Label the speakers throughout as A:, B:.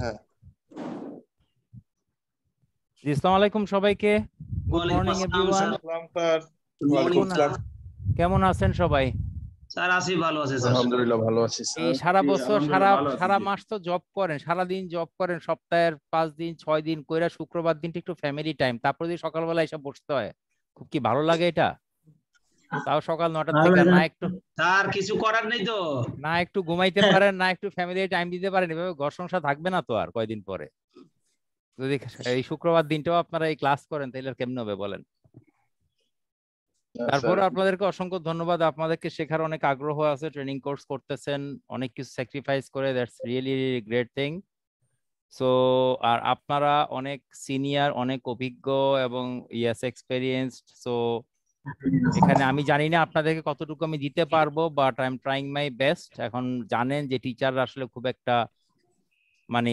A: হ্যাঁ। জি আসসালামু আলাইকুম সবাইকে গুড মর্নিং এভরিওয়ান কেমন আছেন সবাই স্যার আছি ভালো আছি স্যার আলহামদুলিল্লাহ ভালো আছি স্যার সারা বছর সারা সারা মাস তো জব করেন সারা দিন জব করেন সপ্তাহের পাঁচ দিন ছয় দিন কইরা শুক্রবার দিনটা একটু ফ্যামিলি টাইম তারপর যদি সকালবেলা এসে বসতে হয় খুব কি ভালো লাগে এটা তাও সকাল নটার থেকে না একটু তার কিছু করার নেই তো না একটু ঘুমাইতে পারেন না একটু ফ্যামিলি টাইম দিতে পারেন এভাবে ঘর সংসার থাকবে না তো আর কয়দিন পরে যদি এই শুক্রবার দিনটাও আপনারা এই ক্লাস করেন তাহলে কেমন হবে বলেন আচ্ছা। তারপরে আপনাদেরকে অসংখ্য ধন্যবাদ আপনাদেরকে শেখার অনেক আগ্রহ আছে ট্রেনিং কোর্স করতেছেন অনেক কিছু স্যাক্রিফাইস করে that's really great thing so আর আপনারা অনেক সিনিয়র অনেক অভিজ্ঞ এবং ইয়াস এক্সপেরিয়েন্সড সো এখানে আমি জানি না আপনাদেরকে কতটুকু আমি দিতে পারবো but I am trying my best এখন জানেন যে টিচাররা আসলে খুব একটা মানে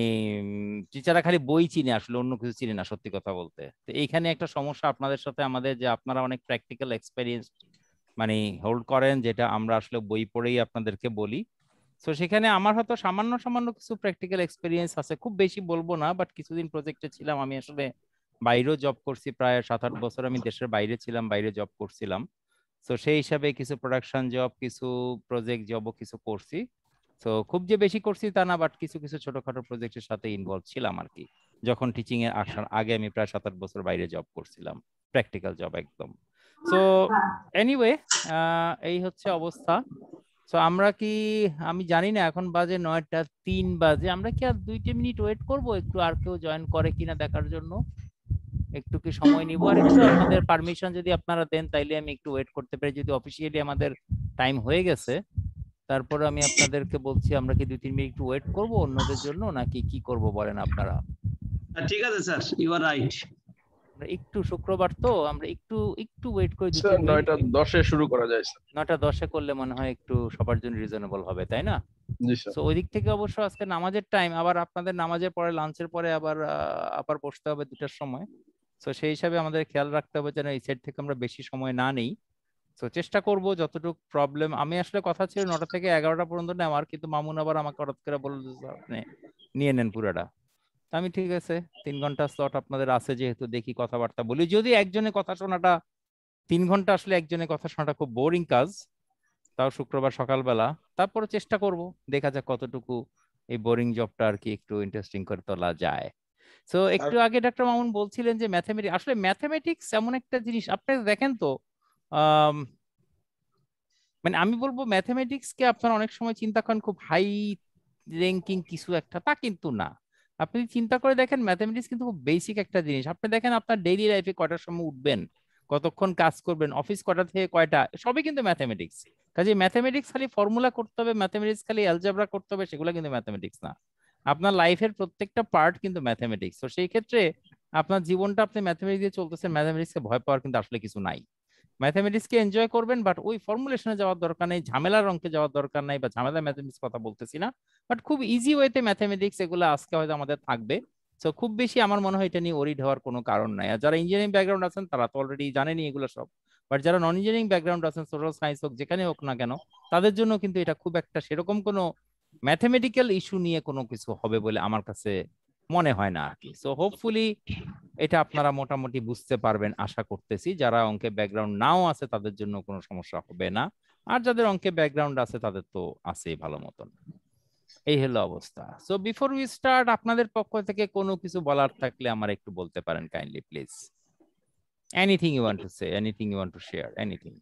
A: টিচাররা খালি বই চিনে আসলে অন্য কিছু চিনে না সত্যি কথা বলতে তো এইখানে একটা সমস্যা আপনাদের সাথে আমাদের যে আপনারা অনেক প্র্যাকটিক্যাল এক্সপেরিয়েন্স মানে হোল্ড করেন যেটা আমরা আসলে বই পড়েই আপনাদেরকে বলি তো সেখানে আমার হয়তো সামান্য সামান্য কিছু প্র্যাকটিক্যাল এক্সপেরিয়েন্স আছে খুব বেশি বলবো না বাট কিছুদিন প্রজেক্টে ছিলাম আমি আসলে বাইরেও জব করছি প্রায় সাত আট বছর আমি দেশের বাইরে ছিলাম বাইরে জব করছিলাম তো সেই হিসাবে কিছু প্রোডাকশন জব কিছু প্রজেক্ট জবও কিছু করছি তো খুব যে বেশি করছি তা না বাট কিছু কিছু ছোটখাটো প্রজেক্টের সাথে ইনভলভ ছিলাম আর কি যখন টিচিং এ আসার আগে আমি প্রায় সাত আট বছর বাইরে জব করছিলাম প্র্যাকটিক্যাল জব একদম সো এনিওয়ে এই হচ্ছে অবস্থা সো আমরা কি আমি জানি না এখন বাজে নয়টা তিন বাজে আমরা কি আর দুইটা মিনিট ওয়েট করব একটু আর কেউ জয়েন করে কিনা দেখার জন্য একটু কি সময় নিব আর একটু আপনাদের পারমিশন যদি আপনারা দেন তাইলে আমি একটু ওয়েট করতে পারি যদি অফিসিয়ালি আমাদের টাইম হয়ে গেছে তারপর আমি আপনাদেরকে বলছি আমরা কি দুই তিন মিনিট একটু ওয়েট করব অন্যদের জন্য নাকি কি করব বলেন আপনারা ঠিক আছে স্যার ইউ আর রাইট আমরা একটু শুক্রবার তো আমরা একটু একটু ওয়েট করে দিতে স্যার 9টা 10 এ শুরু করা যায় স্যার 9টা 10 এ করলে মনে হয় একটু সবার জন্য রিজনেবল হবে তাই না জি তো ওই দিক থেকে অবশ্য আজকে নামাজের টাইম আবার আপনাদের নামাজের পরে লাঞ্চের পরে আবার আবার বসতে হবে দুটার সময় সো সেই হিসাবে আমাদের খেয়াল রাখতে হবে যেন এই সেট থেকে আমরা বেশি সময় না নেই তো চেষ্টা করব যতটুকু প্রবলেম আমি আসলে কথা ছিল নটা থেকে এগারোটা পর্যন্ত নেওয়ার কিন্তু মামুন আবার আমাকে হঠাৎ করে বলল আপনি নিয়ে নেন পুরাটা আমি ঠিক আছে তিন ঘন্টা স্লট আপনাদের আছে যেহেতু দেখি কথাবার্তা বলি যদি একজনের কথা শোনাটা তিন ঘন্টা আসলে একজনের কথা শোনাটা খুব বোরিং কাজ তাও শুক্রবার সকালবেলা তারপরে চেষ্টা করব দেখা যাক কতটুকু এই বোরিং জবটা আর কি একটু ইন্টারেস্টিং করে তোলা যায় তো একটু আগে ডাক্তার মামুন বলছিলেন যে ম্যাথমেটিক্স আসলে ম্যাথামেটিক্স এমন একটা জিনিস আপনি দেখেন তো মানে আমি বলবো কে আপনারা অনেক সময় চিন্তা করেন খুব হাই র্যাঙ্কিং কিছু একটা তা কিন্তু না আপনি চিন্তা করে দেখেন ম্যাথামেটিক্স কিন্তু খুব বেসিক একটা জিনিস আপনি দেখেন আপনার ডেইলি লাইফে কয়টার সময় উঠবেন কতক্ষণ কাজ করবেন অফিস কটা থেকে কয়টা সবই কিন্তু ম্যাথমেটিক্স কাজে ম্যাথমেটিক্স খালি ফর্মুলা করতে হবে ম্যাথমেটিক্স খালি অ্যালজাবরা করতে হবে সেগুলো কিন্তু ম্যাথমেটিক্স না আপনার লাইফের প্রত্যেকটা পার্ট কিন্তু ম্যাথামেটিক্স তো সেই ক্ষেত্রে আপনার জীবনটা আপনি ম্যাথামেটিক্স দিয়ে চলতেছেন ম্যাথামেটিক্সকে ভয় পাওয়ার কিন্তু আসলে কিছু নাই ম্যাথামেটিক্সকে এনজয় করবেন বাট ওই ফর্মুলেশনে যাওয়ার দরকার নেই ঝামেলার অঙ্কে যাওয়ার দরকার নাই বা ঝামেলা ম্যাথামেটিক্স কথা বলতেছি না বাট খুব ইজি ওয়েতে ম্যাথামেটিক্স এগুলো আজকে হয়তো আমাদের থাকবে সো খুব বেশি আমার মনে হয় এটা নিয়ে ওরিড হওয়ার কোনো কারণ নাই আর যারা ইঞ্জিনিয়ারিং ব্যাকগ্রাউন্ড আছেন তারা তো অলরেডি জানেনি এগুলো সব বাট যারা নন ইঞ্জিনিয়ারিং ব্যাকগ্রাউন্ড আছেন সোশ্যাল সায়েন্স হোক যেখানে হোক না কেন তাদের জন্য কিন্তু এটা খুব একটা সেরকম কোনো ম্যাথমেটিক্যাল ইস্যু নিয়ে কোনো কিছু হবে বলে আমার কাছে মনে হয় না আর কি সো হোপফুলি এটা আপনারা মোটামুটি বুঝতে পারবেন আশা করতেছি যারা অঙ্কে ব্যাকগ্রাউন্ড নাও আছে তাদের জন্য কোনো সমস্যা হবে না আর যাদের অঙ্কে ব্যাকগ্রাউন্ড আছে তাদের তো আছেই ভালো মতন এই হলো অবস্থা সো বিফোর উই স্টার্ট আপনাদের পক্ষ থেকে কোনো কিছু বলার থাকলে আমার একটু বলতে পারেন kindly please anything you want to say anything you want to share anything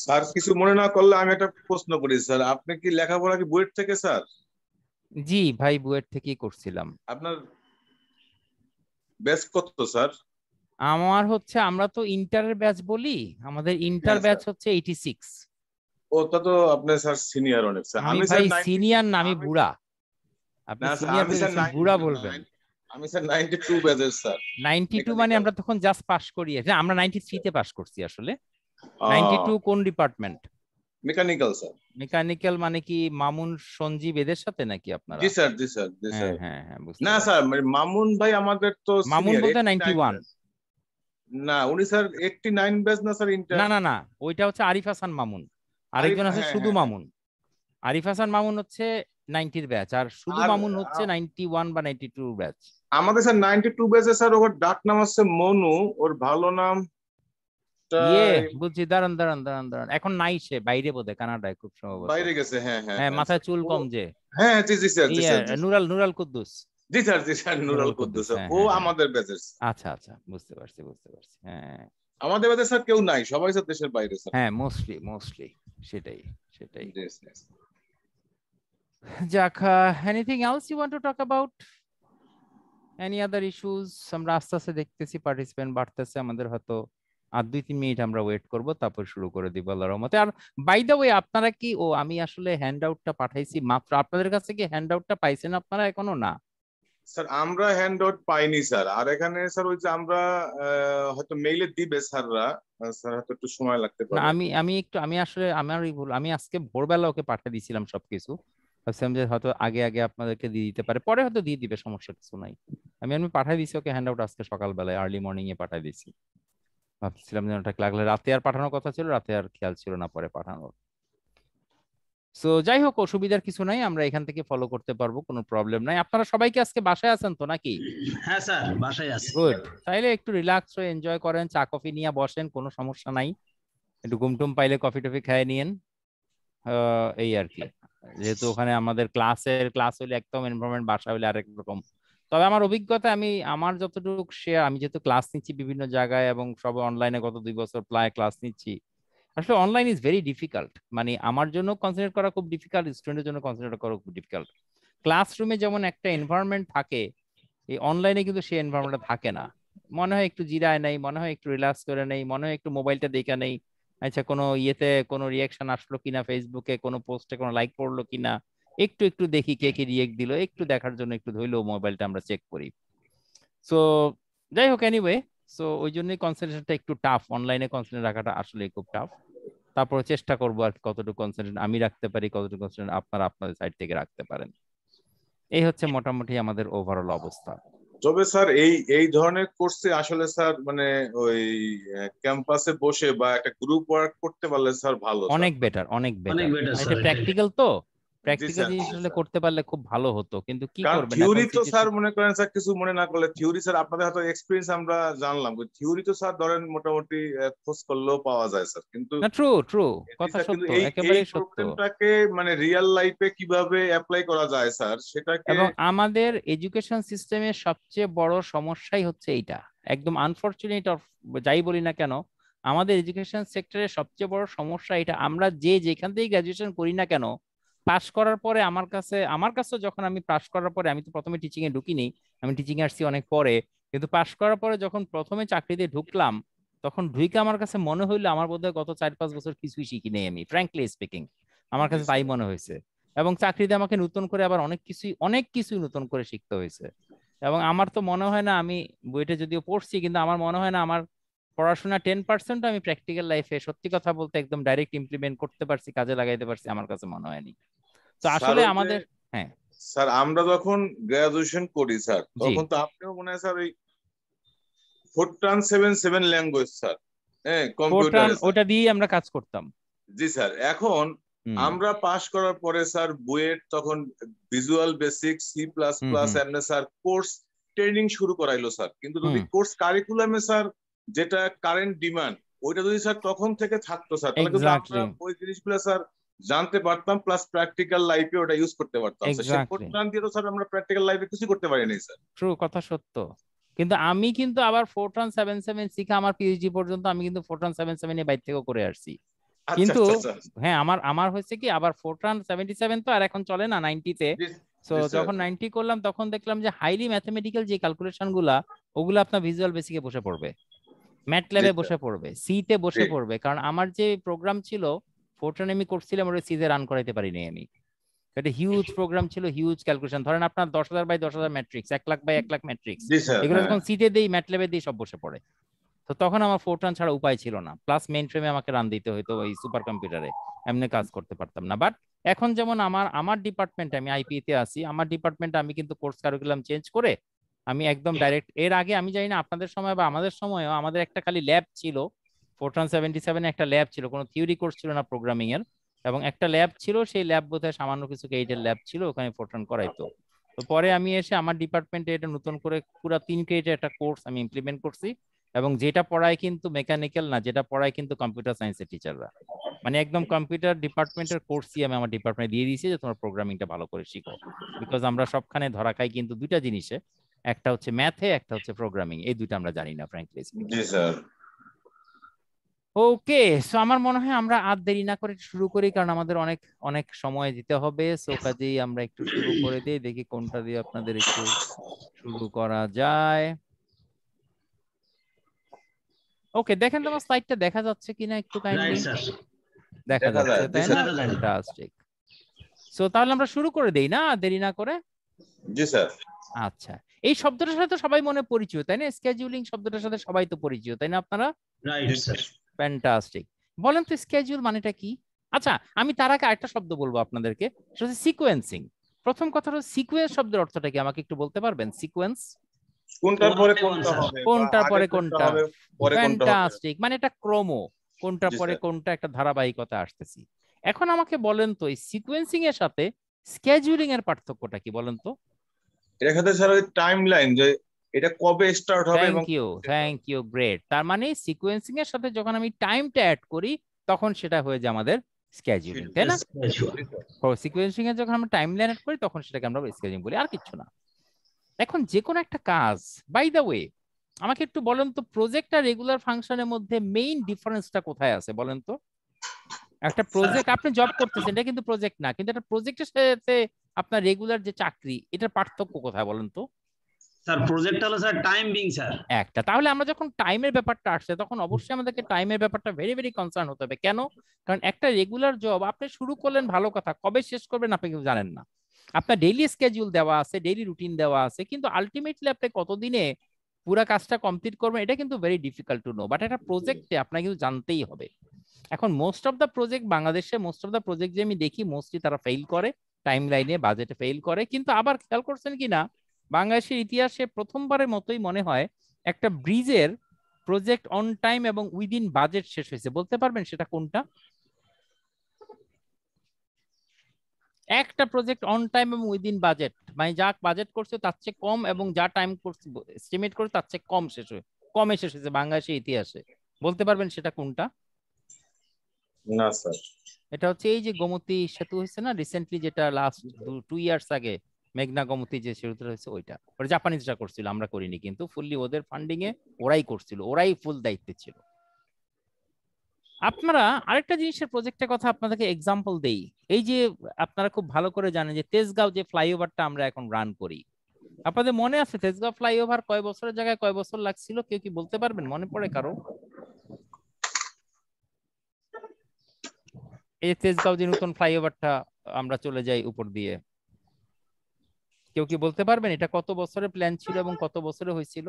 A: sir কিছু
B: মনে না করলে আমি একটা প্রশ্ন করি স্যার আপনি কি লেখাপড়া কি বুয়েট থেকে স্যার
A: জি ভাই বুয়েট থেকেই করছিলাম
B: আপনার ব্যাচ কত স্যার
A: আমার হচ্ছে আমরা তো ইন্টারের ব্যাচ বলি আমাদের হ্যাঁ, ইন্টার ব্যাচ হচ্ছে 86
B: ও তো আপনি স্যার সিনিয়র অনেক স্যার আমি ভাই
A: সিনিয়র না আমি বুড়া আপনি সিনিয়র বুড়া বলবেন
B: আমি স্যার 92 ব্যাচের স্যার
A: 92 মানে আমরা তখন জাস্ট পাস করি আমরা 93 তে পাস করছি আসলে 92 কোন ডিপার্টমেন্ট মেকানিক্যাল স্যার মেকানিক্যাল মানে কি মামুন সঞ্জীব এদের সাথে নাকি আপনারা জি স্যার
B: জি স্যার জি স্যার হ্যাঁ হ্যাঁ, হ্যাঁ না স্যার মানে মামুন ভাই আমাদের তো মামুন বলতে 91
A: না উনি স্যার 89 ব্যাচ না স্যার ইন্টার না না না ওইটা হচ্ছে আরিফ হাসান মামুন আরেকজন আছে হ্যাঁ, শুধু হ্যাঁ, মামুন আরিফ হাসান মামুন হচ্ছে 90 এর ব্যাচ আর শুধু মামুন হচ্ছে 91 বা 92 ব্যাচ
B: আমাদের স্যার 92 ব্যাচে স্যার ওর ডাক নাম আছে মনু ওর ভালো নাম
A: দাঁড়ান দাঁড়ান দাঁড়ান দাঁড়ান এখন নাই সে বাইরে বোধহয় কানাডায় খুব সম্ভবত বাইরে
B: গেছে হ্যাঁ হ্যাঁ হ্যাঁ, হ্যাঁ। মাথায়
A: চুল কম যে হ্যাঁ, হ্যাঁ জি জি স্যার জি স্যার নুরাল নুরাল কুদ্দুস জি স্যার জি স্যার নুরাল কুদ্দুস হ্যাঁ, ও আমাদের ব্যাচের আচ্ছা আচ্ছা বুঝতে
B: পারছি বুঝতে পারছি হ্যাঁ আমাদের স্যার কেউ নাই সবাই স্যার দেশের বাইরে স্যার
A: হ্যাঁ মোস্টলি মোস্টলি
C: সেটাই সেটাই
A: যাক anything else you want to talk about any other issues আমরা আস্তে আস্তে দেখতেছি পার্টিসিপেন্ট বাড়তেছে আমাদের হয়তো আর দুই তিন মিনিট আমরা ওয়েট করব তারপর শুরু করে দিব আল্লাহর রহমতে আর বাই দ্য ওয়ে আপনারা কি ও আমি আসলে হ্যান্ড আউটটা পাঠাইছি মাত্র আপনাদের কাছে কি হ্যান্ড আউটটা পাইছেন আপনারা এখনো না
B: স্যার আমরা হ্যান্ড আউট পাইনি স্যার আর এখানে স্যার ওই যে আমরা হয়তো মেইলে দিবে স্যাররা স্যার হয়তো একটু সময় লাগতে পারে আমি
A: আমি একটু আমি আসলে আমার ভুল আমি আজকে ভোরবেলা ওকে পাঠিয়ে দিয়েছিলাম সবকিছু ভাবছিলাম যে হয়তো আগে আগে আপনাদেরকে দিয়ে দিতে পারে পরে হয়তো দিয়ে দিবে সমস্যা কিছু নাই আমি আমি পাঠিয়ে দিয়েছি ওকে হ্যান্ড আউট আজকে সকালবেলায় আর্লি মর্নিং এ পাঠিয়ে দিয়েছি ভাবছিলাম যে ওটা লাগলে রাতে আর পাঠানোর কথা ছিল রাতে আর খেয়াল ছিল না পরে পাঠানোর সো যাই হোক অসুবিধার কিছু নাই আমরা এখান থেকে ফলো করতে পারবো কোনো প্রবলেম নাই আপনারা সবাইকে আজকে বাসায় আছেন তো নাকি হ্যাঁ স্যার বাসায় আছি গুড তাইলে একটু রিল্যাক্স হয়ে এনজয় করেন চা কফি নিয়ে বসেন কোনো সমস্যা নাই একটু গুমটুম পাইলে কফি টফি খেয়ে নিয়েন এই আর কি যেহেতু ওখানে আমাদের ক্লাসের ক্লাস হলে একদম এনভারনমেন্ট বাসা হলে আরেক রকম তবে আমার অভিজ্ঞতা আমি আমার যতটুকু শেয়ার আমি যেহেতু ক্লাস নিচ্ছি বিভিন্ন জায়গায় এবং সব অনলাইনে গত দুই বছর প্রায় ক্লাস নিচ্ছি আসলে অনলাইন ইজ ভেরি ডিফিকাল্ট মানে আমার জন্য কনসেন্ট্রেট করা খুব ডিফিকাল্ট স্টুডেন্টের জন্য কনসেন্ট্রেট করা খুব ডিফিকাল্ট ক্লাসরুমে যেমন একটা এনভায়রনমেন্ট থাকে এই অনলাইনে কিন্তু সেই এনভায়রনমেন্টটা থাকে না মনে হয় একটু জিরায় নেই মনে হয় একটু রিল্যাক্স করে নেই মনে হয় একটু মোবাইলটা দেখে নেই আচ্ছা কোনো ইয়েতে কোনো রিয়াকশন আসলো কিনা ফেসবুকে কোনো পোস্টে কোনো লাইক পড়লো কিনা একটু একটু দেখি কে কে রিয়েক্ট দিল একটু দেখার জন্য একটু ধরলেও মোবাইলটা আমরা চেক করি সো যাই হোক এনিওয়ে সো ওই জন্যই কনসেন্ট্রেশনটা একটু টাফ অনলাইনে কনসেন্ট্রেট রাখাটা আসলে খুব টাফ তারপর চেষ্টা করবো আর কতটুকু কনসেন্ট্রেশন আমি রাখতে পারি কতটুকু কনসেন্ট্রেশন আপনারা আপনাদের সাইড থেকে রাখতে পারেন এই হচ্ছে মোটামুটি আমাদের ওভারঅল অবস্থা
B: তবে স্যার এই এই ধরনের কোর্সে আসলে স্যার মানে ওই ক্যাম্পাসে বসে বা একটা গ্রুপ ওয়ার্ক করতে পারলে স্যার ভালো অনেক
A: বেটার অনেক বেটার প্র্যাকটিক্যাল তো প্র্যাকটিক্যাল আসলে করতে পারলে খুব ভালো হতো কিন্তু কি করবেন থিওরি তো স্যার
B: মনে করেন স্যার কিছু মনে না করলে থিওরি স্যার আপনাদের হয়তো এক্সপেরিয়েন্স আমরা জানলাম থিওরি তো স্যার ধরেন মোটামুটি খোঁজ করলেও পাওয়া যায় স্যার কিন্তু
A: না ট্রু ট্রু
B: কথা সত্য একেবারে সত্য এটাকে মানে রিয়েল লাইফে কিভাবে অ্যাপ্লাই করা যায় স্যার সেটাকে
A: এবং আমাদের এডুকেশন সিস্টেমের সবচেয়ে বড় সমস্যাই হচ্ছে এইটা একদম আনফরচুনেট অফ যাই বলি না কেন আমাদের এডুকেশন সেক্টরের সবচেয়ে বড় সমস্যা এটা আমরা যে যেখান থেকে গ্রাজুয়েশন করি না কেন পাশ করার পরে আমার কাছে আমার কাছে যখন আমি পাশ করার পরে আমি তো প্রথমে টিচিং এ ঢুকিনি আমি টিচিং এ আসছি অনেক পরে কিন্তু পাশ করার পরে যখন প্রথমে চাকরিতে ঢুকলাম তখন ঢুইকে আমার কাছে মনে হইলো আমার বোধহয় গত চার পাঁচ বছর কিছুই শিখি নেই আমি ফ্র্যাঙ্কলি স্পিকিং আমার কাছে তাই মনে হয়েছে এবং চাকরিতে আমাকে নতুন করে আবার অনেক কিছুই অনেক কিছুই নতুন করে শিখতে হয়েছে এবং আমার তো মনে হয় না আমি বইটা যদিও পড়ছি কিন্তু আমার মনে হয় না আমার পড়াশোনা টেন পার্সেন্ট আমি প্র্যাকটিক্যাল লাইফে সত্যি কথা বলতে একদম ডাইরেক্ট ইমপ্লিমেন্ট করতে পারছি কাজে লাগাইতে পারছি আমার কাছে মনে হয়নি তো আসলে আমাদের হ্যাঁ
B: স্যার আমরা যখন গ্রাজুয়েশন করি স্যার তখন তো আপনিও মনে হয় স্যার ওই Fortran seven seven language sir
A: হ্যাঁ কম্পিউটার ওটা দিয়ে আমরা কাজ করতাম
B: জি স্যার এখন আমরা পাশ করার পরে স্যার বুয়েট তখন visual basic C plus plus এমনি স্যার কোর্স ট্রেনিং শুরু করাইলো স্যার কিন্তু যদি কোর্স কারিকুলামে স্যার যেটা কারেন্ট ডিমান্ড ওইটা যদি স্যার তখন থেকে থাকতো স্যার তাহলে কিন্তু ওই জিনিসগুলো স্যার জানতে পারতাম প্লাস প্র্যাকটিক্যাল লাইফে ওটা ইউজ করতে পারতাম সেই কোড দিয়ে তো স্যার
A: আমরা প্র্যাকটিক্যাল লাইফে কিছু করতে পারি নাই স্যার ট্রু কথা সত্য কিন্তু আমি কিন্তু আবার ফোরট্রান সেভেন সেভেন শিখে আমার পিএইচডি পর্যন্ত আমি কিন্তু ফোরট্রান সেভেন সেভেন এর বাইর থেকেও করে আসছি আচ্ছা, কিন্তু আচ্ছা, আচ্ছা, হ্যাঁ আমার আমার হয়েছে কি আবার ফোরট্রান সেভেন্টি সেভেন তো আর এখন চলে না নাইনটিতে সো যখন নাইনটি করলাম তখন দেখলাম যে হাইলি ম্যাথমেটিক্যাল যে ক্যালকুলেশন গুলা ওগুলো আপনার ভিজুয়াল বেসিকে বসে পড়বে ম্যাটল্যাবে বসে পড়বে সি তে বসে পড়বে কারণ আমার যে প্রোগ্রাম ছিল ফোর্টন আমি করছিলাম ওটা সিতে রান করাইতে পারিনি আমি এটা হিউজ প্রোগ্রাম ছিল হিউজ ক্যালকুলেশন ধরেন আপনার দশ হাজার বাই দশ হাজার ম্যাট্রিক্স এক লাখ বাই এক লাখ ম্যাট্রিক্স এগুলো হ্যাঁ। যখন সিতে দিই ম্যাটল্যাবে দিই সব বসে পড়ে তো তখন আমার ফোর্টন ছাড়া উপায় ছিল না প্লাস মেইন ফ্রেমে আমাকে রান দিতে হতো ওই সুপার কম্পিউটারে এমনি কাজ করতে পারতাম না বাট এখন যেমন আমার আমার ডিপার্টমেন্টে আমি আইপি তে আছি আমার ডিপার্টমেন্টে আমি কিন্তু কোর্স কারিকুলাম চেঞ্জ করে আমি একদম ডাইরেক্ট এর আগে আমি জানি না আপনাদের সময় বা আমাদের সময়ও আমাদের একটা খালি ল্যাব ছিল ফোরট্রান সেভেন্টি সেভেন একটা ল্যাব ছিল কোনো থিওরি কোর্স ছিল না প্রোগ্রামিং এর এবং একটা ল্যাব ছিল সেই ল্যাব বোধহয় সামান্য কিছু ক্রেডিটের ল্যাব ছিল ওখানে ফোরট্রান করাইতো তো পরে আমি এসে আমার ডিপার্টমেন্টে এটা নতুন করে পুরো তিন ক্রেডিটের একটা কোর্স আমি ইমপ্লিমেন্ট করছি এবং যেটা পড়ায় কিন্তু মেকানিক্যাল না যেটা পড়ায় কিন্তু কম্পিউটার সায়েন্সের টিচাররা মানে একদম কম্পিউটার ডিপার্টমেন্টের কোর্সই আমি আমার ডিপার্টমেন্টে দিয়ে দিয়েছি যে তোমার প্রোগ্রামিংটা ভালো করে শিখো বিকজ আমরা সবখানে ধরা খাই কিন্তু দুইটা জিনিসে একটা হচ্ছে ম্যাথে একটা হচ্ছে প্রোগ্রামিং এই দুটো আমরা জানি না ফ্র্যাঙ্কলি জি স্যার ওকে সো আমার মনে হয় আমরা আর দেরি না করে শুরু করি কারণ আমাদের অনেক অনেক সময় দিতে হবে সো কাজেই আমরা একটু শুরু করে দিই দেখি কোনটা দিয়ে আপনাদের একটু শুরু করা যায় ওকে দেখেন তোমার স্লাইডটা দেখা যাচ্ছে কিনা একটু কাইন্ডলি দেখা যাচ্ছে তাই না ফ্যান্টাস্টিক সো তাহলে আমরা শুরু করে দেই না দেরি না করে জি স্যার আচ্ছা এই শব্দটার সাথে সবাই মনে পরিচয় তাই না স্কেজুলিং শব্দটার সাথে সবাই তো পরিচয় তাই না আপনারা রাইট স্যার ফ্যান্টাস্টিক বলেন তো স্কেজুল মানেটা কি আচ্ছা আমি তার আগে আরেকটা শব্দ বলবো আপনাদেরকে সেটা হচ্ছে সিকোয়েন্সিং প্রথম কথা হলো সিকোয়েন্স শব্দের অর্থটা কি আমাকে একটু বলতে পারবেন সিকোয়েন্স কোনটার পরে কোনটা হবে কোনটার পরে কোনটা ফ্যান্টাস্টিক মানে এটা ক্রম কোনটার পরে কোনটা একটা ধারাবাহিকতা আসতেছি এখন আমাকে বলেন তো এই সিকোয়েন্সিং এর সাথে স্কেজুলিং এর পার্থক্যটা কি বলেন তো
B: এটার সাথে স্যার ওই টাইম লাইন যে এটা কবে স্টার্ট হবে thank
A: you thank you great তার মানে সিকোয়েন্সিং এর সাথে যখন আমি টাইমটা অ্যাড করি তখন সেটা হয়ে যায় আমাদের স্কেজুলিং তাই না ও সিকোয়েন্সিং এর যখন আমরা টাইম লাইন অ্যাড করি তখন সেটাকে আমরা স্কেজিং বলি আর কিছু না এখন যে কোনো একটা কাজ বাই দ্য ওয়ে আমাকে একটু বলেন তো প্রজেক্ট আর রেগুলার ফাংশনের মধ্যে মেইন ডিফারেন্সটা কোথায় আছে বলেন তো একটা প্রজেক্ট আপনি জব করতেছেন এটা কিন্তু প্রজেক্ট না কিন্তু একটা প্রজেক্টের সাথে আপনার রেগুলার যে চাকরি এটার পার্থক্য কোথায় বলেন তো স্যার প্রজেক্ট হলো স্যার টাইম বিং স্যার একটা তাহলে আমরা যখন টাইমের ব্যাপারটা আসছে তখন অবশ্যই আমাদেরকে টাইমের ব্যাপারটা ভেরি ভেরি কনসার্ন হতে হবে কেন কারণ একটা রেগুলার জব আপনি শুরু করলেন ভালো কথা কবে শেষ করবেন আপনি কেউ জানেন না আপনার ডেইলি স্কেজুল দেওয়া আছে ডেইলি রুটিন দেওয়া আছে কিন্তু আলটিমেটলি আপনি কতদিনে পুরা কাজটা কমপ্লিট করবেন এটা কিন্তু very difficult to know but একটা প্রজেক্টে আপনাকে কিন্তু জানতেই হবে এখন মোস্ট অফ দ্য প্রজেক্ট বাংলাদেশে মোস্ট অফ দ্য প্রজেক্ট যে আমি দেখি মোস্টলি তারা ফেল করে টাইম লাইনে বাজেটে ফেল করে কিন্তু আবার খেয়াল করছেন কিনা বাংলাদেশের ইতিহাসে প্রথমবারের মতোই মনে হয় একটা ব্রিজের প্রজেক্ট অন টাইম এবং উইদিন বাজেট শেষ হয়েছে বলতে পারবেন সেটা কোনটা একটা প্রজেক্ট অন টাইম এবং উইদিন বাজেট মানে যা বাজেট করছে তার চেয়ে কম এবং যা টাইম করছে এস্টিমেট করে তার চেয়ে কম শেষ হয়ে কমে শেষ হয়েছে বাংলাদেশের ইতিহাসে বলতে পারবেন সেটা কোনটা না স্যার এটা হচ্ছে এই যে গোমতী সেতু হয়েছে না রিসেন্টলি যেটা লাস্ট টু ইয়ার্স আগে মেঘনা গোমতী যে সেতুটা হয়েছে ওইটা ওরা জাপানিজরা করছিল আমরা করিনি কিন্তু ফুললি ওদের ফান্ডিং এ ওরাই করছিল ওরাই ফুল দায়িত্বে ছিল আপনারা আরেকটা জিনিসের প্রজেক্টের কথা আপনাদেরকে এক্সাম্পল দেই এই যে আপনারা খুব ভালো করে জানেন যে তেজগাঁও যে ফ্লাইওভারটা আমরা এখন রান করি আপনাদের মনে আছে তেজগাঁও ফ্লাইওভার কয় বছরের জায়গায় কয় বছর লাগছিল কেউ কি বলতে পারবেন মনে পড়ে কারো এই তেজগাঁওজি নতুন ফ্লাইওভারটা আমরা চলে যাই উপর দিয়ে কেউ কি বলতে পারবেন এটা কত বছরের প্ল্যান ছিল এবং কত বছরে হয়েছিল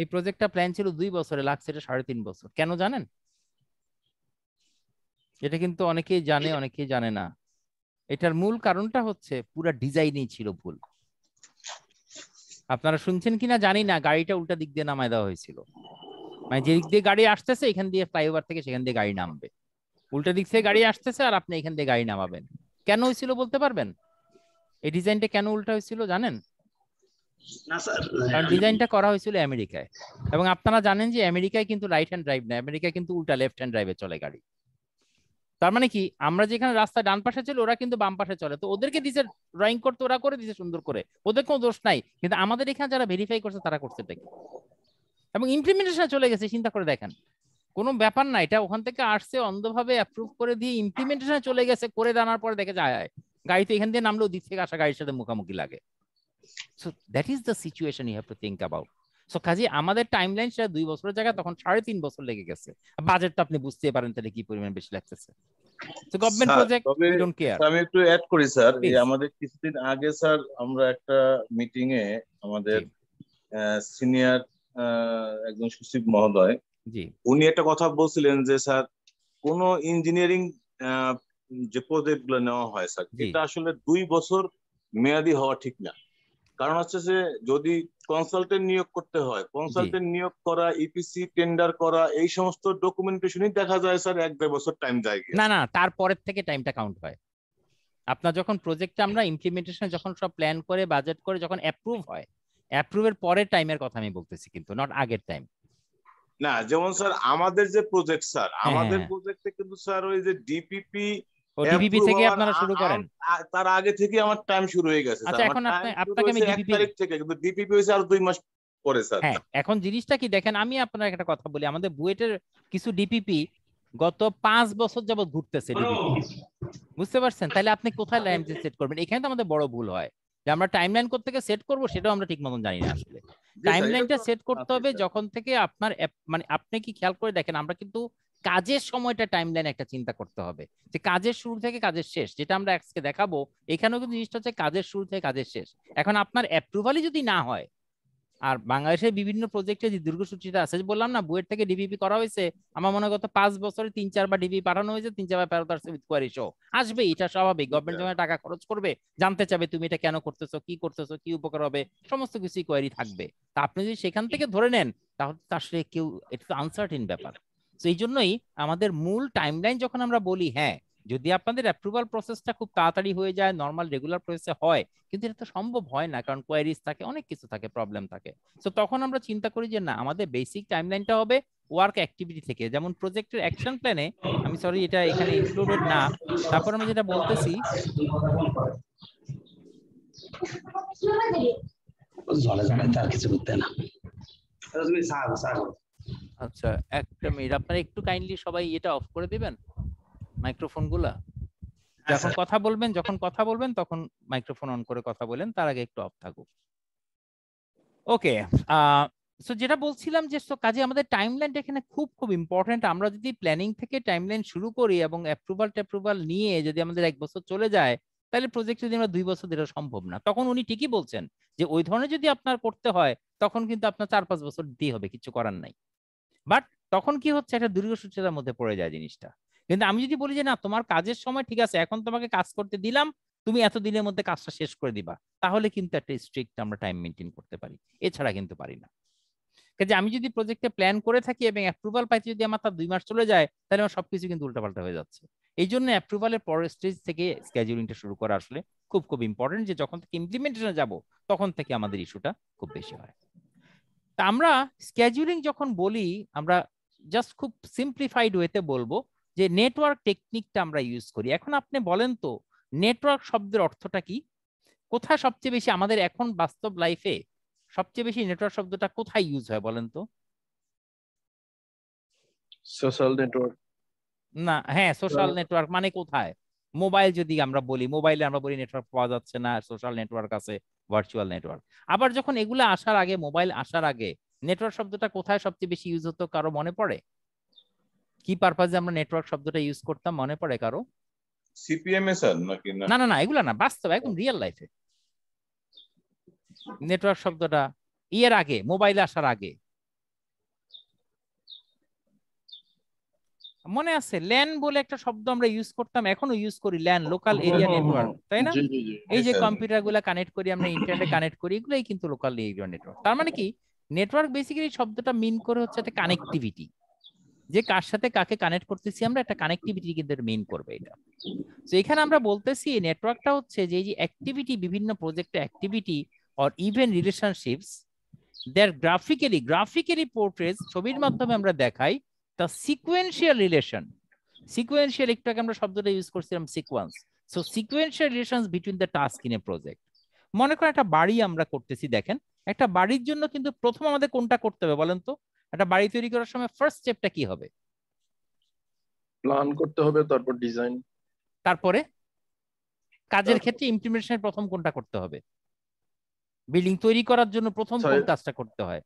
A: এই প্রজেক্টটা প্ল্যান ছিল দুই বছরে লাগছে এটা সাড়ে তিন বছর কেন জানেন এটা কিন্তু অনেকেই জানে অনেকেই জানে না এটার মূল কারণটা হচ্ছে পুরো ডিজাইনই ছিল ভুল আপনারা শুনছেন কিনা জানি না গাড়িটা উল্টা দিক দিয়ে নামায় দেওয়া হয়েছিল মানে যে দিয়ে গাড়ি আসতেছে এখান দিয়ে ফ্লাইওভার থেকে সেখান দিয়ে গাড়ি নামবে উল্টো দিক থেকে গাড়ি আসতেছে আর আপনি এখান থেকে গাড়ি নামাবেন কেন হয়েছিল বলতে পারবেন এই ডিজাইনটা কেন উল্টা হয়েছিল জানেন ডিজাইনটা করা হয়েছিল আমেরিকায় এবং আপনারা জানেন যে আমেরিকায় কিন্তু রাইট হ্যান্ড ড্রাইভ না আমেরিকায় কিন্তু উল্টা লেফট হ্যান্ড ড্রাইভে চলে গাড়ি তার মানে কি আমরা যেখানে রাস্তা ডান পাশে ছিল ওরা কিন্তু বাম পাশে চলে তো ওদেরকে দিছে ড্রয়িং করতে ওরা করে দিছে সুন্দর করে ওদের কোনো দোষ নাই কিন্তু আমাদের এখানে যারা ভেরিফাই করছে তারা করছে এবং ইমপ্লিমেন্টেশন চলে গেছে চিন্তা করে দেখেন কোনো ব্যাপার না এটা ওখান থেকে আসছে অন্ধভাবে অ্যাপ্রুভ করে দিয়ে ইমপ্লিমেন্টেশন চলে গেছে করে দানার পর দেখে যায় গাড়িতে এখান দিয়ে নামলেও দিক থেকে আসা গাড়ির সাথে মুখামুখি লাগে so that is the situation you have to think about so কাজে আমাদের টাইম লাইন সেটা দুই বছরের জায়গায় তখন সাড়ে তিন বছর লেগে গেছে বাজেট তো আপনি বুঝতে পারেন তাহলে কি পরিমাণ বেশি লাগতেছে তো গভর্নমেন্ট প্রজেক্ট ডোন্ট কেয়ার আমি
B: একটু অ্যাড করি স্যার এই আমাদের কিছুদিন আগে স্যার আমরা একটা মিটিং এ আমাদের সিনিয়র একজন সচিব মহোদয় জি উনি একটা কথা বলছিলেন যে স্যার কোন ইঞ্জিনিয়ারিং যে প্রজেক্ট গুলো নেওয়া হয় স্যার এটা আসলে দুই বছর মেয়াদি হওয়া ঠিক না কারণ হচ্ছে যে যদি কনসালটেন্ট নিয়োগ করতে হয় কনসালটেন্ট নিয়োগ করা ইপিসি e টেন্ডার করা এই সমস্ত ডকুমেন্টেশনই দেখা যায় স্যার এক দেড় বছর টাইম যায়
A: না না তারপরের থেকে টাইমটা কাউন্ট হয় আপনার যখন প্রজেক্টটা আমরা ইমপ্লিমেন্টেশন যখন সব প্ল্যান করে বাজেট করে যখন অ্যাপ্রুভ হয় অ্যাপ্রুভের পরের টাইমের কথা আমি বলতেছি কিন্তু নট আগের টাইম
B: না যেমন স্যার আমাদের যে প্রজেক্ট স্যার হ্যাঁ, আমাদের প্রজেক্টে হ্যাঁ। কিন্তু স্যার ওই যে ডিপিপি
A: ডিপিপি থেকে আপনারা শুরু করেন
B: তার আগে থেকে আমার টাইম শুরু হয়ে গেছে আচ্ছা এখন আপনাকে আমি ডিপিপি থেকে কিন্তু ডিপিপি হইছে আর দুই মাস পরে স্যার হ্যাঁ
A: এখন জিনিসটা কি দেখেন আমি আপনার একটা কথা বলি আমাদের বুয়েটের কিছু ডিপিপি গত পাঁচ বছর যাবত ঘুরতেছে বুঝতে পারছেন তাহলে আপনি কোথায় লাইম সেট করবেন এখানে তো আমাদের বড় ভুল হয় যে আমরা টাইমলাইন কোথা থেকে সেট করব সেটাও আমরা ঠিক মতন জানি না আসলে টাইমলাইনটা সেট করতে হবে যখন থেকে আপনার মানে আপনি কি খেয়াল করে দেখেন আমরা কিন্তু কাজের সময়টা টাইমলাইন একটা চিন্তা করতে হবে যে কাজের শুরু থেকে কাজের শেষ যেটা আমরা আজকে দেখাবো এখানেও কিন্তু জিনিসটা হচ্ছে কাজের শুরু থেকে কাজের শেষ এখন আপনার অ্যাপ্রুভালই যদি না হয় আর বাংলাদেশের বিভিন্ন প্রজেক্টে যে দীর্ঘসূচিটা আছে বললাম না বুয়েট থেকে ডিভিপি করা হয়েছে আমার মনে গত পাঁচ বছরে তিন চারবার ডিভি পাঠানো হয়েছে তিন চারবার ফেরত আসছে উইথ শো আসবে এটা স্বাভাবিক গভর্নমেন্ট যখন টাকা খরচ করবে জানতে চাবে তুমি এটা কেন করতেছো কি করতেছো কি উপকার হবে সমস্ত কিছু কোয়ারি থাকবে তা আপনি যদি সেখান থেকে ধরে নেন তাহলে আসলে কেউ এটা তো আনসার্টিন ব্যাপার তো এই জন্যই আমাদের মূল টাইমলাইন যখন আমরা বলি হ্যাঁ যদি আপনাদের অ্যাপ্রুভাল প্রসেসটা খুব তাড়াতাড়ি হয়ে যায় নর্মাল রেগুলার প্রসেসে হয় কিন্তু এটা তো সম্ভব হয় না কারণ কোয়ারিজ থাকে অনেক কিছু থাকে প্রবলেম থাকে তো তখন আমরা চিন্তা করি যে না আমাদের বেসিক টাইমলাইনটা হবে ওয়ার্ক অ্যাক্টিভিটি থেকে যেমন প্রজেক্টের অ্যাকশন প্ল্যানে আমি সরি এটা এখানে ইনক্লুডেড না তারপর আমি যেটা বলতেছি আচ্ছা একটা মিনিট আপনারা একটু কাইন্ডলি সবাই এটা অফ করে দিবেন মাইক্রোফোন গুলা হ্যাঁ, যখন কথা বলবেন যখন কথা বলবেন তখন মাইক্রোফোন অন করে কথা বলেন তার আগে একটু অফ থাকুক ওকে সো যেটা বলছিলাম যে সো কাজে আমাদের টাইমলাইন এখানে খুব খুব ইম্পর্টেন্ট আমরা যদি প্ল্যানিং থেকে টাইমলাইন শুরু করি এবং অ্যাপ্রুভাল ট্যাপ্রুভাল নিয়ে যদি আমাদের এক বছর চলে যায় তাহলে প্রজেক্ট যদি আমরা দুই বছর দেওয়া সম্ভব না তখন উনি ঠিকই বলছেন যে ওই ধরনের যদি আপনার করতে হয় তখন কিন্তু আপনার চার পাঁচ বছর দিতেই হবে কিছু করার নাই বাট তখন কি হচ্ছে একটা দীর্ঘসূত্রতার মধ্যে পড়ে যায় জিনিসটা কিন্তু আমি যদি বলি যে না তোমার কাজের সময় ঠিক আছে এখন তোমাকে কাজ করতে দিলাম তুমি এত দিনের মধ্যে কাজটা শেষ করে দিবা তাহলে কিন্তু একটা স্ট্রিক্ট আমরা টাইম মেনটেন করতে পারি এছাড়া কিন্তু পারি না কাজে আমি যদি প্রজেক্টে প্ল্যান করে থাকি এবং অ্যাপ্রুভাল পাইতে যদি আমার তার দুই মাস চলে যায় তাহলে আমার সবকিছু কিন্তু উল্টাপাল্টা হয়ে যাচ্ছে এই জন্য অ্যাপ্রুভালের পরের স্টেজ থেকে স্ক্যাজুলিংটা শুরু করা আসলে খুব খুব ইম্পর্টেন্ট যে যখন থেকে ইমপ্লিমেন্টেশনে যাব তখন থেকে আমাদের ইস্যুটা খুব বেশি হয় তা আমরা স্ক্যাজুলিং যখন বলি আমরা জাস্ট খুব সিম্পলিফাইড ওয়েতে বলবো যে নেটওয়ার্ক টেকনিকটা আমরা ইউজ করি এখন আপনি বলেন তো নেটওয়ার্ক শব্দের অর্থটা কি কোথায় সবচেয়ে বেশি আমাদের এখন বাস্তব লাইফে সবচেয়ে বেশি নেটওয়ার্ক শব্দটা কোথায় ইউজ হয় বলেন তো সোশ্যাল নেটওয়ার্ক না হ্যাঁ সোশ্যাল নেটওয়ার্ক মানে কোথায় মোবাইল যদি আমরা বলি মোবাইলে আমরা বলি নেটওয়ার্ক পাওয়া যাচ্ছে না সোশ্যাল নেটওয়ার্ক আছে ভার্চুয়াল নেটওয়ার্ক আবার যখন এগুলো আসার আগে মোবাইল আসার আগে নেটওয়ার্ক শব্দটা কোথায় সবচেয়ে বেশি ইউজ হতো কারো মনে পড়ে কি পারপাজে আমরা নেটওয়ার্ক শব্দটা ইউজ করতাম মনে পড়ে কারো
B: সিপিএম এ স্যার নাকি
A: না না না এগুলো না বাস্তব একদম রিয়েল লাইফে নেটওয়ার্ক শব্দটা ইয়ের আগে মোবাইল আসার আগে মনে আছে ল্যান বলে একটা শব্দ আমরা ইউজ করতাম এখনো ইউজ করি ল্যান লোকাল এরিয়া নেটওয়ার্ক তাই না এই হ্যাঁ, যে কম্পিউটার গুলা কানেক্ট করি আমরা ইন্টারনেটে কানেক্ট করি এগুলাই কিন্তু লোকাল এরিয়া নেটওয়ার্ক তার মানে কি নেটওয়ার্ক বেসিক্যালি শব্দটা মিন করে হচ্ছে একটা কানেক্টিভিটি যে কার সাথে কাকে কানেক্ট করতেছি আমরা একটা কানেক্টিভিটি কিন্তু মেইন করবে এটা তো এখানে আমরা বলতেছি এই নেটওয়ার্কটা হচ্ছে যে যে অ্যাক্টিভিটি বিভিন্ন প্রজেক্টে activity or even relationships there graphically graphically portrays ছবির মাধ্যমে আমরা দেখাই তা সিকুয়েন্সিয়াল রিলেশন সিকুয়েন্সিয়াল একটু আগে আমরা শব্দটা ইউজ করছিলাম sequence so sequential relations between the task in a project মনে করেন একটা বাড়ি আমরা করতেছি দেখেন একটা বাড়ির জন্য কিন্তু প্রথম আমাদের কোনটা করতে হবে বলেন তো একটা বাড়ি তৈরি করার সময় ফার্স্ট স্টেপটা কি হবে
B: প্ল্যান করতে হবে তারপর
C: ডিজাইন
A: তারপরে কাজের ক্ষেত্রে ইমপ্লিমেন্টেশন প্রথম কোনটা করতে হবে বিল্ডিং তৈরি করার জন্য প্রথম কোন কাজটা করতে হয়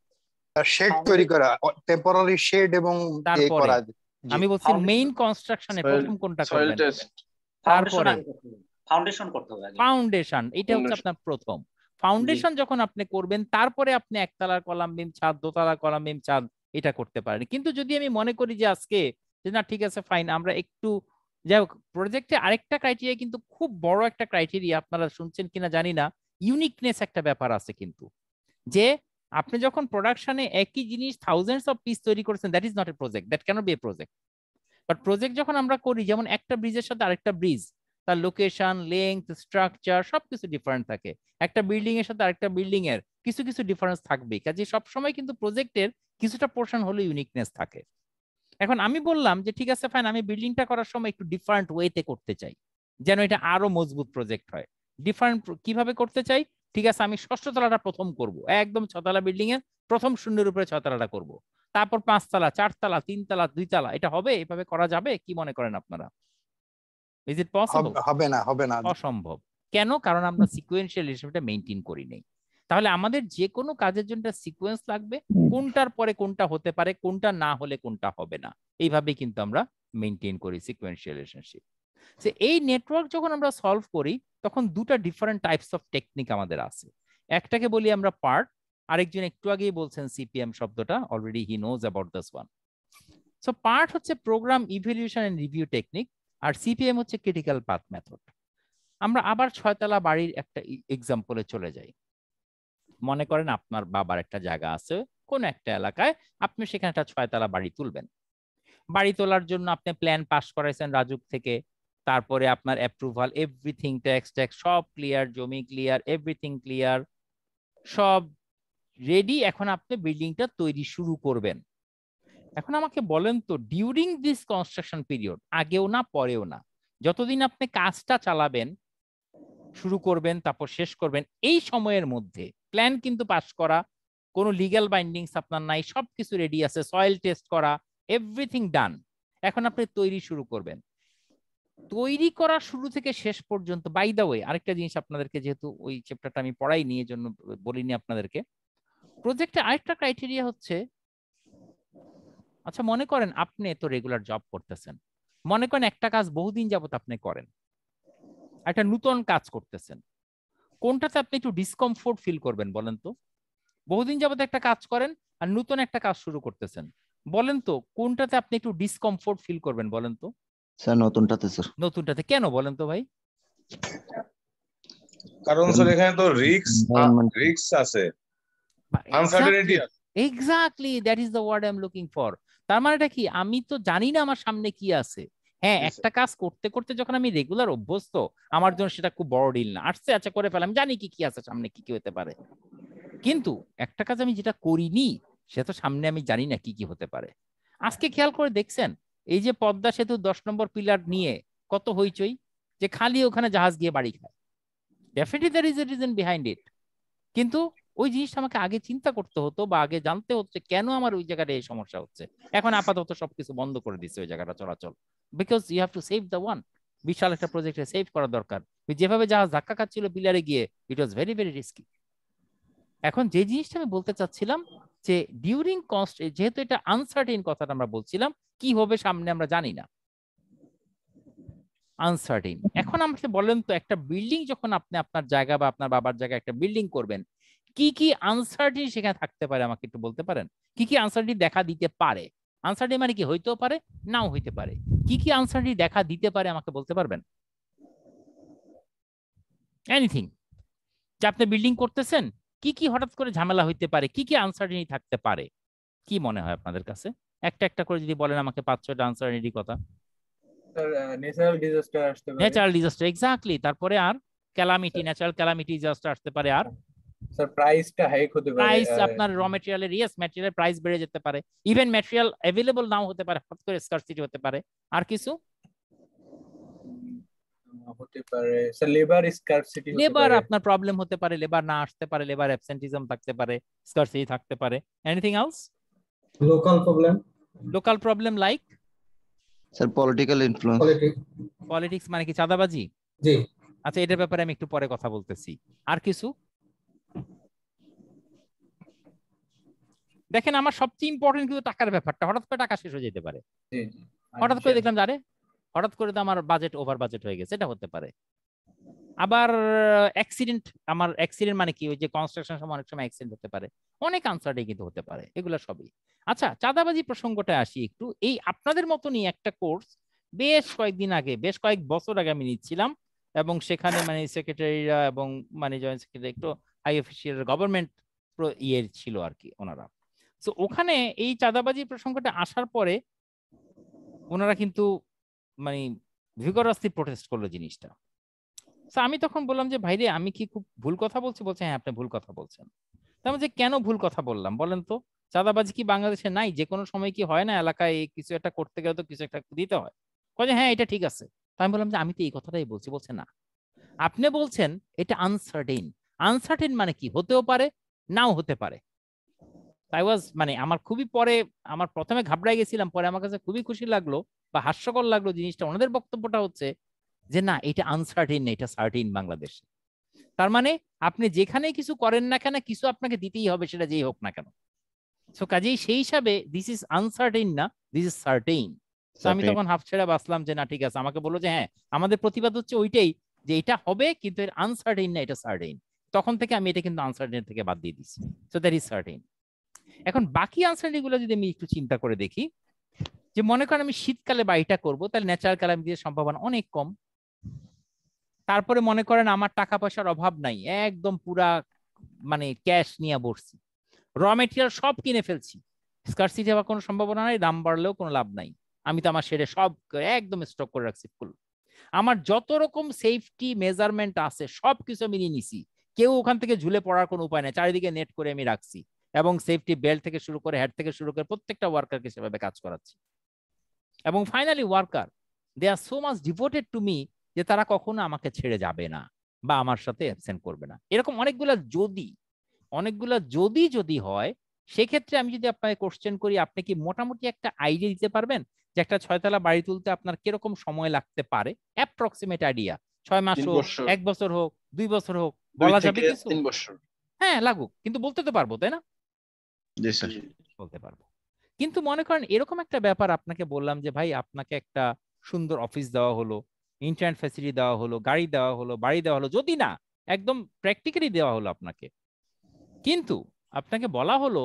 A: শেড তৈরি করা টেম্পোরারি শেড এবং ইয়ে তারপরে আমি বলছি মেইন কনস্ট্রাকশনে প্রথম কোনটা করবেন তারপরে ফাউন্ডেশন করতে হবে ফাউন্ডেশন এটা হচ্ছে আপনার প্রথম ফাউন্ডেশন যখন আপনি করবেন তারপরে আপনি একতলার কলাম বিম ছাদ দোতলা কলাম বিম ছাদ এটা করতে পারেন কিন্তু যদি আমি মনে করি যে আজকে যে না ঠিক আছে ফাইন আমরা একটু যাই হোক প্রজেক্টে আরেকটা ক্রাইটেরিয়া কিন্তু খুব বড় একটা ক্রাইটেরিয়া আপনারা শুনছেন কিনা জানি না ইউনিকনেস একটা ব্যাপার আছে কিন্তু যে আপনি যখন প্রোডাকশনে একই জিনিস থাউজেন্ডস অফ পিস তৈরি করেছেন that is not a project that cannot be a project but project যখন আমরা করি যেমন একটা ব্রিজের সাথে আরেকটা ব্রিজ তার লোকেশন লেন্থ স্ট্রাকচার সবকিছু ডিফারেন্ট থাকে একটা বিল্ডিং এর সাথে আরেকটা বিল্ডিং এর কিছু কিছু ডিফারেন্স থাকবে কাজে সবসময় কিন্তু প্রজেক্টের কিছুটা পোর্শন হলো ইউনিকনেস থাকে এখন আমি বললাম যে ঠিক আছে ফাইন আমি বিল্ডিংটা করার সময় একটু ডিফারেন্ট ওয়েতে করতে চাই যেন এটা আরো মজবুত প্রজেক্ট হয় ডিফারেন্ট কিভাবে করতে চাই ঠিক আছে আমি ষষ্ঠ তলাটা প্রথম করব একদম ছতলা বিল্ডিং এর প্রথম শূন্যের উপরে ছতলাটা করব তারপর পাঁচতলা চারতলা তিনতলা দুইতলা এটা হবে এভাবে করা যাবে কি মনে করেন আপনারা ইজ ইট পসিবল হবে না হবে না অসম্ভব কেন কারণ আমরা সিকোয়েন্সিয়াল হিসেবেটা মেনটেন করি নাই তাহলে আমাদের যে কোনো কাজের জন্য সিকোয়েন্স লাগবে কোনটার পরে কোনটা হতে পারে কোনটা না হলে কোনটা হবে না এইভাবে কিন্তু আমরা মেনটেন করি সিকোয়েন্সিয়াল রিলেশনশিপ যে এই নেটওয়ার্ক যখন আমরা সলভ করি তখন দুটা ডিফারেন্ট টাইপস অফ টেকনিক আমাদের আছে একটাকে বলি আমরা পার্ট আরেকজন একটু আগেই বলছেন সিপিএম শব্দটা already he knows about this one so part হচ্ছে program evaluation and review technique আর সিপিএম হচ্ছে ক্রিটিক্যাল পাথ মেথড আমরা আবার ছয়তলা বাড়ির একটা e- এক্সাম্পলে চলে যাই মনে করেন আপনার বাবার একটা জায়গা আছে কোন একটা এলাকায় আপনি সেখানে একটা ছয়তলা বাড়ি তুলবেন বাড়ি তোলার জন্য আপনি প্ল্যান পাস করাইছেন রাজুক থেকে তারপরে আপনার অ্যাপ্রুভাল এভরিথিং ট্যাক্স ট্যাক্স সব ক্লিয়ার জমি ক্লিয়ার এভরিথিং ক্লিয়ার সব রেডি এখন আপনি বিল্ডিংটা তৈরি শুরু করবেন এখন আমাকে বলেন তো ডিউরিং দিস কনস্ট্রাকশন পিরিয়ড আগেও না পরেও না যতদিন আপনি কাজটা চালাবেন শুরু করবেন তারপর শেষ করবেন এই সময়ের মধ্যে প্ল্যান কিন্তু পাস করা কোনো লিগ্যাল বাইন্ডিংস আপনার নাই সব কিছু রেডি আছে সয়েল টেস্ট করা এভরিথিং ডান এখন আপনি তৈরি শুরু করবেন তৈরি করা শুরু থেকে শেষ পর্যন্ত বাই দা ওয়ে আরেকটা জিনিস আপনাদেরকে যেহেতু ওই চ্যাপ্টারটা আমি পড়াই নিয়ে জন্য বলিনি আপনাদেরকে প্রজেক্টে আরেকটা ক্রাইটেরিয়া হচ্ছে আচ্ছা মনে করেন আপনি তো রেগুলার জব করতেছেন মনে করেন একটা কাজ বহুদিন যাবত আপনি করেন একটা নূতন কাজ করতেছেন কোনটাতে আপনি একটু ডিসকমফোর্ট ফিল করবেন বলেন তো বহুদিন যাবত একটা কাজ করেন আর নূতন একটা কাজ শুরু করতেছেন বলেন তো কোনটাতে আপনি একটু ডিসকমফোর্ট ফিল করবেন বলেন তো স্যার নতুনটাতে স্যার নতুনটাতে কেন বলেন তো ভাই
B: কারণ স্যার এখানে তো রিস্ক রিস্ক আছে আনসার্টেনিটি আছে
A: exactly that is the word I am looking for তার মানে এটা কি আমি তো জানি না আমার সামনে কি আছে হ্যাঁ একটা কাজ করতে করতে যখন আমি রেগুলার অভ্যস্ত আমার জন্য সেটা খুব বড় ডিল না আসছে আচ্ছা, আচ্ছা করে ফেলাম জানি কি কি আছে সামনে কি কি হতে পারে কিন্তু একটা কাজ আমি যেটা করিনি সে তো সামনে আমি জানি না কি কি হতে পারে আজকে খেয়াল করে দেখছেন এই যে পদ্মা সেতু দশ নম্বর পিলার নিয়ে কত হইচই যে খালি ওখানে জাহাজ গিয়ে বাড়ি খায় definitely there is a reason behind it কিন্তু ওই জিনিসটা আমাকে আগে চিন্তা করতে হতো বা আগে জানতে হচ্ছে কেন আমার ওই জায়গাটা এই সমস্যা হচ্ছে এখন আপাতত সবকিছু বন্ধ করে দিচ্ছে ওই জায়গাটা চলাচল because you have to save the one বিশাল একটা প্রজেক্টে সেভ করা দরকার যেভাবে জাহাজ ধাক্কা খাচ্ছিল পিলারে গিয়ে it was very very risky এখন যে জিনিসটা আমি বলতে চাচ্ছিলাম যে ডিউরিং কস্ট যেহেতু এটা আনসার্টেন কথাটা আমরা বলছিলাম কি হবে সামনে আমরা জানি না আনসার্টেন এখন আমাকে বলেন তো একটা বিল্ডিং যখন আপনি আপনার জায়গা বা আপনার বাবার জায়গায় একটা বিল্ডিং করবেন কি কি আনসারটি সেখানে থাকতে পারে আমাকে একটু বলতে পারেন কি কি আনসারটি দেখা দিতে পারে আনসারটি মানে কি হইতেও পারে নাও হইতে পারে কি কি আনসারটি দেখা দিতে পারে আমাকে বলতে পারবেন এনিথিং যে আপনি বিল্ডিং করতেছেন কি কি হঠাৎ করে ঝামেলা হইতে পারে কি কি আনসারটি থাকতে পারে কি মনে হয় আপনাদের কাছে একটা একটা করে যদি বলেন আমাকে পাঁচ ছয়টা আনসার আনসার্টিনির কথা ন্যাচারাল ডিজাস্টার এক্স্যাক্টলি তারপরে আর ক্যালামিটি ন্যাচারাল ক্যালামিটি ডিজাস্টার আসতে পারে আর
C: স্যার প্রাইসটা হাইক হতে পারে প্রাইস আপনার
A: র ম্যাটেরিয়ালের ইয়েস ম্যাটেরিয়াল প্রাইস বেড়ে যেতে পারে ইভেন ম্যাটেরিয়াল अवेलेबल নাও হতে পারে হঠাৎ করে স্কারসিটি হতে পারে আর কিছু
C: হতে পারে স্যার লেবার স্কারসিটি লেবার
A: আপনার প্রবলেম হতে পারে লেবার না আসতে পারে লেবার অ্যাবসেন্টিজম থাকতে পারে স্কারসিটি থাকতে পারে anything else local problem local problem like sir political influence politics মানে কি চাঁদাবাজি জি আচ্ছা এটার ব্যাপারে আমি একটু পরে কথা বলতেছি আর কিছু দেখেন আমার সবচেয়ে ইম্পর্টেন্ট কিন্তু টাকার ব্যাপারটা হঠাৎ করে টাকা শেষ হয়ে যেতে পারে হঠাৎ করে দেখলাম জানে হঠাৎ করে তো আমার বাজেট ওভার বাজেট হয়ে গেছে এটা হতে পারে আবার অ্যাক্সিডেন্ট আমার অ্যাক্সিডেন্ট মানে কি ওই যে কনস্ট্রাকশন সময় অনেক সময় অ্যাক্সিডেন্ট হতে পারে অনেক আনসারটাই কিন্তু হতে পারে এগুলো সবই আচ্ছা চাঁদাবাজি প্রসঙ্গটা আসি একটু এই আপনাদের মতনই একটা কোর্স বেশ কয়েকদিন আগে বেশ কয়েক বছর আগে আমি নিচ্ছিলাম এবং সেখানে মানে সেক্রেটারিরা এবং মানে জয়েন্ট সেক্রেটারি একটু হাই অফিসিয়াল গভর্নমেন্ট ইয়ের ছিল আর কি ওনারা তো ওখানে এই চাঁদাবাজি প্রসঙ্গটা আসার পরে ওনারা কিন্তু মানে ভিগরাসলি প্রোটেস্ট করলো জিনিসটা তো আমি তখন বললাম যে ভাইরে আমি কি খুব ভুল কথা বলছি বলছে হ্যাঁ আপনি ভুল কথা বলছেন তার মানে যে কেন ভুল কথা বললাম বলেন তো চাঁদাবাজি কি বাংলাদেশে নাই যে কোনো সময় কি হয় না এলাকায় কিছু একটা করতে গেলে তো কিছু একটা দিতে হয় কয়ে হ্যাঁ এটা ঠিক আছে তাই আমি বললাম যে আমি তো এই কথাটাই বলছি বলছে না আপনি বলছেন এটা আনসার্টেন আনসার্টেন মানে কি হতেও পারে নাও হতে পারে আই ওয়াজ মানে আমার খুবই পরে আমার প্রথমে ঘাবড়াই গেছিলাম পরে আমার কাছে খুবই খুশি লাগলো বা হাস্যকর লাগলো জিনিসটা ওনাদের বক্তব্যটা হচ্ছে যে না এটা আনসার্টিন না এটা সার্টিন বাংলাদেশ তার মানে আপনি যেখানে কিছু করেন না কেন কিছু আপনাকে দিতেই হবে সেটা যেই হোক না কেন সো কাজেই সেই হিসাবে দিস ইজ আনসার্টিন না দিস ইজ সার্টিন তো আমি তখন হাফ ছেড়ে বাসলাম যে না ঠিক আছে আমাকে বললো যে হ্যাঁ আমাদের প্রতিবাদ হচ্ছে ওইটাই যে এটা হবে কিন্তু এর আনসার্টেইন না এটা সার্টেইন তখন থেকে আমি এটা কিন্তু আনসার্টিন থেকে বাদ দিয়ে দিছি সো দ্যাট ইজ সার্টেইন এখন বাকি আনসারগুলো যদি আমি একটু চিন্তা করে দেখি যে মনে করেন আমি শীতকালে বাড়িটা করব তাহলে ন্যাচারাল ক্যালামিটির সম্ভাবনা অনেক কম তারপরে মনে করেন আমার টাকা পয়সার অভাব নাই একদম পুরা মানে ক্যাশ নিয়ে বসছি র মেটেরিয়াল সব কিনে ফেলছি স্কারসিটি হওয়ার কোনো সম্ভাবনা নাই দাম বাড়লেও কোনো লাভ নাই আমি তো আমার সেরে সব একদম স্টক করে রাখছি ফুল আমার যত রকম সেফটি মেজারমেন্ট আছে সব কিছু আমি নিয়ে নিছি কেউ ওখান থেকে ঝুলে পড়ার কোনো উপায় নাই চারিদিকে নেট করে আমি রাখছি এবং সেফটি বেল্ট থেকে শুরু করে হেড থেকে শুরু করে প্রত্যেকটা ওয়ার্কারকে সেভাবে কাজ করাচ্ছি এবং finally worker they are so much devoted to me যে তারা কখনো আমাকে ছেড়ে যাবে না বা আমার সাথে অ্যাবসেন্ট করবে না এরকম অনেকগুলা যদি অনেকগুলা যদি যদি হয় সেক্ষেত্রে আমি যদি আপনাকে কোশ্চেন করি আপনি কি মোটামুটি একটা আইডিয়া দিতে পারবেন যে একটা ছয়তলা বাড়ি তুলতে আপনার কিরকম সময় লাগতে পারে অ্যাপ্রক্সিমেট আইডিয়া ছয় মাস হোক এক বছর হোক দুই বছর হোক বলা যাবে কিছু হ্যাঁ লাগুক কিন্তু বলতে তো পারবো তাই না বলতে পারবো কিন্তু মনে করেন এরকম একটা ব্যাপার আপনাকে বললাম যে ভাই আপনাকে একটা সুন্দর অফিস দেওয়া হলো ইন্টারনেট ফ্যাসিলিটি দেওয়া হলো গাড়ি দেওয়া হলো বাড়ি দেওয়া হলো যদি না একদম প্র্যাকটিক্যালি দেওয়া হলো আপনাকে কিন্তু আপনাকে বলা হলো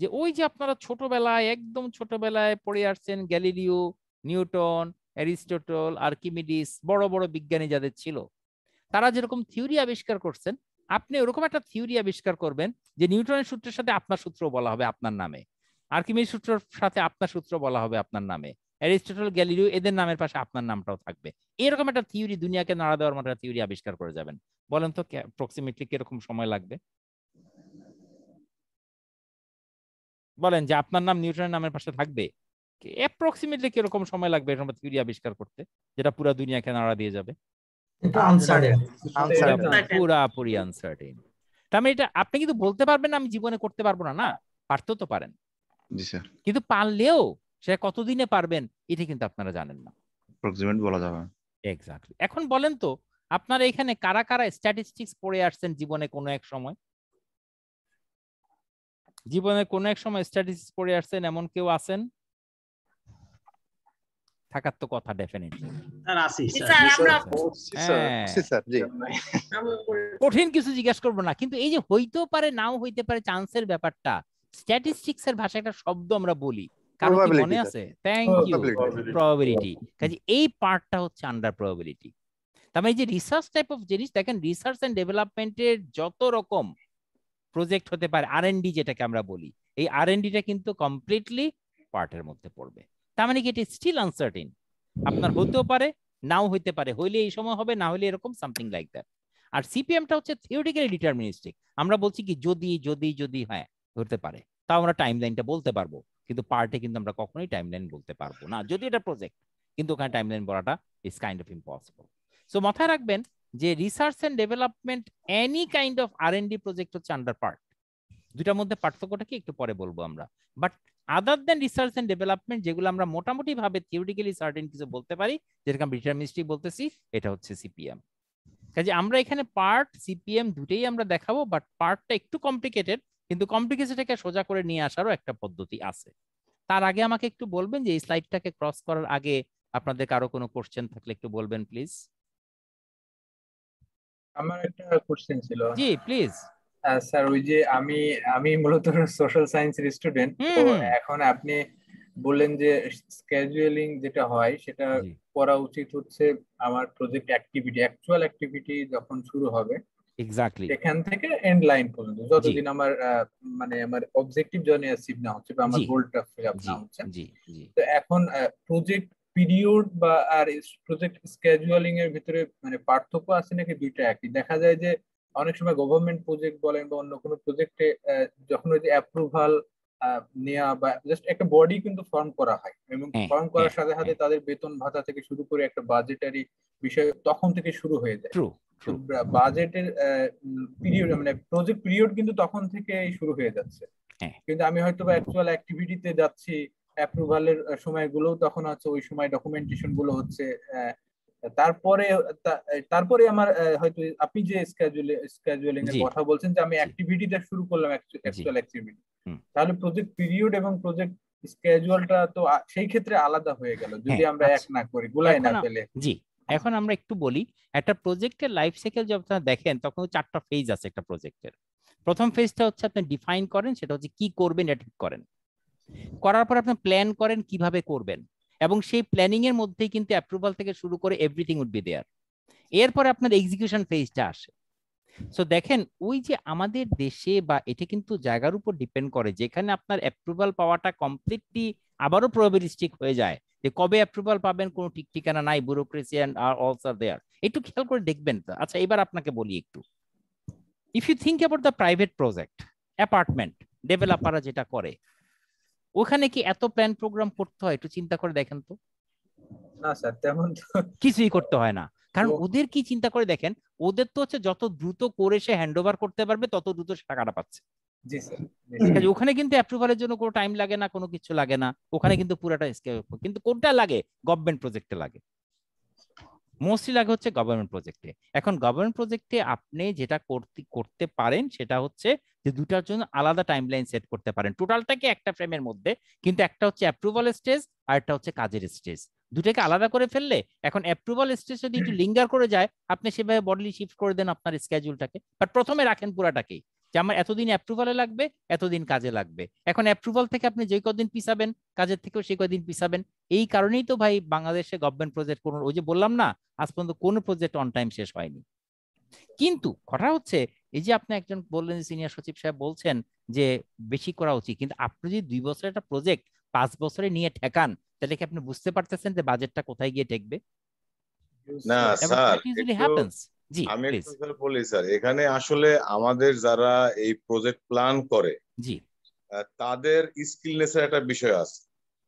A: যে ওই যে আপনারা ছোটবেলায় একদম ছোটবেলায় পড়ে আসছেন গ্যালিলিও নিউটন অ্যারিস্টোটল আর্কিমিডিস বড় বড় বিজ্ঞানী যাদের ছিল তারা যেরকম থিওরি আবিষ্কার করছেন আপনি ওরকম একটা থিওরি আবিষ্কার করবেন যে নিউটনের সূত্রের সাথে আপনার সূত্র বলা হবে আপনার নামে আর্কিমিড সূত্রের সাথে আপনার সূত্র বলা হবে আপনার নামে অ্যারিস্টটল গ্যালিলিও এদের নামের পাশে আপনার নামটাও থাকবে এরকম একটা থিওরি দুনিয়াকে নাড়া দেওয়ার মতো থিওরি আবিষ্কার করে যাবেন বলেন তো অ্যাপ্রক্সিমেটলি কিরকম সময় লাগবে বলেন যে আপনার নাম নিউটনের নামের পাশে থাকবে অ্যাপ্রক্সিমেটলি কিরকম সময় লাগবে এরকম থিওরি আবিষ্কার করতে যেটা পুরো দুনিয়াকে নাড়া দিয়ে যাবে পুরাপুরি আনসার্টেন তার মানে এটা আপনি কিন্তু বলতে পারবেন আমি জীবনে করতে পারবো না না পারতেও তো পারেন কিন্তু পারলেও সে কতদিনে পারবেন এটা কিন্তু আপনারা জানেন না অ্যাপ্রক্সিমেট বলা যাবে এক্স্যাক্টলি এখন বলেন তো আপনারা এখানে কারা কারা স্ট্যাটিস্টিক্স পড়ে আসছেন জীবনে কোন এক সময় জীবনে কোন এক সময় স্ট্যাটিস্টিক্স পড়ে আসছেন এমন কেউ আছেন থাকার তো কথা ডেফিনেটলি হ্যাঁ। কঠিন কিছু জিজ্ঞেস করবো না কিন্তু এই যে হইতেও পারে নাও হইতে পারে চান্সের ব্যাপারটা স্ট্যাটিস্টিক্স এর ভাষায় একটা শব্দ আমরা বলি মনে আছে থ্যাংক ইউ প্রবাবিলিটি কাজে এই পার্টটা হচ্ছে আন্ডার প্রবাবিলিটি তার মানে যে রিসার্চ টাইপ অফ জিনিস দেখেন রিসার্চ এন্ড ডেভেলপমেন্টের যত রকম প্রজেক্ট হতে পারে আর যেটাকে আমরা বলি এই আর টা কিন্তু কমপ্লিটলি পার্টের মধ্যে পড়বে তার মানে কি এটা স্টিল আনসার্টিন আপনার হতেও পারে নাও হইতে পারে হইলে এই সময় হবে না হইলে এরকম সামথিং লাইক দ্যাট আর সিপিএমটা হচ্ছে থিওরিক্যালি ডিটারমিনিস্টিক আমরা বলছি কি যদি যদি যদি হ্যাঁ হতে পারে তাও আমরা টাইম লাইনটা বলতে পারবো কিন্তু পার্টে কিন্তু আমরা কখনোই টাইম লাইন বলতে পারবো না যদি এটা প্রজেক্ট কিন্তু ওখানে টাইম লাইন বলাটা is kind of impossible so মাথায় রাখবেন যে research and development any kind of R and D project হচ্ছে আন্ডার পার্ট দুটার মধ্যে পার্থক্যটা কি একটু পরে বলবো আমরা but other than research and development যেগুলো আমরা মোটামুটি ভাবে থিওরিটিক্যালি সার্টেন কিছু বলতে পারি যেরকম ডিটারমিনিস্টিক বলতেছি এটা হচ্ছে সিপিএম কাজে আমরা এখানে পার্ট সিপিএম দুটেই আমরা দেখাবো বাট পার্টটা একটু কমপ্লিকেটেড কিন্তু কমপ্লিকেশনটাকে সোজা করে নিয়ে আসারও একটা পদ্ধতি আছে তার আগে আমাকে একটু বলবেন যে এই স্লাইডটাকে ক্রস করার আগে আপনাদের কারো কোনো কোশ্চেন থাকলে একটু বলবেন প্লিজ
C: আমার একটা কোশ্চেন ছিল জি প্লিজ স্যার ওই যে আমি আমি মূলত সোশ্যাল সায়েন্সের স্টুডেন্ট তো এখন আপনি বললেন যে স্কেজুয়ালিং যেটা হয় সেটা করা উচিত হচ্ছে আমার প্রজেক্ট অ্যাক্টিভিটি অ্যাকচুয়াল অ্যাক্টিভিটি যখন শুরু হবে
A: এক্স্যাক্টলি এখান
C: থেকে এন্ড লাইন পর্যন্ত যতদিন আমার মানে আমার অবজেক্টিভ জার্নি অ্যাচিভ না হচ্ছে বা আমার গোলটা ফিল আপ না হচ্ছে তো এখন প্রজেক্ট পিরিয়ড বা আর প্রজেক্ট স্কেজুয়ালিং এর ভিতরে মানে পার্থক্য আছে নাকি দুইটা একই দেখা যায় যে অনেক সময় গভর্নমেন্ট প্রজেক্ট বলেন বা অন্য কোনো প্রজেক্টে যখন ওই যে অ্যাপ্রুভাল নেওয়া বা জাস্ট একটা বডি কিন্তু ফর্ম করা হয় এবং ফর্ম হ্যাঁ, করার হ্যাঁ, সাথে সাথে হ্যাঁ। তাদের বেতন ভাতা থেকে শুরু করে একটা বাজেটারি বিষয় তখন থেকে শুরু হয়ে যায় বাজেটের পিরিয়ড মানে প্রজেক্ট পিরিয়ড কিন্তু তখন থেকে শুরু হয়ে যাচ্ছে কিন্তু আমি হয়তো বা অ্যাকচুয়াল অ্যাক্টিভিটিতে যাচ্ছি অ্যাপ্রুভালের সময়গুলো তখন আছে ওই সময় ডকুমেন্টেশন গুলো হচ্ছে আহ তারপরে তারপরে আমার হয়তো আপনি যে স্কেজুলে স্কেজুলিং এর কথা বলছেন যে আমি অ্যাক্টিভিটিটা শুরু করলাম অ্যাকচুয়াল অ্যাক্টিভিটি তাহলে প্রজেক্ট পিরিয়ড এবং প্রজেক্ট স্ক্যাজুয়ালটা তো সেই ক্ষেত্রে আলাদা হয়ে গেল যদি হ্যাঁ, আমরা এক আচ্ছা। না করি গোলাই না পেলে
A: জি এখন আমরা একটু বলি একটা প্রজেক্টের লাইফ সাইকেল যখন আপনারা দেখেন তখন চারটা ফেজ আছে একটা প্রজেক্টের প্রথম ফেজটা হচ্ছে আপনি ডিফাইন করেন সেটা হচ্ছে কি করবেন এটা করেন করার পর আপনি প্ল্যান করেন কিভাবে করবেন এবং সেই প্ল্যানিং এর মধ্যেই কিন্তু অ্যাপ্রুভাল থেকে শুরু করে এভরিথিং উড বি দেয়ার এরপর আপনার এক্সিকিউশন ফেজটা আসে সো দেখেন ওই যে আমাদের দেশে বা এটা কিন্তু জায়গার উপর ডিপেন্ড করে যেখানে আপনার অ্যাপ্রুভাল পাওয়াটা কমপ্লিটলি আবারও প্রবেলিস্টিক হয়ে যায় যে কবে অ্যাপ্রুভাল পাবেন কোনো ঠিক ঠিকানা নাই ব্যুরোক্রেসি অ্যান্ড আর অলস আর দেয়ার একটু খেয়াল করে দেখবেন তো আচ্ছা এবার আপনাকে বলি একটু if you think about the private project apartment ডেভেলপাররা যেটা করে ওখানে কি এত প্ল্যান প্রোগ্রাম করতে হয় একটু চিন্তা করে দেখেন তো
C: না স্যার তেমন
A: কিছুই করতে হয় না কারণ ওদের কি চিন্তা করে দেখেন ওদের তো হচ্ছে যত দ্রুত করে সে হ্যান্ড ওভার করতে পারবে তত দ্রুত সে টাকাটা পাচ্ছে ওখানে কিন্তু অ্যাপ্রুভালের জন্য কোনো টাইম লাগে না কোনো কিছু লাগে না ওখানে কিন্তু পুরাটা স্কেপ কিন্তু কোনটা লাগে গভর্নমেন্ট প্রজেক্টে লাগে মোস্টলি লাগে হচ্ছে গভর্নমেন্ট প্রজেক্টে এখন গভর্নমেন্ট প্রজেক্টে আপনি যেটা করতে করতে পারেন সেটা হচ্ছে যে দুটার জন্য আলাদা টাইম লাইন সেট করতে পারেন টোটালটাকে একটা ফ্রেমের মধ্যে কিন্তু একটা হচ্ছে অ্যাপ্রুভাল স্টেজ আর একটা হচ্ছে কাজের স্টেজ দুটাকে আলাদা করে ফেললে এখন অ্যাপ্রুভাল স্টেজ যদি একটু লিঙ্গার করে যায় আপনি সেভাবে বডিলি শিফট করে দেন আপনার স্কেজুলটাকে বাট প্রথমে রাখেন পুরাটাকেই যে আমার এতদিন অ্যাপ্রুভালে লাগবে এতদিন কাজে লাগবে এখন অ্যাপ্রুভাল থেকে আপনি যে কদিন পিছাবেন কাজের থেকেও সেই কদিন পিছাবেন এই কারণেই তো ভাই বাংলাদেশে গভর্নমেন্ট প্রজেক্ট কোনো ওই যে বললাম না আজ পর্যন্ত কোন প্রজেক্ট অন টাইম শেষ হয়নি কিন্তু কথা হচ্ছে এই যে আপনি একজন বললেন সিনিয়র সচিব সাহেব বলছেন যে বেশি করা উচিত কিন্তু আপনি যদি দুই বছরের একটা প্রজেক্ট পাঁচ বছরে নিয়ে ঠেকান তাহলে কি আপনি বুঝতে পারতেছেন যে বাজেটটা কোথায় গিয়ে ঠেকবে
B: না স্যার জি আমি একটু বলি স্যার এখানে আসলে আমাদের যারা এই প্রজেক্ট প্ল্যান করে জি তাদের স্কিলনেস এর একটা বিষয় আছে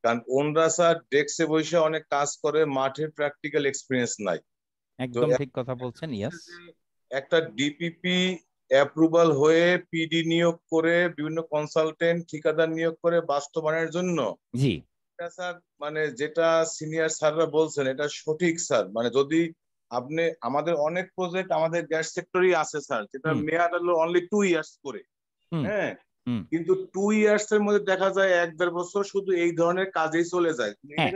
B: কারণ ওনরা স্যার ডেস্কে বসে অনেক কাজ করে মাঠে প্র্যাকটিক্যাল এক্সপিরিয়েন্স নাই
A: একদম ঠিক কথা বলছেন ইয়েস
B: একটা ডিপিপি অ্যাপ্রুভাল হয়ে পিডি নিয়োগ করে বিভিন্ন কনসালটেন্ট ঠিকাদার নিয়োগ করে বাস্তবায়নের জন্য জি স্যার মানে যেটা সিনিয়র স্যাররা বলছেন এটা সঠিক স্যার মানে যদি আপনি আমাদের অনেক প্রজেক্ট আমাদের গ্যাস সেক্টরই আছে স্যার যেটা মেয়াদ হলো অনলি টু ইয়ার্স করে হ্যাঁ কিন্তু টু ইয়ার্স এর মধ্যে দেখা যায় এক দেড় বছর শুধু এই ধরনের কাজেই চলে যায় হ্যাঁ।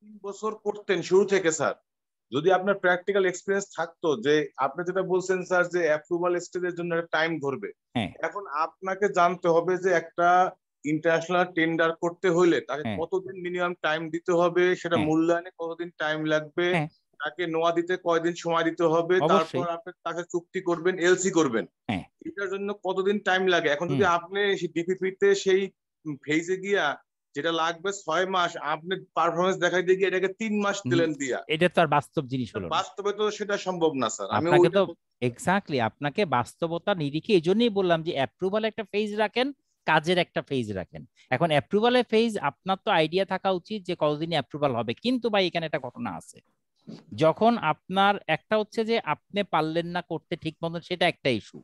B: তিন বছর করতেন শুরু থেকে স্যার যদি আপনার প্র্যাকটিক্যাল এক্সপিরিয়েন্স থাকতো যে আপনি যেটা বলছেন স্যার যে অ্যাপ্রুভাল স্টেজের জন্য টাইম ধরবে হ্যাঁ। এখন আপনাকে জানতে হবে যে একটা ইন্টারন্যাশনাল টেন্ডার করতে হলে তাকে হ্যাঁ। কতদিন মিনিমাম টাইম দিতে হবে সেটা মূল্যায়নে কতদিন টাইম লাগবে তাকে নোয়া দিতে কয়দিন সময় দিতে হবে তারপর আপনি তাকে চুক্তি করবেন এলসি করবেন হ্যাঁ। এটার জন্য কতদিন টাইম লাগে এখন যদি আপনি ডিপিপিতে সেই ফেজে গিয়া যেটা লাগবে ছয় মাস আপনি পারফরমেন্স দেখাই দিয়ে এটাকে তিন মাস দিলেন দিয়া
A: এটা তো আর বাস্তব জিনিস হলো
B: বাস্তবে তো সেটা সম্ভব না স্যার আমি তো
A: এক্স্যাক্টলি আপনাকে বাস্তবতা নিরিখে এই জন্যই বললাম যে অ্যাপ্রুভাল একটা ফেজ রাখেন কাজের একটা ফেজ রাখেন এখন অ্যাপ্রুভালের ফেজ আপনার তো আইডিয়া থাকা উচিত যে কতদিনে অ্যাপ্রুভাল হবে কিন্তু ভাই এখানে একটা ঘটনা আছে যখন আপনার একটা হচ্ছে যে আপনি পারলেন না করতে ঠিক মতন সেটা একটা ইস্যু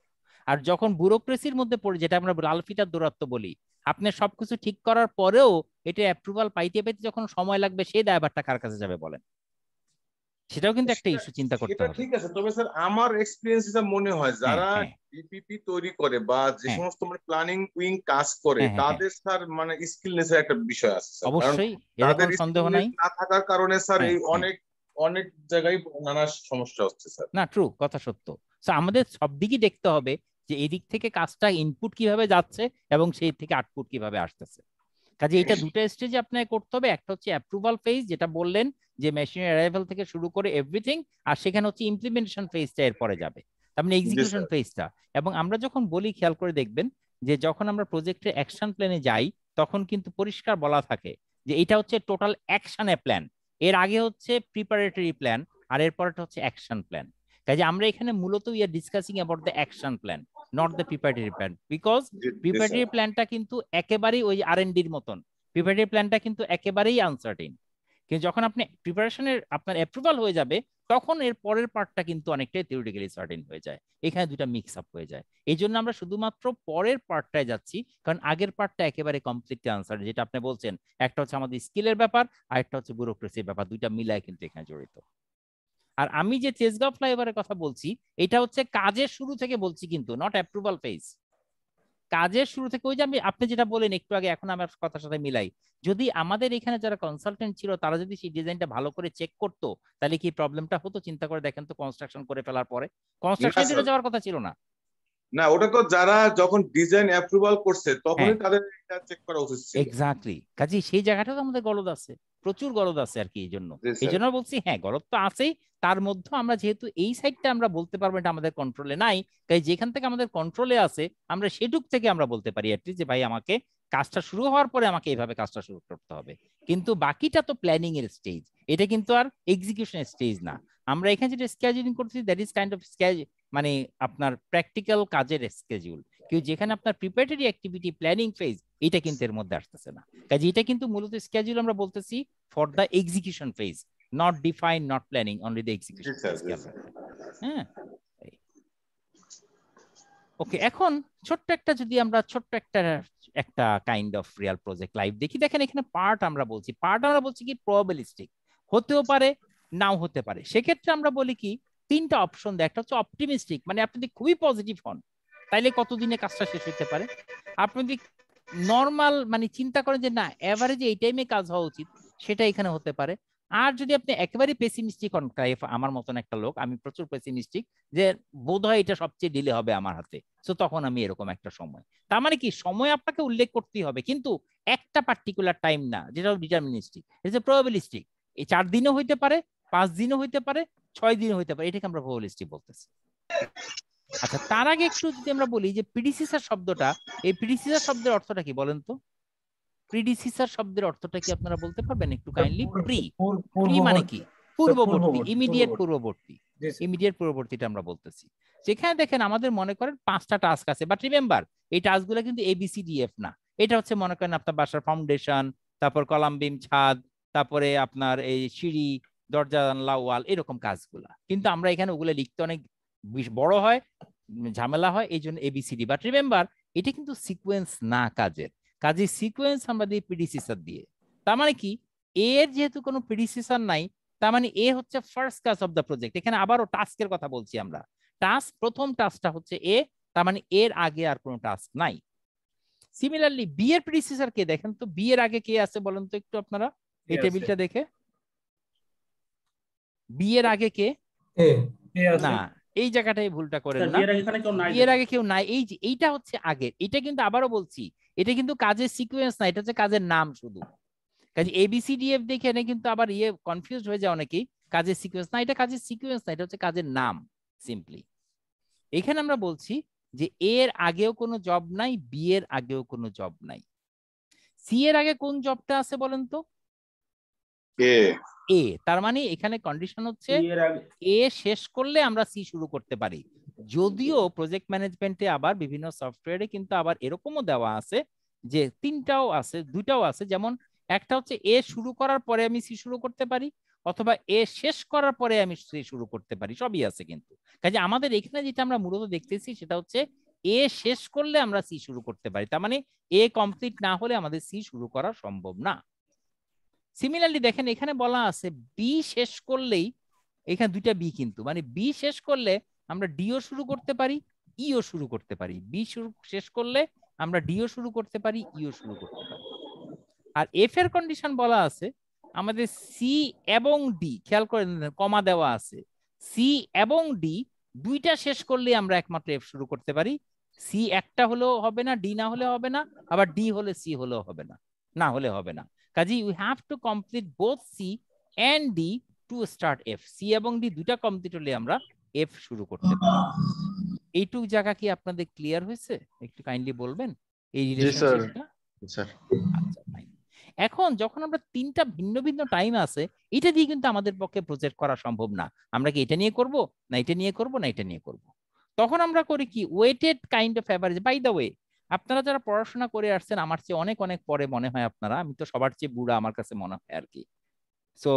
A: আর যখন ব্যুরোক্রেসির মধ্যে পড়ে যেটা আমরা লালফিটার দূরত্ব বলি আপনি সবকিছু ঠিক করার পরেও এটা অ্যাপ্রুভাল পাইতে পাইতে যখন সময় লাগবে সেই দায়ভারটা কার কাছে যাবে বলেন সেটাও কিন্তু একটা ইস্যু চিন্তা করতে হবে ঠিক
B: আছে তবে স্যার আমার এক্সপেরিয়েন্স হিসাবে মনে হয় হ্যাঁ, যারা ডিপিপি হ্যাঁ। তৈরি করে বা যে হ্যাঁ। সমস্ত মানে প্ল্যানিং উইং কাজ করে তাদের স্যার মানে এর একটা বিষয়
A: আছে অবশ্যই তাদের সন্দেহ নাই না
B: থাকার কারণে স্যার এই অনেক অনেক জায়গায়
A: নানা সমস্যা হচ্ছে স্যার না ট্রু কথা সত্য সো আমাদের সব দেখতে হবে যে এদিক থেকে কাজটা ইনপুট কিভাবে যাচ্ছে এবং সেই থেকে আউটপুট কিভাবে আসতেছে কাজে এটা দুটো স্টেজ আপনাকে করতে হবে একটা হচ্ছে অ্যাপ্রুভাল ফেজ যেটা বললেন যে মেশিনের অ্যারাইভাল থেকে শুরু করে এভরিথিং আর সেখানে হচ্ছে ইমপ্লিমেন্টেশন ফেজটা এরপরে যাবে তার মানে এক্সিকিউশন ফেজটা এবং আমরা যখন বলি খেয়াল করে দেখবেন যে যখন আমরা প্রজেক্টের অ্যাকশন প্ল্যানে যাই তখন কিন্তু পরিষ্কার বলা থাকে যে এটা হচ্ছে টোটাল অ্যাকশনে প্ল্যান এর আগে হচ্ছে প্রিপারেটরি প্ল্যান আর এরপরটা হচ্ছে অ্যাকশন প্ল্যান কাজে আমরা এখানে মূলত are discussing about the action plan not the preparatory plan because preparatory প্ল্যানটা কিন্তু একেবারেই ওই আর এন ডির মতন প্রিপারেটরি প্ল্যানটা কিন্তু একেবারেই আনসার্টিন কিন্তু যখন আপনি প্রিপারেশনের আপনার অ্যাপ্রুভাল হয়ে যাবে তখন এর পরের পার্টটা কিন্তু অনেকটাই থিওরিটিক্যালি সার্টেন হয়ে যায় এখানে দুটা মিক্স আপ হয়ে যায় এই জন্য আমরা শুধুমাত্র পরের পার্টটায় যাচ্ছি কারণ আগের পার্টটা একেবারে কমপ্লিট আনসার যেটা আপনি বলছেন একটা হচ্ছে আমাদের স্কিলের ব্যাপার আর একটা হচ্ছে ব্যুরোক্রেসির ব্যাপার দুইটা মিলায় কিন্তু এখানে জড়িত আর আমি যে তেজগাঁও ফ্লাইওভারের কথা বলছি এটা হচ্ছে কাজের শুরু থেকে বলছি কিন্তু নট অ্যাপ্রুভাল ফেজ কাজের শুরু থেকে ওই যে আমি আপনি যেটা বলেন একটু আগে এখন আমার কথার সাথে মিলাই যদি আমাদের এখানে যারা কনসালটেন্ট ছিল তারা যদি সেই ডিজাইনটা ভালো করে চেক করতো তাহলে কি প্রবলেমটা হতো চিন্তা করে দেখেন তো কনস্ট্রাকশন করে ফেলার পরে কনস্ট্রাকশন যাওয়ার কথা ছিল না
B: না ওটা তো যারা যখন ডিজাইন অ্যাপ্রুভাল করছে তখনই হ্যাঁ।
A: তাদের এটা চেক করা উচিত
B: ছিল এক্স্যাক্টলি
A: কাজেই সেই জায়গাটাও আমাদের গলদ আছে প্রচুর গরদ আছে আর কি এই জন্য এই জন্য বলছি হ্যাঁ গরদ তো আছেই তার মধ্যে আমরা যেহেতু এই সাইডটা আমরা বলতে পারবো এটা আমাদের কন্ট্রোলে নাই তাই যেখান থেকে আমাদের কন্ট্রোলে আছে আমরা সেটুক থেকে আমরা বলতে পারি আর যে ভাই আমাকে কাজটা শুরু হওয়ার পরে আমাকে এইভাবে কাজটা শুরু করতে হবে কিন্তু বাকিটা তো প্ল্যানিং এর স্টেজ এটা কিন্তু আর এক্সিকিউশনের স্টেজ না আমরা এখানে যেটা স্কেজুলিং করছি দ্যাট ইজ কাইন্ড অফ মানে আপনার প্র্যাকটিক্যাল কাজের স্কেজুল কিন্তু যেখানে আপনার প্রিপারেটরি অ্যাক্টিভিটি প্ল্যানিং ফেজ এটা কিন্তু এর মধ্যে আসতেছে না কাজে এটা কিন্তু মূলত স্কেজুল আমরা বলতেছি for the execution phase not define not planning only the execution হ্যাঁ ওকে এখন ছোট্ট একটা যদি আমরা ছোট্ট একটা একটা kind of real project live দেখি দেখেন এখানে পার্ট আমরা বলছি পার্ট আমরা বলছি কি প্রবাবিলিস্টিক হতেও পারে নাও হতে পারে সেক্ষেত্রে আমরা বলি কি তিনটা অপশন দেয় একটা হচ্ছে অপটিমিস্টিক মানে আপনি যদি খুবই পজিটিভ হন তাইলে কতদিনে কাজটা শেষ হতে পারে আপনি যদি নর্মাল মানে চিন্তা করেন যে না অ্যাভারেজে এই টাইমে কাজ হওয়া উচিত সেটা এখানে হতে পারে আর যদি আপনি একেবারে পেসিমিস্টিক হন আমার মতন একটা লোক আমি প্রচুর পেসিমিস্টিক যে বোধ হয় এটা সবচেয়ে ডিলে হবে আমার হাতে তো তখন আমি এরকম একটা সময় তার মানে কি সময় আপনাকে উল্লেখ করতেই হবে কিন্তু একটা পার্টিকুলার টাইম না যেটা ডিটারমিনিস্টিক এটা প্রবাবিলিস্টিক এই চার দিনও হইতে পারে পাঁচ দিনও হইতে পারে ছয় দিনও হইতে পারে এটাকে আমরা প্রবাবিলিস্টিক বলতেছি আচ্ছা তার আগে একটু যদি আমরা বলি যে প্রিডিসিসার শব্দটা এই প্রিডিসিসার শব্দের অর্থটা কি বলেন তো প্রিডিসিসার শব্দের অর্থটা কি আপনারা বলতে পারবেন একটু কাইন্ডলি প্রি প্রি মানে কি পূর্ববর্তী ইমিডিয়েট পূর্ববর্তী ইমিডিয়েট পূর্ববর্তীটা আমরা বলতেছি যেখানে দেখেন আমাদের মনে করেন পাঁচটা টাস্ক আছে বাট রিমেম্বার এই টাস্কগুলো কিন্তু এবিসিডিএফ না এটা হচ্ছে মনে করেন আপনার বাসার ফাউন্ডেশন তারপর কলাম বিম ছাদ তারপরে আপনার এই সিঁড়ি দরজা জানলা ওয়াল এরকম কাজগুলা কিন্তু আমরা এখানে ওগুলো লিখতে অনেক বড় হয় ঝামেলা হয় এই জন্য এবিসিডি বাট রিমেম্বার এটা কিন্তু সিকোয়েন্স না কাজের কাজে সিকোয়েন্স আমরা দিই প্রিডিসিসার দিয়ে তার মানে কি এ এর যেহেতু কোনো প্রিডিসিসার নাই তার মানে এ হচ্ছে ফার্স্ট কাজ অফ দ্য প্রজেক্ট এখানে আবারও টাস্কের কথা বলছি আমরা টাস্ক প্রথম টাস্কটা হচ্ছে এ তার মানে এর আগে আর কোনো টাস্ক নাই সিমিলারলি বি এর প্রিডিসিসার কে দেখেন তো বি এর আগে কে আছে বলেন তো একটু আপনারা এই টেবিলটা দেখে বি এর আগে কে না এই জায়গাটাই ভুলটা করেন না এর আগে কেউ নাই এই যে এইটা হচ্ছে আগে এটা কিন্তু আবারও বলছি এটা কিন্তু কাজের সিকোয়েন্স না এটা হচ্ছে কাজের নাম শুধু কাজে এবিসিডিএফ e দেখে এনে কিন্তু আবার ইয়ে কনফিউজ হয়ে যায় অনেকেই কাজের সিকোয়েন্স না এটা কাজের সিকোয়েন্স না এটা হচ্ছে কাজের নাম সিম্পলি এখানে আমরা বলছি যে এর আগেও কোনো জব নাই বি এর আগেও কোনো জব নাই সি এর আগে কোন জবটা আছে বলেন তো এ এ তার মানে এখানে কন্ডিশন হচ্ছে এ শেষ করলে আমরা সি শুরু করতে পারি যদিও প্রজেক্ট ম্যানেজমেন্টে আবার বিভিন্ন সফটওয়্যারে কিন্তু আবার এরকমও দেওয়া আছে যে তিনটাও আছে দুইটাও আছে যেমন একটা হচ্ছে এ শুরু করার পরে আমি সি শুরু করতে পারি অথবা এ শেষ করার পরে আমি সি শুরু করতে পারি সবই আছে কিন্তু কাজে আমাদের এখানে যেটা আমরা মূলত দেখতেছি সেটা হচ্ছে এ শেষ করলে আমরা সি শুরু করতে পারি তার মানে এ কমপ্লিট না হলে আমাদের সি শুরু করা সম্ভব না সিমিলারলি দেখেন এখানে বলা আছে বি শেষ করলেই এখানে দুইটা বি কিন্তু মানে বি শেষ করলে আমরা ডিও শুরু করতে পারি ইও e শুরু করতে পারি বি শুরু শেষ করলে আমরা ডিও শুরু করতে পারি ইও e শুরু করতে পারি আর এফ এর কন্ডিশন বলা আছে আমাদের সি এবং ডি খেয়াল করে কমা দেওয়া আছে সি এবং ডি দুইটা শেষ করলে আমরা একমাত্র এফ শুরু করতে পারি সি একটা হলেও হবে না ডি না হলে হবে না আবার ডি হলে সি হলেও হবে না না হলে হবে না কাজেই we have to complete both C and D to start F C এবং ডি দুটা কমপ্লিট হলে আমরা এফ শুরু করতে পারি এইটুক জায়গা কি আপনাদের ক্লিয়ার হয়েছে একটু কাইন্ডলি বলবেন এই আচ্ছা, এখন যখন আমরা তিনটা ভিন্ন ভিন্ন টাইম আছে এটা দিয়ে কিন্তু আমাদের পক্ষে প্রজেক্ট করা সম্ভব না আমরা কি এটা নিয়ে করব না এটা নিয়ে করব না এটা নিয়ে করব তখন আমরা করি কি weighted kind of average by the way আপনারা যারা পড়াশোনা করে আসছেন আমার চেয়ে অনেক অনেক পরে মনে হয় আপনারা আমি তো সবার চেয়ে বুড়া আমার কাছে মনে হয় আর কি সো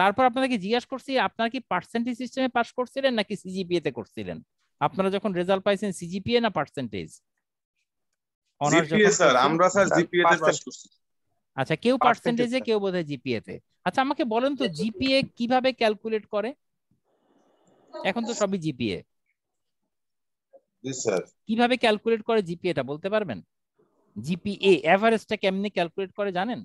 A: তারপর আপনাদেরকে জিজ্ঞাসা করছি আপনারা কি পার্সেন্টেজ সিস্টেমে পাস করছিলেন নাকি সিজিপিএ তে করছিলেন আপনারা যখন রেজাল্ট পাইছেন সিজিপিএ না পার্সেন্টেজ আমরা আচ্ছা কেউ পার্সেন্টেজে কেউ বোধহয় জিপিএ তে আচ্ছা আমাকে বলেন তো জিপিএ কিভাবে ক্যালকুলেট করে এখন তো সবই জিপিএ কিভাবে ক্যালকুলেট করে জিপিএটা বলতে পারবেন জিপিএ এভারেস্টটা কেমনে ক্যালকুলেট করে জানেন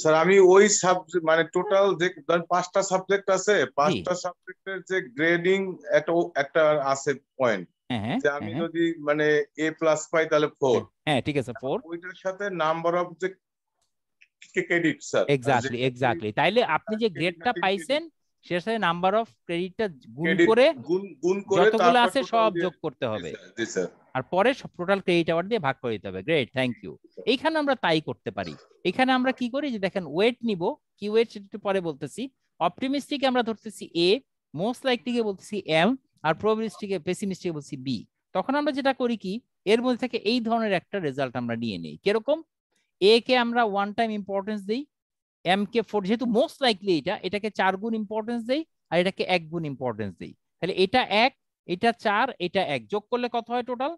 B: স্যার আমি ওই সাবজেক্ট মানে টোটাল যে পাঁচটা সাবজেক্ট আছে পাঁচটা সাবজেক্টের যে গ্রেডিং একটা আছে পয়েন্ট হ্যাঁ, হ্যাঁ, যে আমি হ্যাঁ, যদি মানে এ প্লাস পাই তাহলে ফোর
A: হ্যাঁ ঠিক আছে ফোর
B: ওইটার সাথে নাম্বার অফ
A: যে ক্রেডিট স্যার এক্স্যাক্টলি এক্স্যাক্টলি তাইলে আপনি যে গ্রেডটা পাইছেন সেটার সাথে নাম্বার অফ ক্রেডিটটা গুণ করে গুণ করে যতগুলো আছে সব যোগ করতে হবে আর পরে টোটাল ক্রেডিট দিয়ে ভাগ করে দিতে হবে গ্রেট থ্যাংক ইউ এইখানে আমরা তাই করতে পারি এখানে আমরা কি করি যে দেখেন ওয়েট নিব কি ওয়েট সেটা পরে বলতেছি অপটিমিস্টিক আমরা ধরতেছি এ মোস্ট কে বলতেছি এম আর প্রবলিস্টিকে পেসিমিস্টিকে বলছি বি তখন আমরা যেটা করি কি এর মধ্যে থেকে এই ধরনের একটা রেজাল্ট আমরা নিয়ে নিই কিরকম এ কে আমরা ওয়ান টাইম ইম্পর্টেন্স দিই এমকে ফোর যেহেতু মোস্ট লাইকলি এটা এটাকে চার গুণ ইম্পর্টেন্স দেই আর এটাকে এক গুণ ইম্পর্টেন্স দেই তাহলে এটা এক এটা চার এটা এক যোগ করলে কত হয় টোটাল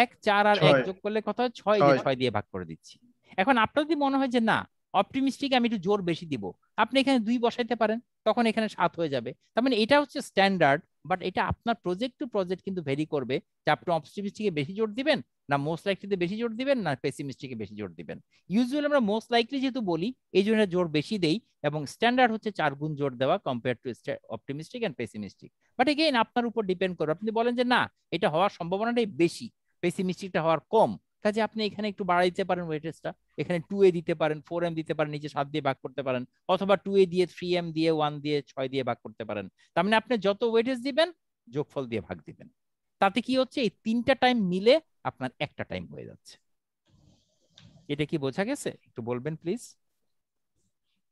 A: এক চার আর এক যোগ করলে কত হয় ছয় দিয়ে ছয় দিয়ে ভাগ করে দিচ্ছি এখন আপনার যদি মনে হয় যে না অপটিমিস্টিক আমি একটু জোর বেশি দিব আপনি এখানে দুই বসাইতে পারেন তখন এখানে সাত হয়ে যাবে তার মানে এটা হচ্ছে স্ট্যান্ডার্ড বাট এটা আপনার প্রজেক্ট টু প্রজেক্ট কিন্তু ভেরি করবে যে আপনি অপটিমিস্টিকে বেশি জোর দিবেন না মোস্ট লাইকলিতে বেশি জোর দিবেন না পেসিমিস্টিকে বেশি জোর দিবেন ইউজুয়ালি আমরা মোস্ট লাইকলি যেহেতু বলি এই জন্য জোর বেশি দেই এবং স্ট্যান্ডার্ড হচ্ছে চার গুণ জোর দেওয়া compare to optimistic and pessimistic but again আপনার উপর ডিপেন্ড করে আপনি বলেন যে না এটা হওয়ার সম্ভাবনাটাই বেশি পেসিমিস্টিকটা হওয়ার কম কাজে আপনি এখানে একটু বাড়াইতে পারেন ওয়েটেজটা এখানে টু এ দিতে পারেন ফোর এম দিতে পারেন নিচে সাত দিয়ে ভাগ করতে পারেন অথবা টু এ দিয়ে থ্রি এম দিয়ে ওয়ান দিয়ে ছয় দিয়ে ভাগ করতে পারেন তার মানে আপনি যত ওয়েটেজ দিবেন যোগফল দিয়ে ভাগ দিবেন তাতে কি হচ্ছে এই তিনটা টাইম মিলে আপনার একটা টাইম হয়ে যাচ্ছে এটা কি বোঝা গেছে একটু বলবেন প্লিজ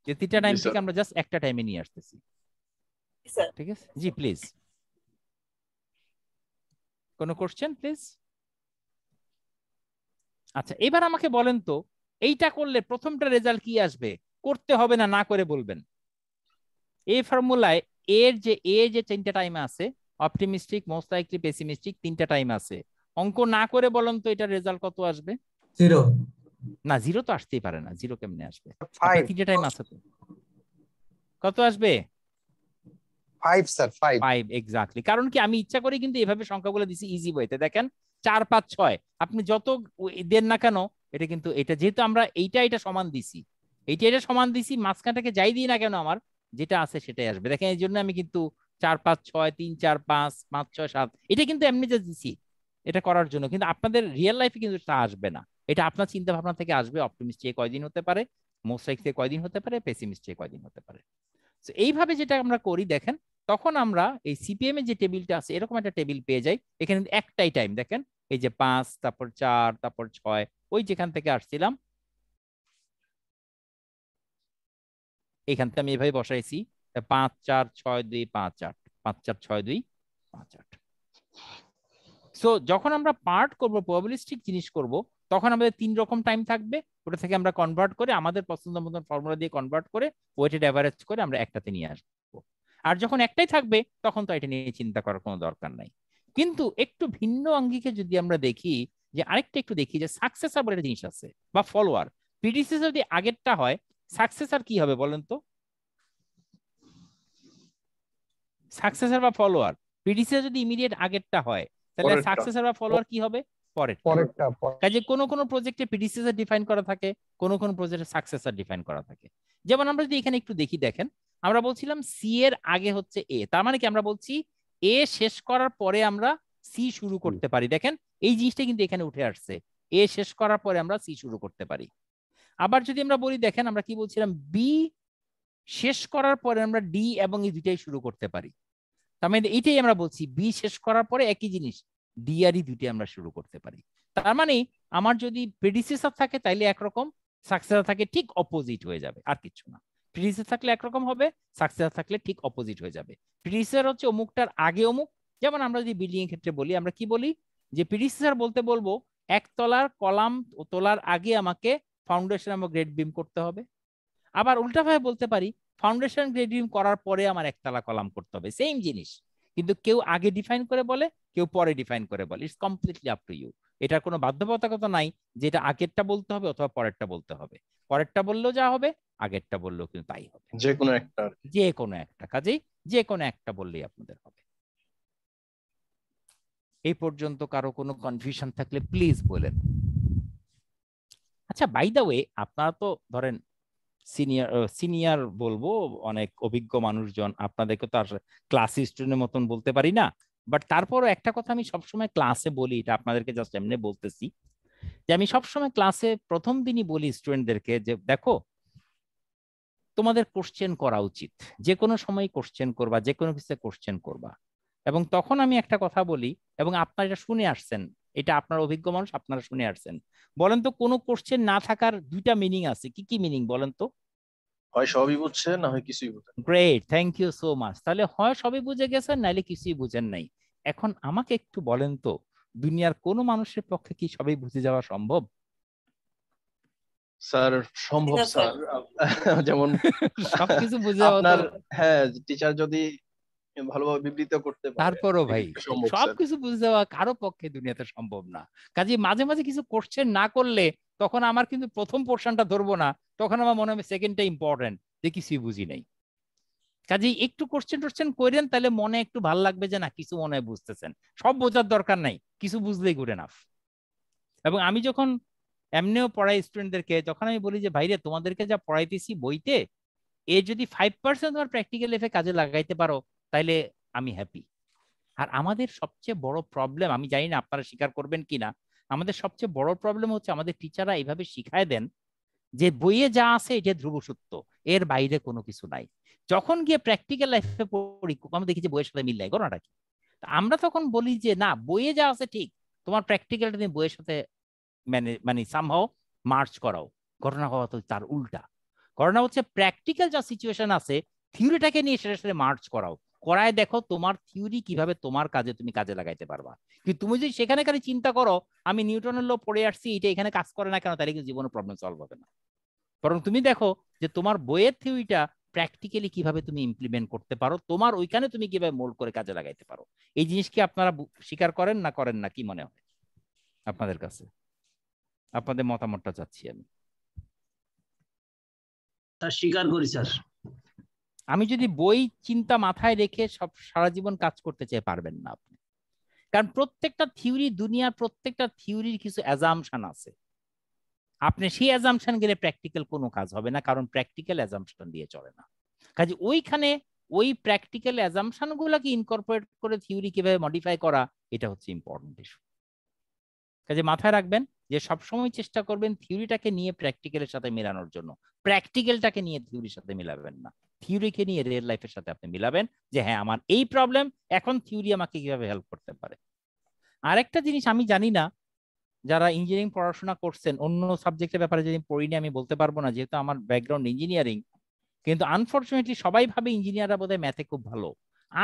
A: যে তিনটা টাইম থেকে আমরা জাস্ট একটা টাইমে নিয়ে আসতেছি ঠিক আছে জি প্লিজ কোনো কোশ্চেন প্লিজ আচ্ছা এবার আমাকে বলেন তো এইটা করলে প্রথমটা রেজাল্ট কি আসবে করতে হবে না না করে বলবেন এই ফর্মুলায় এর যে এ যে তিনটা টাইম আছে অপটিমিস্টিক মোস্ট লাইকলি পেসিমিস্টিক তিনটা টাইম আছে অঙ্ক না করে বলেন তো এটা রেজাল্ট কত আসবে জিরো না জিরো তো আসতেই পারে না জিরো কেমনে আসবে তিনটে টাইম আছে তো কত আসবে five sir five five exactly কারণ কি আমি ইচ্ছা করে কিন্তু এভাবে সংখ্যাগুলো দিছি ইজি বইতে দেখেন চার পাঁচ ছয় আপনি যত দেন না কেন এটা কিন্তু এটা যেহেতু আমরা এইটা এটা সমান দিছি এইটা এটা সমান দিছি মাঝখানটাকে যাই দিই না কেন আমার যেটা আছে সেটাই আসবে দেখেন এই জন্য আমি কিন্তু চার পাঁচ ছয় তিন চার পাঁচ পাঁচ ছয় সাত এটা কিন্তু এমনি যা দিছি এটা করার জন্য কিন্তু আপনাদের রিয়েল লাইফে কিন্তু এটা আসবে না এটা আপনার চিন্তা ভাবনা থেকে আসবে অপটিমিস্ট কয়দিন হতে পারে মোস্টাইক থেকে কয়দিন হতে পারে পেসিমিস্ট কয়দিন হতে পারে তো এইভাবে যেটা আমরা করি দেখেন তখন আমরা এই সিপিএম এর যে টেবিলটা আছে এরকম একটা টেবিল পেয়ে যাই এখানে একটাই টাইম দেখেন এই যে পাঁচ তারপর চার তারপর ছয় ওই যেখান থেকে আসছিলাম এখান থেকে আমি এভাবে বসাইছি পাঁচ চার ছয় দুই পাঁচ আট পাঁচ চার ছয় দুই পাঁচ আট সো যখন আমরা পার্ট করব প্রবাবিলিস্টিক জিনিস করব তখন আমাদের তিন রকম টাইম থাকবে ওটা থেকে আমরা কনভার্ট করে আমাদের পছন্দ মতন ফর্মুলা দিয়ে কনভার্ট করে ওয়েটেড অ্যাভারেজ করে আমরা একটাতে নিয়ে আসবো আর যখন একটাই থাকবে তখন তো এটা নিয়ে চিন্তা করার কোনো দরকার নাই কিন্তু একটু ভিন্ন অঙ্গিকে যদি আমরা দেখি যে আরেকটা একটু দেখি যে সাকসেসার বলে একটা জিনিস আছে বা ফলোয়ার পিডিসি যদি আগেরটা হয় সাকসেসার কি হবে বলেন তো সাকসেসার বা ফলোয়ার পিডিসি যদি ইমিডিয়েট আগেরটা হয় তাহলে সাকসেসর বা ফলোয়ার কি হবে পরের পরেরটা কাজে কোন কোন প্রজেক্টে প্রিডিসেসর ডিফাইন করা থাকে কোন কোন প্রজেক্টে সাকসেসর ডিফাইন করা থাকে যেমন আমরা যদি এখানে একটু দেখি দেখেন আমরা বলছিলাম সি এর আগে হচ্ছে এ তার মানে কি আমরা বলছি এ শেষ করার পরে আমরা সি শুরু করতে পারি দেখেন এই জিনিসটা কিন্তু এখানে উঠে আসছে এ শেষ করার পরে আমরা সি শুরু করতে পারি আবার যদি আমরা বলি দেখেন আমরা কি বলছিলাম বি শেষ করার পরে আমরা ডি এবং এই দুটাই শুরু করতে পারি তার মানে এটাই আমরা বলছি বি শেষ করার পরে একই জিনিস ডিআরই e দুটি আমরা শুরু করতে পারি তার মানে আমার যদি প্রেডিসেসার থাকে তাইলে একরকম সাকসেসার থাকে ঠিক অপোজিট হয়ে যাবে আর কিছু না প্রিডিসেসার থাকলে একরকম হবে সাকসেসার থাকলে ঠিক অপোজিট হয়ে যাবে প্রিডিসেসার হচ্ছে অমুকটার আগে অমুক যেমন আমরা যদি বিল্ডিং এর ক্ষেত্রে বলি আমরা কি বলি যে প্রিডিসেসার বলতে বলবো একতলার কলাম তোলার আগে আমাকে ফাউন্ডেশন এবং গ্রেড বিম করতে হবে আবার উল্টাভাবে বলতে পারি ফাউন্ডেশন গ্রেডিং করার পরে আমার একতলা কলাম করতে হবে সেম জিনিস কিন্তু কেউ আগে ডিফাইন করে বলে কেউ পরে ডিফাইন করে বলে it's completely up to you এটার কোনো বাধ্যবাধকতা নাই যে এটা আগেরটা বলতে হবে অথবা পরেরটা বলতে হবে পরেরটা বললেও যা হবে আগেরটা বললেও কিন্তু তাই হবে যে কোনো একটা যে কোনো একটা কাজেই যে কোনো একটা বললেই আপনাদের হবে এই পর্যন্ত কারো কোনো কনফিউশন থাকলে প্লিজ বলেন আচ্ছা বাই দা ওয়ে আপনারা তো ধরেন সিনিয়র সিনিয়র বলবো অনেক অভিজ্ঞ মানুষজন আপনাদেরকে তো আর ক্লাস স্টুডেন্টের মতন বলতে পারি না বাট তারপরও একটা কথা আমি সবসময় ক্লাসে বলি এটা আপনাদেরকে জাস্ট এমনি বলতেছি যে আমি সবসময় ক্লাসে প্রথম দিনই বলি স্টুডেন্টদেরকে যে দেখো তোমাদের কোশ্চেন করা উচিত যে কোনো সময় কোশ্চেন করবা যে কোনো কিছু কোশ্চেন করবা এবং তখন আমি একটা কথা বলি এবং আপনারা এটা শুনে আসছেন এটা আপনার অভিজ্ঞ মানুষ আপনারা শুনে আসছেন বলেন তো কোনো কোশ্চেন না থাকার দুইটা মিনিং আছে কি কি মিনিং বলেন তো
B: হয় সবই বুঝছেন না হয় কিছুই
A: বুঝেন great thank you so much তাহলে হয় সবই বুঝে গেছেন নাইলে কিছুই বুঝেন নাই এখন আমাকে একটু বলেন তো দুনিয়ার কোন মানুষের পক্ষে কি সবই বুঝে যাওয়া সম্ভব স্যার সম্ভব স্যার যেমন সবকিছু বুঝে আপনার হ্যাঁ
C: টিচার যদি ভালোভাবে বিবৃত করতে তারপরও ভাই সবকিছু
A: বুঝে যাওয়া কারো পক্ষে দুনিয়াতে সম্ভব না কাজে মাঝে মাঝে কিছু কোশ্চেন না করলে তখন আমার কিন্তু প্রথম পোর্শনটা ধরবো না তখন আমার মনে হবে সেকেন্ডটা ইম্পর্টেন্ট যে কিছুই বুঝি নাই কাজেই একটু কোশ্চেন টোশ্চেন করেন তাহলে মনে একটু ভাল লাগবে যে না কিছু মনে হয় বুঝতেছেন সব বোঝার দরকার নাই কিছু বুঝলেই গুড এনাফ এবং আমি যখন এমনিও পড়াই স্টুডেন্টদেরকে যখন আমি বলি যে ভাইরে তোমাদেরকে যা পড়াইতেছি বইতে এ যদি ফাইভ পার্সেন্ট তোমার প্র্যাকটিক্যাল লাইফে কাজে লাগাইতে পারো তাইলে আমি হ্যাপি আর আমাদের সবচেয়ে বড় প্রবলেম আমি জানি না আপনারা স্বীকার করবেন কি না আমাদের সবচেয়ে বড় প্রবলেম হচ্ছে আমাদের টিচাররা এইভাবে শিখায় দেন যে বইয়ে যা আছে এটা ধ্রুব সত্য এর বাইরে কোনো কিছু নাই যখন গিয়ে প্র্যাকটিক্যাল লাইফে পড়ি আমরা দেখি যে বইয়ের সাথে মিল নাই ঘটনাটা কি আমরা তখন বলি যে না বইয়ে যা আছে ঠিক তোমার প্র্যাকটিক্যালটা তুমি বইয়ের সাথে মানে মানে সামহাও মার্চ করাও ঘটনা হওয়া তো তার উল্টা ঘটনা হচ্ছে প্র্যাকটিক্যাল যা সিচুয়েশন আছে থিওরিটাকে নিয়ে সেটার সাথে মার্চ করাও করায় দেখো তোমার থিওরি কিভাবে তোমার কাজে তুমি কাজে লাগাইতে পারবা কিন্তু তুমি যদি সেখানে খালি চিন্তা করো আমি নিউটনের লো পড়ে আসছি এটা এখানে কাজ করে না কেন তাহলে কিন্তু জীবনে প্রবলেম সলভ হবে না বরং তুমি দেখো যে তোমার বইয়ের থিওরিটা প্র্যাকটিক্যালি কিভাবে তুমি ইমপ্লিমেন্ট করতে পারো তোমার ওইখানে তুমি কিভাবে মোল্ড করে কাজে লাগাইতে পারো এই জিনিস কি আপনারা স্বীকার করেন না করেন না কি মনে হয় আপনাদের কাছে আপনাদের মতামতটা চাচ্ছি আমি তা স্বীকার করি স্যার আমি যদি বই চিন্তা মাথায় রেখে সব সারা জীবন কাজ করতে চাই পারবেন না আপনি কারণ প্রত্যেকটা থিওরি দুনিয়ার প্রত্যেকটা থিওরির কিছু অ্যাজামশান আছে আপনি সেই অ্যাজামশান গেলে প্র্যাকটিক্যাল কোনো কাজ হবে না কারণ প্র্যাকটিক্যাল অ্যাজামশান দিয়ে চলে না কাজে ওইখানে ওই প্র্যাকটিক্যাল অ্যাজামশানগুলোকে ইনকর্পোরেট করে থিওরি কিভাবে মডিফাই করা এটা হচ্ছে ইম্পর্টেন্ট ইস্যু কাজে মাথায় রাখবেন যে সবসময় চেষ্টা করবেন থিওরিটাকে নিয়ে প্র্যাকটিক্যালের সাথে মেলানোর জন্য প্র্যাকটিক্যালটাকে নিয়ে থিওরির সাথে মেলাবেন না থিওরিকে নিয়ে রিয়েল লাইফের সাথে আপনি মিলাবেন যে হ্যাঁ আমার এই প্রবলেম এখন থিওরি আমাকে কিভাবে হেল্প করতে পারে আরেকটা জিনিস আমি জানি না যারা ইঞ্জিনিয়ারিং পড়াশোনা করছেন অন্য সাবজেক্টের ব্যাপারে যদি পড়িনি আমি বলতে পারবো না যেহেতু আমার ব্যাকগ্রাউন্ড ইঞ্জিনিয়ারিং কিন্তু আনফর্চুনেটলি সবাই ভাবে ইঞ্জিনিয়াররা বোধহয় ম্যাথে খুব ভালো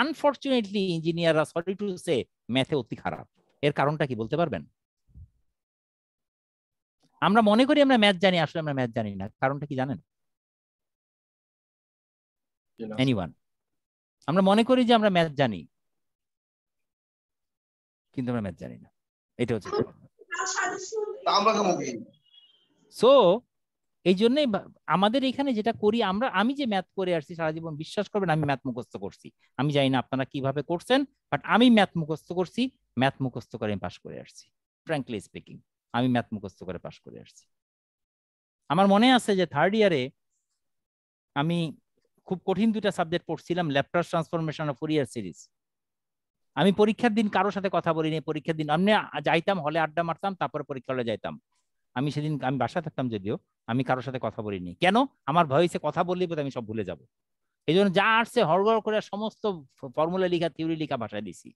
A: আনফর্চুনেটলি ইঞ্জিনিয়াররা সরি টু সে ম্যাথে অতি খারাপ এর কারণটা কি বলতে পারবেন আমরা মনে করি আমরা ম্যাথ জানি আসলে আমরা ম্যাথ জানি না কারণটা কি জানেন এনিওয়ান আমরা মনে করি যে আমরা ম্যাথ জানি কিন্তু আমরা ম্যাথ জানি না এটা হচ্ছে সো হ্যাঁ। এই জন্যই আমাদের এখানে যেটা করি আমরা আমি যে ম্যাথ করে আসছি সারা জীবন বিশ্বাস করবেন আমি ম্যাথ মুখস্থ করছি আমি জানি না আপনারা কিভাবে করছেন বাট আমি ম্যাথ মুখস্থ করছি ম্যাথ মুখস্থ করে আমি পাশ করে আসছি ফ্র্যাঙ্কলি স্পিকিং আমি ম্যাথ মুখস্থ করে পাশ করে আসছি আমার মনে আছে যে থার্ড ইয়ারে আমি খুব কঠিন দুইটা সাবজেক্ট পড়ছিলাম Laplace transformation of Fourier series আমি পরীক্ষার দিন কারোর সাথে কথা বলিনি পরীক্ষার দিন আমি যাইতাম হলে আড্ডা মারতাম তারপরে পরীক্ষা হলে যাইতাম আমি সেদিন আমি বাসা থাকতাম যদিও আমি কারোর সাথে কথা বলিনি কেন আমার ভয় হয়েছে কথা বললেই বোধ আমি সব ভুলে যাব এই জন্য যা আসছে হড়গড় করে সমস্ত ফর্মুলা লিখা থিওরি লিখা ভাষায় দিছি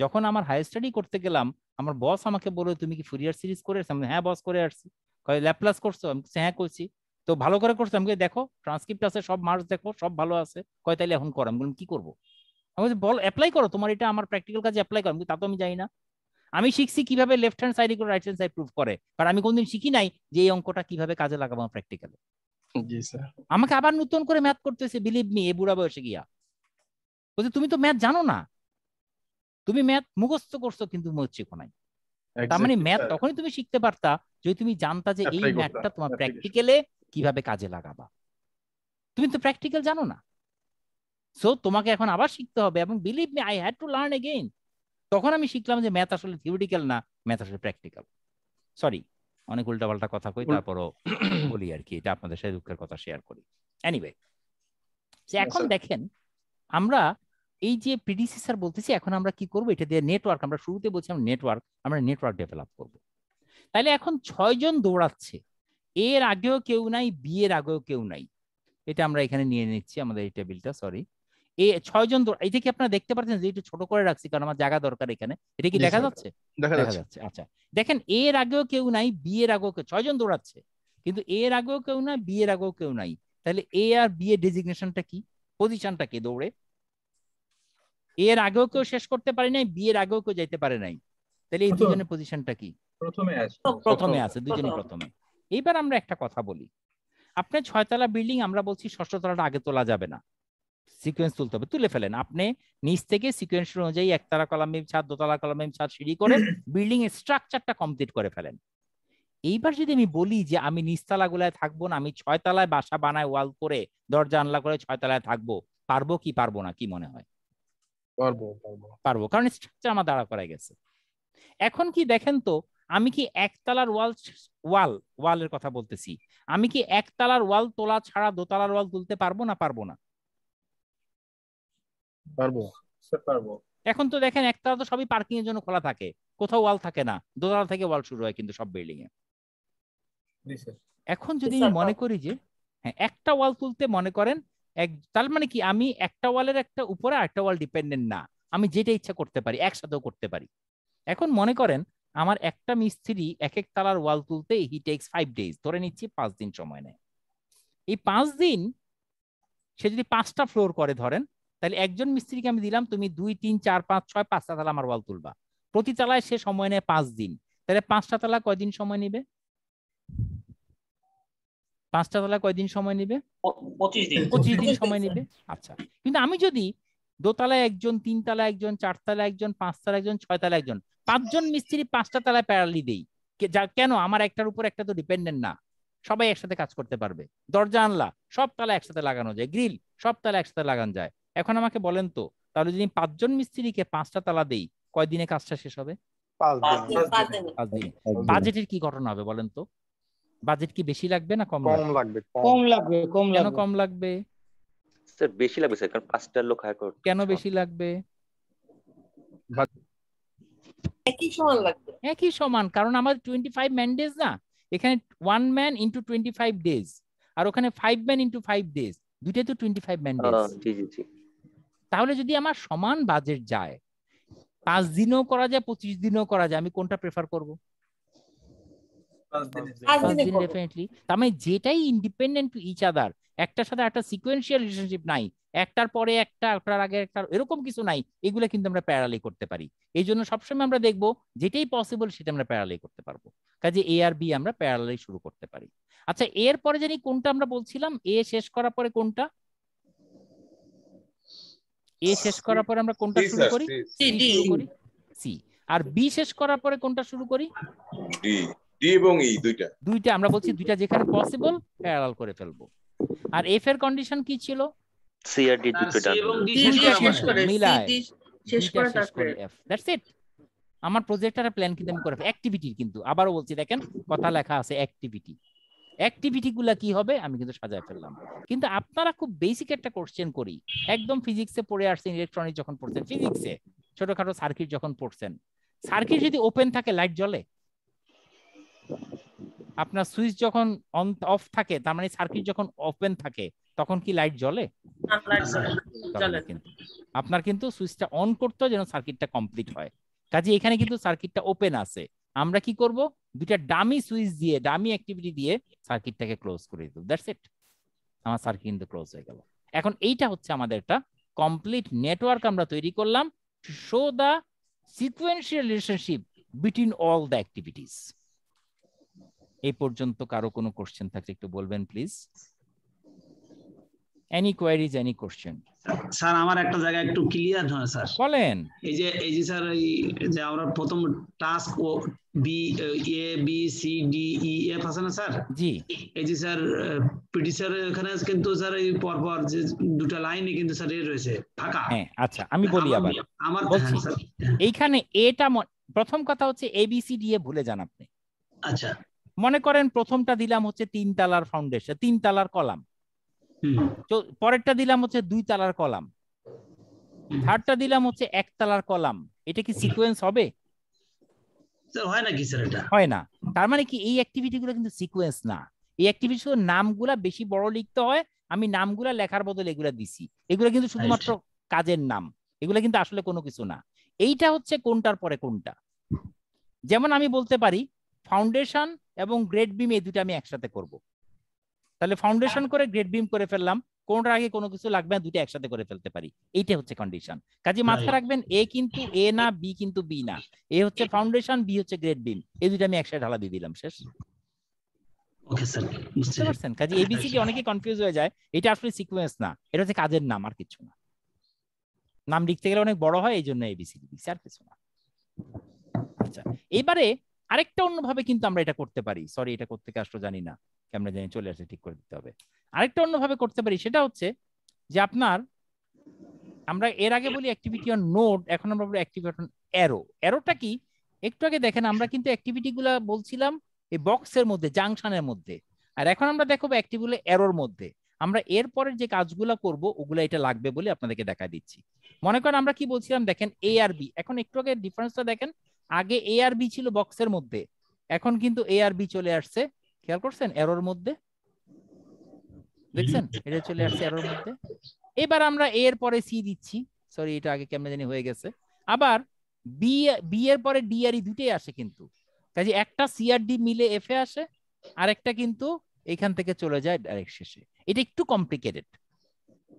A: যখন আমার হায়ার স্টাডি করতে গেলাম আমার বস আমাকে বলো তুমি কি ফুরিয়ার সিরিজ করে আসছি হ্যাঁ বস করে আসছি কয় ল্যাপ্লাস করছো আমি হ্যাঁ করছি তো ভালো করে করছে আমি দেখো ট্রান্সক্রিপ্ট আছে সব মার্কস দেখো সব ভালো আছে কয় তাইলে এখন করো আমি বললাম কি করবো আমি বলছি বল অ্যাপ্লাই করো তোমার এটা আমার প্র্যাকটিক্যাল কাজে অ্যাপ্লাই করো আমি তা তো আমি জানি না আমি শিখছি কিভাবে left hand side right hand side prove করে কারণ আমি কোনদিন শিখি নাই যে এই অঙ্কটা কিভাবে কাজে লাগাবো আমার প্র্যাকটিক্যালে আমাকে আবার নতুন করে ম্যাথ করতেছে বিলিভ মি এ বুড়া বয়সে গিয়া বলছে তুমি তো ম্যাথ জানো না তুমি ম্যাথ মুখস্থ করছো কিন্তু শিখো নাই তার মানে ম্যাথ তখনই তুমি শিখতে পারতা যদি তুমি জানতা যে এই ম্যাথটা তোমার প্র্যাকটিক্যালে কিভাবে কাজে লাগাবা তুমি তো প্র্যাকটিক্যাল জানো না সো তোমাকে এখন আবার শিখতে হবে এবং believe me I had to learn again তখন আমি শিখলাম যে ম্যাথ আসলে থিওরিটিক্যাল না ম্যাথ আসলে প্র্যাকটিক্যাল সরি অনেক উল্টাপাল্টা কথা কই তারপরও বলি আর কি এটা আপনাদের সাথে দুঃখের কথা শেয়ার করি এনিওয়ে এখন দেখেন আমরা এই যে প্রিডিসিসার বলতেছি এখন আমরা কি করব এটা দিয়ে নেটওয়ার্ক আমরা শুরুতে বলছি আমরা নেটওয়ার্ক আমরা নেটওয়ার্ক ডেভেলপ করব তাহলে এখন ছয়জন দৌড়াচ্ছে এর আগেও কেউ নাই বিয়ের আগেও কেউ নাই এটা আমরা এখানে নিয়ে নিচ্ছি আমাদের এই টেবিলটা সরি এ ছয়জন এটা কি আপনারা দেখতে পাচ্ছেন যে একটু ছোট করে রাখছি কারণ আমার জায়গা দরকার এখানে এটা কি দেখা যাচ্ছে দেখা যাচ্ছে আচ্ছা দেখেন এর আগেও কেউ নাই বিয়ের আগেও কেউ ছয়জন দৌড়াচ্ছে কিন্তু এর আগেও কেউ না বিয়ের আগেও কেউ নাই তাহলে এ আর বি এর ডেজিগনেশনটা কি পজিশনটা কি দৌড়ে এর আগেও কেউ শেষ করতে পারে নাই বিয়ের আগেও কেউ যাইতে পারে নাই তাহলে এই দুজনের পজিশনটা কি
C: প্রথমে আছে প্রথমে আছে দুজনে প্রথমে
A: এবার আমরা একটা কথা বলি আপনার ছয়তলা বিল্ডিং আমরা বলছি ষষ্ঠ তলাটা আগে তোলা যাবে না সিকোয়েন্স তুলতে হবে তুলে ফেলেন আপনি নিচ থেকে সিকোয়েন্স অনুযায়ী একতলা কলামের ছাদ দোতলা কলামের ছাদ সিঁড়ি করে বিল্ডিং এর স্ট্রাকচারটা কমপ্লিট করে ফেলেন এইবার যদি আমি বলি যে আমি নিচতলা গুলায় থাকবো না আমি ছয়তলায় বাসা বানায় ওয়াল করে দরজা আনলা করে ছয়তলায় থাকবো পারবো কি পারবো না কি মনে হয় পারবো পারবো কারণ স্ট্রাকচার আমার দাঁড়া করা গেছে এখন কি দেখেন তো আমি কি একতলার ওয়াল ওয়াল ওয়ালের কথা বলতেছি আমি কি একতলার ওয়াল তোলা ছাড়া দোতলার ওয়াল তুলতে পারবো না পারবো না পারবো পারবো এখন তো দেখেন একতলা তো সবই পার্কিং এর জন্য খোলা থাকে কোথাও ওয়াল থাকে না দোতলা থেকে ওয়াল শুরু হয় কিন্তু সব বিল্ডিং এ এখন যদি আমি মনে করি যে হ্যাঁ একটা ওয়াল তুলতে মনে করেন এক তার মানে কি আমি একটা ওয়ালের একটা উপরে একটা ওয়াল ডিপেন্ডেন্ট না আমি যেটা ইচ্ছা করতে পারি একসাথেও করতে পারি এখন মনে করেন আমার একটা মিস্ত্রি এক এক তালার ওয়াল তুলতে হি টেক্স ফাইভ ডেজ ধরে নিচ্ছি পাঁচ দিন সময় নেয় এই পাঁচ দিন সে যদি পাঁচটা ফ্লোর করে ধরেন তাহলে একজন মিস্ত্রিকে আমি দিলাম তুমি দুই তিন চার পাঁচ ছয় পাঁচটা তালা আমার ওয়াল তুলবা প্রতি তালায় সে সময় নেয় পাঁচ দিন তাহলে পাঁচটা তালা কয়দিন সময় নেবে পাঁচটা তালা কয়দিন সময় নেবে পঁচিশ দিন পঁচিশ দিন সময় নেবে আচ্ছা কিন্তু আমি যদি দোতলায় একজন তিনতলা একজন চারতলা একজন পাঁচতলা একজন ছয়তলা একজন পাঁচজন মিস্ত্রি পাঁচটা তালায় প্যারালি দেই যা কেন আমার একটার উপর একটা তো ডিপেন্ডেন্ট না সবাই একসাথে কাজ করতে পারবে দরজা আনলা সব তালা একসাথে লাগানো যায় গ্রিল সব তালা একসাথে লাগানো যায় এখন আমাকে বলেন তো তাহলে যদি পাঁচজন মিস্ত্রিকে পাঁচটা তালা দেই কয়দিনে কাজটা শেষ হবে বাজেটের কি ঘটনা হবে বলেন তো বাজেট কি বেশি লাগবে না কম লাগবে কম লাগবে কম লাগবে কেন কম লাগবে স্যার বেশি লাগবে স্যার কারণ পাঁচটা লোক হায়ার করতে কেন বেশি লাগবে একই সমান লাগবে একই সমান কারণ আমার টোয়েন্টি ম্যান ডেজ না এখানে one man into twenty five days আর ওখানে five man into five days দুইটাই তো টোয়েন্টি ফাইভ ম্যান ডেজ তাহলে যদি আমার সমান বাজেট যায় পাঁচ দিনও করা যায় পঁচিশ দিনও করা যায় আমি কোনটা প্রেফার করবো
C: ডেফিনেটলি
A: তার মানে যেটাই ইন্ডিপেন্ডেন্ট টু ইচ আদার একটার সাথে একটা সিকোয়েন্সিয়াল রিলেশনশিপ নাই একটার পরে একটা একটার আগে একটা এরকম কিছু নাই এগুলো কিন্তু আমরা প্যারালি করতে পারি এই জন্য সবসময় আমরা দেখব যেটাই পসিবল সেটা আমরা প্যারালি করতে পারবো কাজে এ আর বি আমরা প্যারালি শুরু করতে পারি আচ্ছা এর পরে জানি কোনটা আমরা বলছিলাম এ শেষ করার পরে কোনটা এ শেষ করার পরে আমরা কোনটা শুরু করি সি আর বি শেষ করার পরে কোনটা শুরু করি ডি ডি এবং ই e দুইটা দুইটা আমরা বলছি দুইটা যেখানে পসিবল প্যারালাল করে ফেলবো আর এফ এর কন্ডিশন কি ছিল সি আর ডি দুটোটা মিলায় আমার প্রজেক্টের প্ল্যান কিন্তু আমি করে অ্যাক্টিভিটি কিন্তু আবারও বলছি দেখেন কথা লেখা আছে অ্যাক্টিভিটি অ্যাক্টিভিটি গুলা কি হবে আমি কিন্তু সাজায় ফেললাম কিন্তু আপনারা খুব বেসিক একটা কোশ্চেন করি একদম ফিজিক্সে পড়ে আসছেন ইলেকট্রনিক্স যখন পড়ছেন ফিজিক্সে ছোটখাটো সার্কিট যখন পড়ছেন সার্কিট যদি ওপেন থাকে লাইট জ্বলে আপনার সুইচ যখন অন অফ থাকে তার মানে সার্কিট যখন ওপেন থাকে তখন কি লাইট জ্বলে আপনার কিন্তু সুইচটা অন করতে যেন সার্কিটটা কমপ্লিট হয় কাজে এখানে কিন্তু সার্কিটটা ওপেন আছে আমরা কি করব দুইটা ডামি সুইচ দিয়ে ডামি অ্যাক্টিভিটি দিয়ে সার্কিটটাকে ক্লোজ করে দিব দ্যাটস ইট আমার সার্কিট কিন্তু ক্লোজ হয়ে গেল এখন এইটা হচ্ছে আমাদের একটা কমপ্লিট নেটওয়ার্ক আমরা তৈরি করলাম show the sequential relationship between all the activities এই পর্যন্ত কারো কোনো কোশ্চেন থাকলে একটু বলবেন please any queries any question sir আমার একটা জায়গা একটু ক্লিয়ার নয় স্যার বলেন এই যে এই যে স্যার এই যে আমরা প্রথম টাস্ক ও B A B C D E F আছে না স্যার জি এই যে স্যার পিডি স্যার এখানে কিন্তু স্যার এই পরপর যে দুটো লাইনে কিন্তু স্যার এ রয়েছে ফাঁকা হ্যাঁ আচ্ছা আমি হ্যাঁ, বলি আবার আমার হ্যাঁ, হ্যাঁ। এইখানে এটা প্রথম কথা হচ্ছে A B C D A ভুলে যান আপনি আচ্ছা মনে করেন প্রথমটা দিলাম হচ্ছে তিন তালার ফাউন্ডেশন তিন তালার কলাম পরেরটা দিলাম হচ্ছে দুই তালার কলাম থার্ডটা দিলাম হচ্ছে এক তালার কলাম এটা কি সিকোয়েন্স হবে
C: হয় না কি স্যার এটা
A: হয় না তার মানে কি এই অ্যাক্টিভিটিগুলো কিন্তু সিকোয়েন্স না এই অ্যাক্টিভিটি নামগুলা বেশি বড় লিখতে হয় আমি নামগুলা লেখার বদলে এগুলা দিছি এগুলা কিন্তু শুধুমাত্র কাজের নাম এগুলা কিন্তু আসলে কোনো কিছু না এইটা হচ্ছে কোনটার পরে কোনটা যেমন আমি বলতে পারি ফাউন্ডেশন এবং গ্রেড বিম এই দুটো আমি একসাথে করব তাহলে ফাউন্ডেশন করে গ্রেড বিম করে ফেললাম কোনটার আগে কোনো কিছু লাগবে না দুটো একসাথে করে ফেলতে পারি এইটা হচ্ছে কন্ডিশন কাজে মাথায় রাখবেন এ কিন্তু এ না বি কিন্তু বি না এ হচ্ছে ফাউন্ডেশন বি হচ্ছে গ্রেড বিম এই দুটো আমি একসাথে ঢালা দিয়ে দিলাম শেষ ওকে স্যার বুঝতে পারছেন কাজে এবিসি কি অনেকে কনফিউজ হয়ে যায় এটা আসলে সিকোয়েন্স না এটা হচ্ছে কাজের নাম আর কিছু না নাম লিখতে গেলে অনেক বড় হয় এই জন্য এবিসি লিখছি আর কিছু না আচ্ছা এবারে আরেকটা অন্যভাবে কিন্তু আমরা এটা করতে পারি সরি এটা করতে আসলো জানি না আমরা জানি চলে আসে ঠিক করে দিতে হবে আরেকটা অন্যভাবে করতে পারি সেটা হচ্ছে যে আপনার আমরা এর আগে বলি অ্যাক্টিভিটি অন নোড এখন আমরা বলি অ্যাক্টিভিটি অন অ্যারো অ্যারোটা কি একটু আগে দেখেন আমরা কিন্তু অ্যাক্টিভিটি গুলা বলছিলাম এই বক্সের মধ্যে জাংশনের মধ্যে আর এখন আমরা দেখবো অ্যাক্টিভ হলে অ্যারোর মধ্যে আমরা এরপরের যে কাজগুলো করব ওগুলো এটা লাগবে বলে আপনাদেরকে দেখা দিচ্ছি মনে করেন আমরা কি বলছিলাম দেখেন এ আর বি এখন একটু আগে ডিফারেন্সটা দেখেন আগে এ আর বি ছিল বক্সের মধ্যে এখন কিন্তু এ আর বি চলে আসছে খেয়াল করছেন এরোর মধ্যে দেখছেন এটা চলে আসছে এরোর মধ্যে এবার আমরা এ এর পরে সি দিচ্ছি সরি এটা আগে কেমনে জানি হয়ে গেছে আবার বি বি এর পরে ডি আর ই e দুটেই আসে কিন্তু কাজে একটা সি আর ডি মিলে এফ এ আসে আরেকটা কিন্তু এখান থেকে চলে যায় ডাইরেক্ট শেষে এটা একটু কমপ্লিকেটেড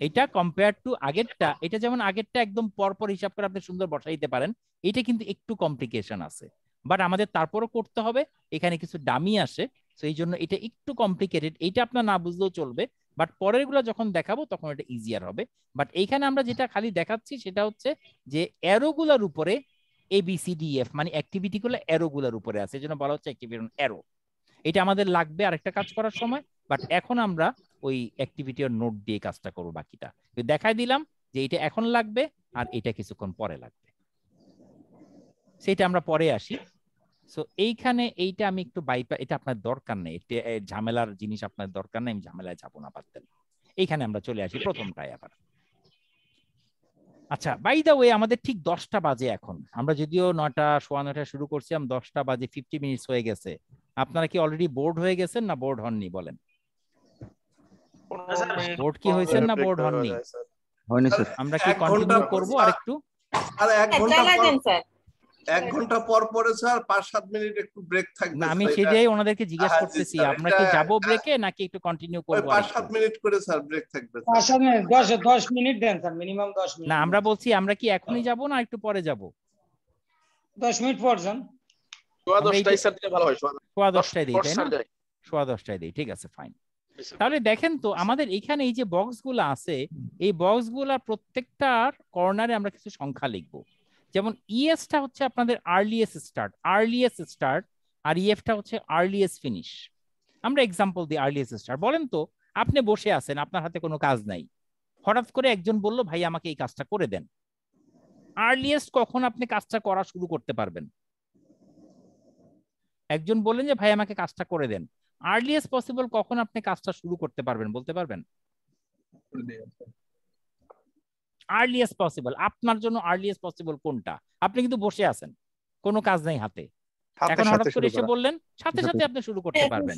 A: এটা কম্পেয়ার টু আগেরটা এটা যেমন আগেরটা একদম পরপর হিসাব করে আপনি সুন্দর বসাইতে পারেন এটা কিন্তু একটু কমপ্লিকেশন আছে বাট আমাদের তারপরও করতে হবে এখানে কিছু দামি আসে তো এই জন্য এটা একটু কমপ্লিকেটেড এটা আপনার না বুঝলেও চলবে বাট পরের গুলো যখন দেখাবো তখন এটা ইজিয়ার হবে বাট এইখানে আমরা যেটা খালি দেখাচ্ছি সেটা হচ্ছে যে অ্যারোগুলার উপরে A B C D F মানে অ্যাক্টিভিটি গুলো অ্যারোগুলার উপরে আছে এই জন্য বলা হচ্ছে অ্যারো এটা আমাদের লাগবে আরেকটা কাজ করার সময় বাট এখন আমরা ওই অ্যাক্টিভিটি আর নোট দিয়ে কাজটা করবো বাকিটা দেখাই দিলাম যে এটা এখন লাগবে আর এটা কিছুক্ষণ পরে লাগবে সেটা আমরা পরে আসি সো এইখানে এইটা আমি একটু বাইপা এটা আপনার দরকার নেই এটা ঝামেলার জিনিস আপনার দরকার নেই আমি ঝামেলায় যাবো না পারতেন এইখানে আমরা চলে আসি প্রথমটাই আবার আচ্ছা বাই দা ওয়ে আমাদের ঠিক দশটা বাজে এখন আমরা যদিও নয়টা সোয়া নয়টা শুরু করছিলাম দশটা বাজে ফিফটি মিনিটস হয়ে গেছে আপনারা কি অলরেডি বোর্ড হয়ে গেছেন না বোর্ড হননি বলেন
C: বোর্ড কি হয়েছেন না বোর্ড হননি
A: হয়নি স্যার আমরা কি কন্টিনিউ করব আরেকটু
B: আরে এক হ্যাঁ, ঘন্টা স্যার এক ঘন্টা
A: পর পরে স্যার পাঁচ সাত মিনিট একটু ব্রেক থাকবে আমি সেটাই ওনাদেরকে জিজ্ঞেস করতেছি আমরা কি যাব ব্রেকে নাকি একটু কন্টিনিউ করব পাঁচ সাত মিনিট করে স্যার ব্রেক থাকবে পাঁচ সাত মিনিট দশ দশ মিনিট দেন স্যার মিনিমাম দশ মিনিট না আমরা বলছি আমরা কি এখনই যাব না একটু পরে যাব দশ মিনিট পর যান সোয়া দশটায় স্যার দিলে ভালো হয় সোয়া দশটায় দিই তাই না সোয়া দশটায় দিই ঠিক আছে ফাইন তাহলে দেখেন তো আমাদের এখানে এই যে বক্স গুলো আছে এই বক্স গুলা প্রত্যেকটার কর্নারে আমরা কিছু সংখ্যা লিখব যেমন ইএসটা e হচ্ছে আপনাদের আর্লিয়েস্ট স্টার্ট আর্লিয়েস্ট স্টার্ট আর ইএফটা e হচ্ছে আর্লিয়েস্ট ফিনিশ আমরা এক্সাম্পল দিই আর্লিয়েস্ট স্টার্ট বলেন তো আপনি বসে আছেন আপনার হাতে কোনো কাজ নাই হঠাৎ করে একজন বলল ভাই আমাকে এই কাজটা করে দেন আর্লিয়েস্ট কখন আপনি কাজটা করা শুরু করতে পারবেন একজন বলেন যে ভাই আমাকে কাজটা করে দেন আর্লিয়েস্ট পসিবল কখন আপনি কাজটা শুরু করতে পারবেন বলতে পারবেন আর্লিয়েস্ট পসিবল আপনার জন্য আর্লিয়েস্ট পসিবল কোনটা আপনি কিন্তু বসে আছেন কোনো কাজ নেই হাতে এখন হঠাৎ করে এসে বললেন সাথে সাথে আপনি শুরু করতে হ্যাঁ, পারবেন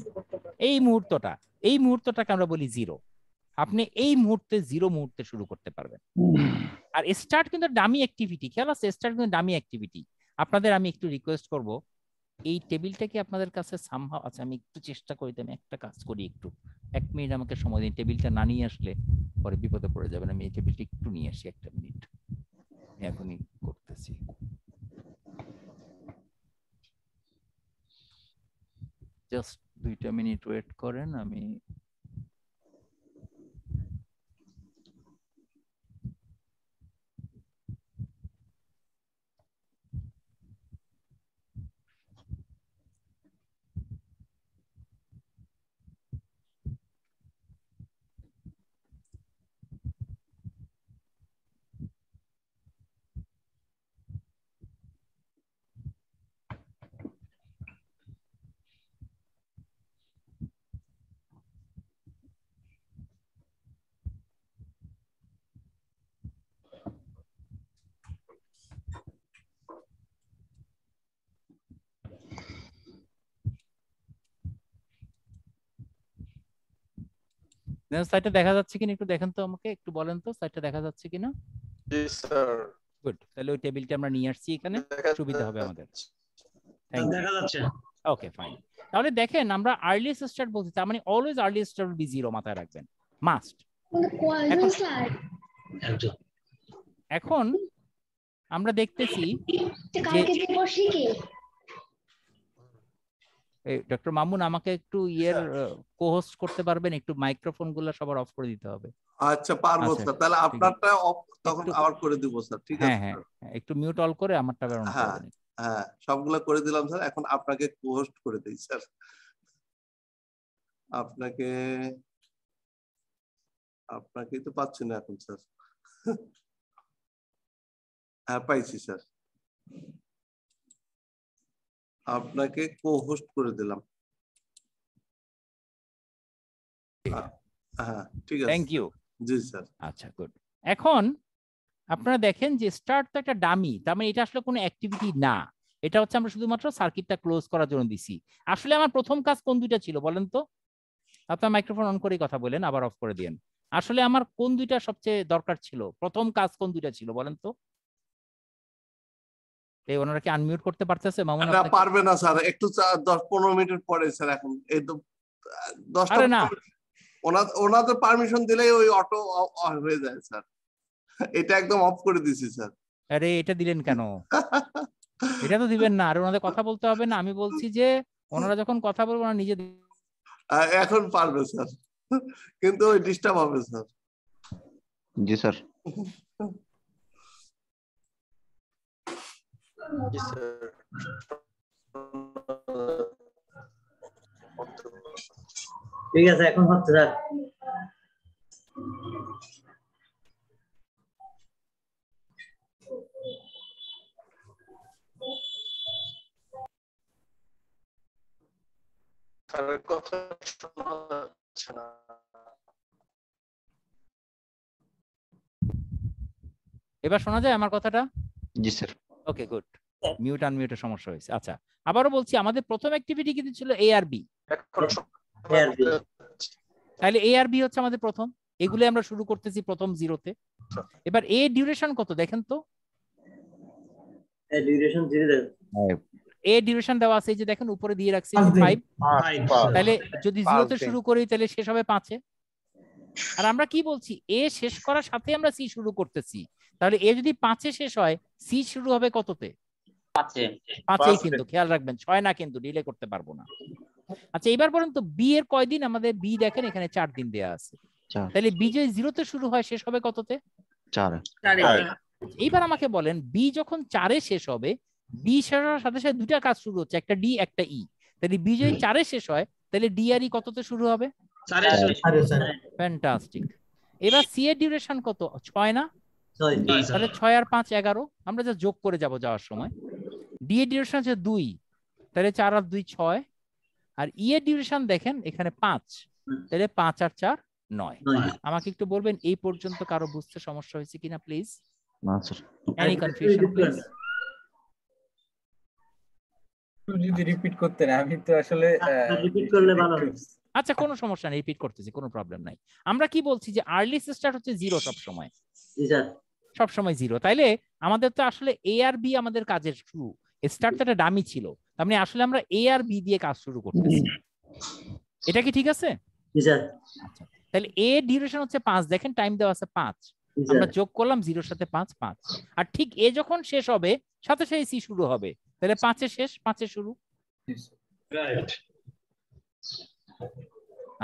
A: এই মুহূর্তটা এই মুহূর্তটাকে আমরা বলি জিরো আপনি এই মুহূর্তে জিরো মুহূর্তে শুরু করতে পারবেন আর স্টার্ট কিন্তু ডামি অ্যাক্টিভিটি খেয়াল আছে স্টার্ট কিন্তু ডামি অ্যাক্টিভিটি আপনাদের আমি একটু রিকোয়েস্ট করবো এই টেবিলটা কি আপনাদের কাছে সামহাও আছে আচ্ছা, আমি একটু চেষ্টা করি আমি একটা কাজ করি একটু এক মিনিট আমাকে সময় দিন টেবিলটা না নিয়ে আসলে পরে বিপদে পড়ে যাবেন আমি এই টেবিলটা একটু নিয়ে আসি একটা মিনিট এখনই করতেছি জাস্ট দুইটা মিনিট ওয়েট করেন আমি দেন সাইটটা দেখা যাচ্ছে কিনা একটু দেখেন তো আমাকে একটু বলেন তো সাইটটা দেখা যাচ্ছে কিনা জি স্যার গুড তাহলে ওই টেবিলটা আমরা নিয়ে আসছি এখানে সুবিধা হবে আমাদের দেখা যাচ্ছে ওকে ফাইন তাহলে দেখেন আমরা আর্লি স্টার্ট বলছি তার মানে always early start B zero মাথায় রাখবেন মাস্ট এখন আমরা দেখতেছি কালকে দিবসে কি ডক্টর মামুন আমাকে একটু আচ্ছা। ইয়ের কোহোস্ট করতে পারবেন একটু মাইক্রোফোন গুলা সবার অফ করে দিতে হবে
B: আচ্ছা পারবো স্যার আচ্ছা, তাহলে আপনারটা অফ তখন আবার করে দিব স্যার ঠিক হ্যাঁ, আছে
A: হ্যাঁ, হ্যাঁ একটু মিউট অল করে আমারটা আবার অন করে হ্যাঁ,
B: হ্যাঁ সবগুলা করে দিলাম স্যার এখন আপনাকে কোহোস্ট করে দেই স্যার আপনাকে আপনাকে তো পাচ্ছি না এখন স্যার হ্যাঁ পাইছি স্যার আপনাকে কো হোস্ট করে দিলাম
A: থ্যাংক ইউ জি স্যার আচ্ছা গুড এখন আপনারা দেখেন যে স্টার্ট তো একটা ডামি তার মানে এটা আসলে কোনো অ্যাক্টিভিটি না এটা হচ্ছে আমরা শুধুমাত্র সার্কিটটা ক্লোজ করার জন্য দিছি আসলে আমার প্রথম কাজ কোন দুইটা ছিল বলেন তো আপনার মাইক্রোফোন অন করেই কথা বলেন আবার অফ করে দিন আসলে আমার কোন দুইটা সবচেয়ে দরকার ছিল প্রথম কাজ কোন দুইটা ছিল বলেন তো এই ওনারা কি আনমিউট করতে পারতেছে মামুন না পারবে
B: না স্যার একটু 10 15 মিনিট পরে স্যার এখন এই তো 10 আরে না ওনা ওনাদের পারমিশন দিলেই ওই অটো হয়ে যায় স্যার
A: এটা একদম অফ করে দিছি স্যার আরে এটা দিলেন কেন এটা তো দিবেন না আর ওনাদের কথা বলতে হবে না আমি বলছি যে ওনারা যখন কথা বলবো ওনারা নিজে
B: এখন পারবে স্যার কিন্তু ওই ডিস্টার্ব হবে স্যার
A: জি স্যার
C: Yes, sir. ঠিক আছে এখন হচ্ছে স্যার
A: এবার শোনা যায় আমার কথাটা জি স্যার ওকে গুড মিউট আনমিউটের সমস্যা হয়েছে আচ্ছা আবারও বলছি আমাদের প্রথম অ্যাক্টিভিটি কিন্তু ছিল এ আর বি তাহলে এ আর বি হচ্ছে আমাদের প্রথম এগুলো আমরা শুরু করতেছি প্রথম জিরোতে এবার এ ডিউরেশন কত দেখেন তো এ ডিউরেশন দেওয়া আছে যে দেখেন উপরে দিয়ে রাখছি ফাইভ তাহলে যদি জিরোতে শুরু করি তাহলে শেষ হবে পাঁচে আর আমরা কি বলছি এ শেষ করার সাথে আমরা সি শুরু করতেছি তাহলে এ যদি পাঁচে শেষ হয় সি শুরু হবে কততে পাঁচে পাঁচেই কিন্তু খেয়াল রাখবেন ছয় না কিন্তু ডিলে করতে পারবো না আচ্ছা এবার বলুন তো বি এর কয়দিন আমাদের বি দেখেন এখানে চার দিন দেয়া আছে তাহলে বি যে জিরোতে শুরু হয় শেষ হবে কততে চার এইবার আমাকে বলেন বি যখন চারে শেষ হবে বি শেষ হওয়ার সাথে সাথে দুটা কাজ শুরু হচ্ছে একটা ডি একটা ই e। তাহলে বি যদি চারে শেষ হয় তাহলে ডি আর ই e কততে শুরু হবে ফ্যান্টাস্টিক এবার সি এর ডিউরেশন কত ছয় না তাহলে ছয় আর পাঁচ এগারো আমরা যা যোগ করে যাব যাওয়ার সময় ডি এর ডিউরেশন আছে দুই তাহলে চার আর দুই ছয় আর ই e এর ডিউরেশন দেখেন এখানে পাঁচ তাহলে পাঁচ আর চার নয় আমাকে একটু বলবেন এই পর্যন্ত কারো বুঝতে সমস্যা হয়েছে কিনা প্লিজ প্লিজ যদি রিপিট আমি আসলে আচ্ছা, আচ্ছা কোনো সমস্যা নেই রিপিট করতেছি কোনো প্রবলেম নাই আমরা কি বলছি যে আর্লি স্টার্ট হচ্ছে জিরো সব সময় সব সময় জিরো তাইলে আমাদের তো আসলে এ আর বি আমাদের কাজের শুরু স্টার্টটা তো ডামি ছিল তার মানে আসলে আমরা এ আর বি দিয়ে কাজ শুরু করতেছি এটা কি ঠিক আছে
C: আচ্ছা
A: তাহলে এ ডিউরেশন হচ্ছে পাঁচ দেখেন টাইম দেওয়া আছে পাঁচ আমরা যোগ করলাম জিরোর সাথে পাঁচ পাঁচ আর ঠিক এ যখন শেষ হবে সাথে সাথে সি শুরু হবে তাহলে পাঁচে শেষ পাঁচে শুরু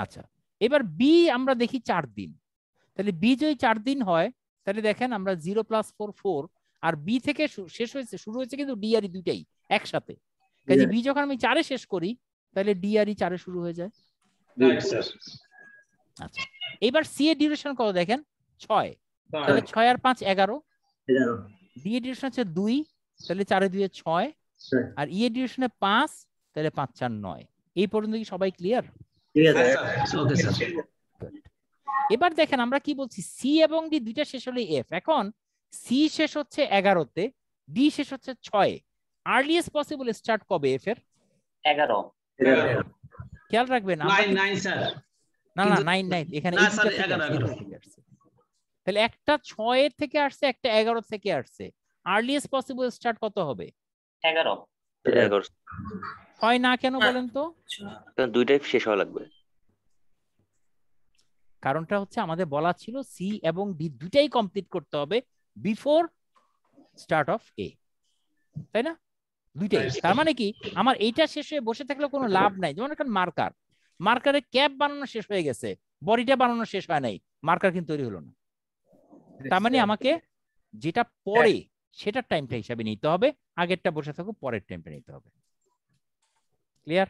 A: আচ্ছা এবার বি আমরা দেখি চার দিন তাহলে বি যদি চার দিন হয় তাহলে দেখেন আমরা জিরো প্লাস ফোর ফোর আর বি থেকে শেষ হয়েছে শুরু হয়েছে কিন্তু ডি আর ই e দুইটাই একসাথে কাজে বি যখন আমি চারে শেষ করি তাহলে ডি আর ই e চারে শুরু হয়ে যায় আচ্ছা এবার সি এর ডিউরেশন কত দেখেন ছয় তাহলে ছয় আর পাঁচ এগারো ডি এর ডিউরেশন হচ্ছে দুই তাহলে চারে দুই ছয় আর ই e এর ডিউরেশনে পাঁচ তাহলে পাঁচ চার নয় এই পর্যন্ত কি সবাই ক্লিয়ার ঠিক আছে ওকে স্যার এবার দেখেন আমরা কি বলছি সি এবং ডি দুইটা শেষ হলে এফ এখন সি শেষ হচ্ছে এগারোতে ডি শেষ হচ্ছে ছয় আর্লিয়েস্ট পসিবল স্টার্ট কবে এফ এর এগারো খেয়াল রাখবেন না না নাইন নাইন এখানে তাহলে একটা ছয়ের থেকে আসছে একটা এগারো থেকে আসছে আর্লিয়েস্ট পসিবল স্টার্ট কত হবে এগারো হয় না কেন বলেন তো দুইটাই শেষ হওয়া লাগবে কারণটা হচ্ছে আমাদের বলা ছিল সি এবং ডি দুটাই কমপ্লিট করতে হবে বিফোর স্টার্ট অফ এ তাই না দুইটাই তার মানে কি আমার এইটা শেষ হয়ে বসে থাকলে কোনো লাভ নাই যেমন একটা মার্কার মার্কারে ক্যাপ বানানো শেষ হয়ে গেছে বডিটা বানানো শেষ হয় নাই মার্কার কিন্তু তৈরি হলো না তার মানে আমাকে যেটা পরে সেটার টাইমটা হিসাবে নিতে হবে আগেরটা বসে থাকো পরের টাইমটা নিতে হবে ক্লিয়ার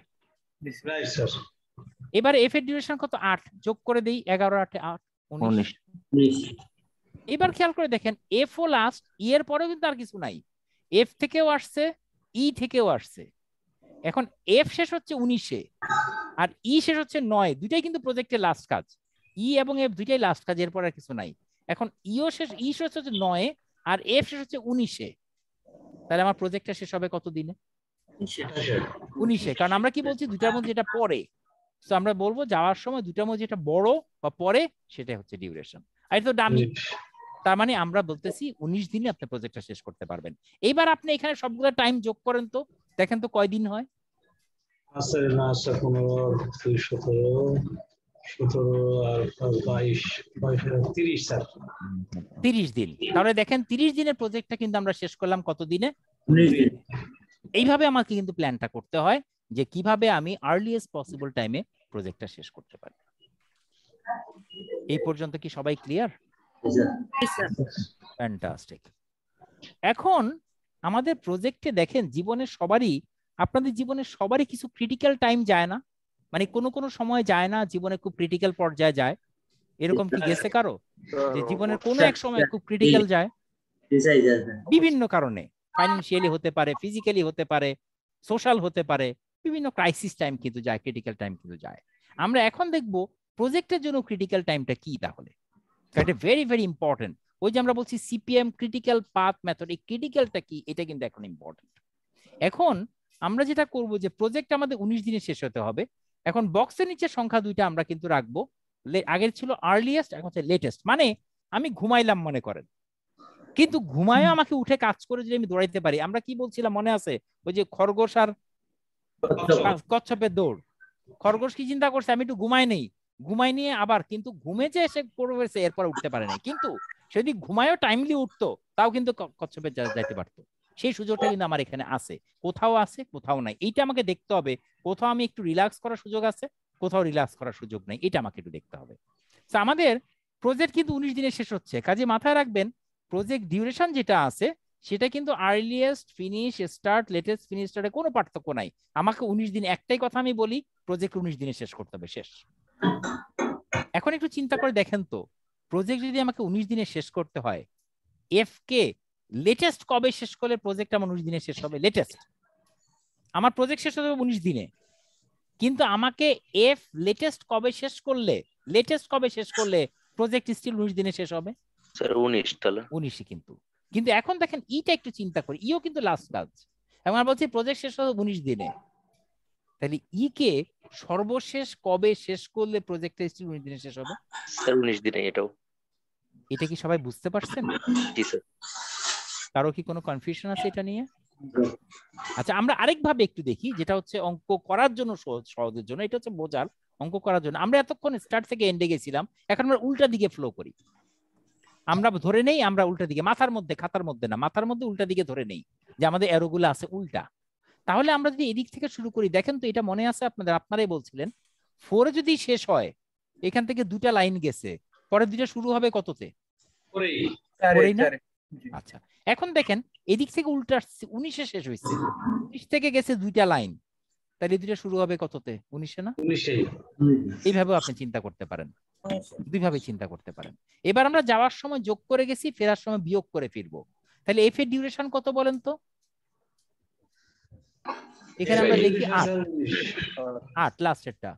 A: স্যার এবার এফ এর ডিউরেশন কত আট যোগ করে দিই এগারো আটে আট উনিশ এবার খেয়াল করে দেখেন এফ ও লাস্ট ই e এর পরেও কিন্তু আর কিছু নাই এফ থেকেও আসছে ই e থেকেও আসছে এখন এফ শেষ হচ্ছে উনিশে আর ই e শেষ হচ্ছে নয় দুইটাই কিন্তু প্রজেক্টের লাস্ট কাজ ই এবং এফ দুইটাই লাস্ট কাজ এরপর আর কিছু নাই এখন ইও শেষ ই শেষ হচ্ছে নয় আর এফ শেষ হচ্ছে উনিশে তাহলে আমার প্রজেক্টটা শেষ হবে কত দিনে উনিশে কারণ আমরা কি বলছি দুইটার মধ্যে যেটা পরে তো আমরা বলবো যাওয়ার সময় দুটার মধ্যে যেটা বড় বা পরে সেটা হচ্ছে ডিউরেশন আর তো দামি তার মানে আমরা বলতেছি উনিশ দিনে আপনি প্রজেক্টটা শেষ করতে পারবেন এইবার আপনি এখানে সবগুলো টাইম যোগ করেন তো দেখেন তো কয়দিন হয় আচ্ছা,
C: আচ্ছা,
A: তিরিশ দিন তাহলে দেখেন তিরিশ দিনের প্রজেক্টটা কিন্তু আমরা শেষ করলাম কতদিনে এইভাবে আমাকে কিন্তু প্ল্যানটা করতে হয় যে কিভাবে আমি আর্লিয়েস্ট পসিবল টাইমে প্রজেক্টটা শেষ করতে পারি এই পর্যন্ত কি সবাই ক্লিয়ার এখন আমাদের প্রজেক্টে দেখেন জীবনের সবারই আপনাদের জীবনে সবারই কিছু ক্রিটিক্যাল টাইম যায় না মানে কোনো কোনো সময় যায় না জীবনে খুব ক্রিটিক্যাল পর্যায়ে যায় এরকম কি গেছে কারো
C: যে জীবনের কোনো এক সময় খুব ক্রিটিক্যাল
A: যায় বিভিন্ন কারণে ফাইন্যান্সিয়ালি হতে পারে ফিজিক্যালি হতে পারে সোশ্যাল হতে পারে বিভিন্ন ক্রাইসিস টাইম কিন্তু যায় ক্রিটিক্যাল টাইম কিন্তু যায় আমরা এখন দেখব প্রজেক্টের জন্য ক্রিটিক্যাল টাইমটা কি তাহলে এটা ভেরি ভেরি ইম্পর্টেন্ট ওই যে আমরা বলছি সিপিএম ক্রিটিক্যাল পাথ মেথড এই ক্রিটিক্যালটা কি এটা কিন্তু এখন ইম্পর্টেন্ট এখন আমরা যেটা করব যে প্রজেক্ট আমাদের উনিশ দিনে শেষ হতে হবে এখন বক্সের নিচে সংখ্যা দুইটা আমরা কিন্তু রাখবো আগের ছিল আর্লিয়েস্ট এখন হচ্ছে লেটেস্ট মানে আমি ঘুমাইলাম মনে করেন কিন্তু ঘুমায় আমাকে উঠে কাজ করে যদি আমি দৌড়াইতে পারি আমরা কি বলছিলাম মনে আছে ওই যে খরগোশ আর হ্যাঁ, কচ্ছপের দৌড় খরগোশ কি চিন্তা করছে আমি একটু ঘুমাই নেই ঘুমাই নিয়ে আবার কিন্তু যে সে পড়েছে এরপর উঠতে পারে না কিন্তু যদি ঘুমায়ও টাইমলি উঠতো তাও কিন্তু কচ্ছপের যাইতে পারতো সেই সুযোগটা কিন্তু আমার এখানে আছে কোথাও আছে কোথাও নাই এইটা আমাকে দেখতে হবে কোথাও আমি একটু রিল্যাক্স করার সুযোগ আছে কোথাও রিল্যাক্স করার সুযোগ নাই এটা আমাকে একটু দেখতে হবে আমাদের প্রজেক্ট কিন্তু উনিশ দিনে শেষ হচ্ছে কাজে মাথায় রাখবেন প্রজেক্ট ডিউরেশন যেটা আছে সেটা কিন্তু earliest finish start latest finish স্টার্টে কোনো পার্থক্য নাই আমাকে উনিশ দিন একটাই কথা আমি বলি প্রজেক্ট উনিশ দিনে শেষ করতে হবে শেষ এখন একটু চিন্তা করে দেখেন তো প্রজেক্ট যদি আমাকে উনিশ দিনে শেষ করতে হয় এফ কে লেটেস্ট কবে শেষ করলে প্রজেক্ট আমার উনিশ দিনে শেষ হবে লেটেস্ট আমার প্রজেক্ট শেষ হবে উনিশ দিনে কিন্তু আমাকে এফ লেটেস্ট কবে শেষ করলে লেটেস্ট কবে শেষ করলে প্রজেক্ট স্টিল উনিশ দিনে শেষ হবে স্যার উনিশ তাহলে উনিশে কিন্তু কিন্তু এখন দেখেন ইটা একটু চিন্তা করি ইও কিন্তু লাস্ট কাজ এবং আমরা বলছি প্রজেক্ট শেষ হবে উনিশ দিনে তাহলে ই কে সর্বশেষ কবে শেষ করলে প্রজেক্টটা স্টিল উনিশ দিনে শেষ হবে উনিশ দিনে এটাও এটা কি সবাই বুঝতে পারছেন কারো কি কোনো কনফিউশন আছে এটা নিয়ে আচ্ছা আমরা আরেকভাবে একটু দেখি যেটা হচ্ছে অঙ্ক করার জন্য সহজ সহজের জন্য এটা হচ্ছে বোঝার অঙ্ক করার জন্য আমরা এতক্ষণ স্টার্ট থেকে এন্ডে গেছিলাম এখন আমরা উল্টা দিকে ফ্লো করি আমরা ধরে নেই আমরা উল্টা দিকে মাথার মধ্যে খাতার মধ্যে না মাথার মধ্যে উল্টা দিকে ধরে নেই যে আমাদের এরোগুলো আছে উল্টা তাহলে আমরা যদি এদিক থেকে শুরু করি দেখেন তো এটা মনে আছে আপনাদের আপনারাই বলছিলেন ফোরে যদি শেষ হয় এখান থেকে দুটা লাইন গেছে পরে দুটা শুরু হবে কততে আচ্ছা এখন দেখেন এদিক থেকে উল্টা উনিশে শেষ হয়েছে উনিশ থেকে গেছে দুইটা লাইন তাহলে দুইটা শুরু হবে কততে উনিশে না এইভাবে আপনি চিন্তা করতে পারেন দুইভাবে চিন্তা করতে পারেন এবার আমরা যাওয়ার সময় যোগ করে গেছি ফেরার সময় বিয়োগ করে ফিরবো তাহলে এফ এর ডিউরেশন কত বলেন তো এখানে আমরা দেখি আট আট লাস্টেরটা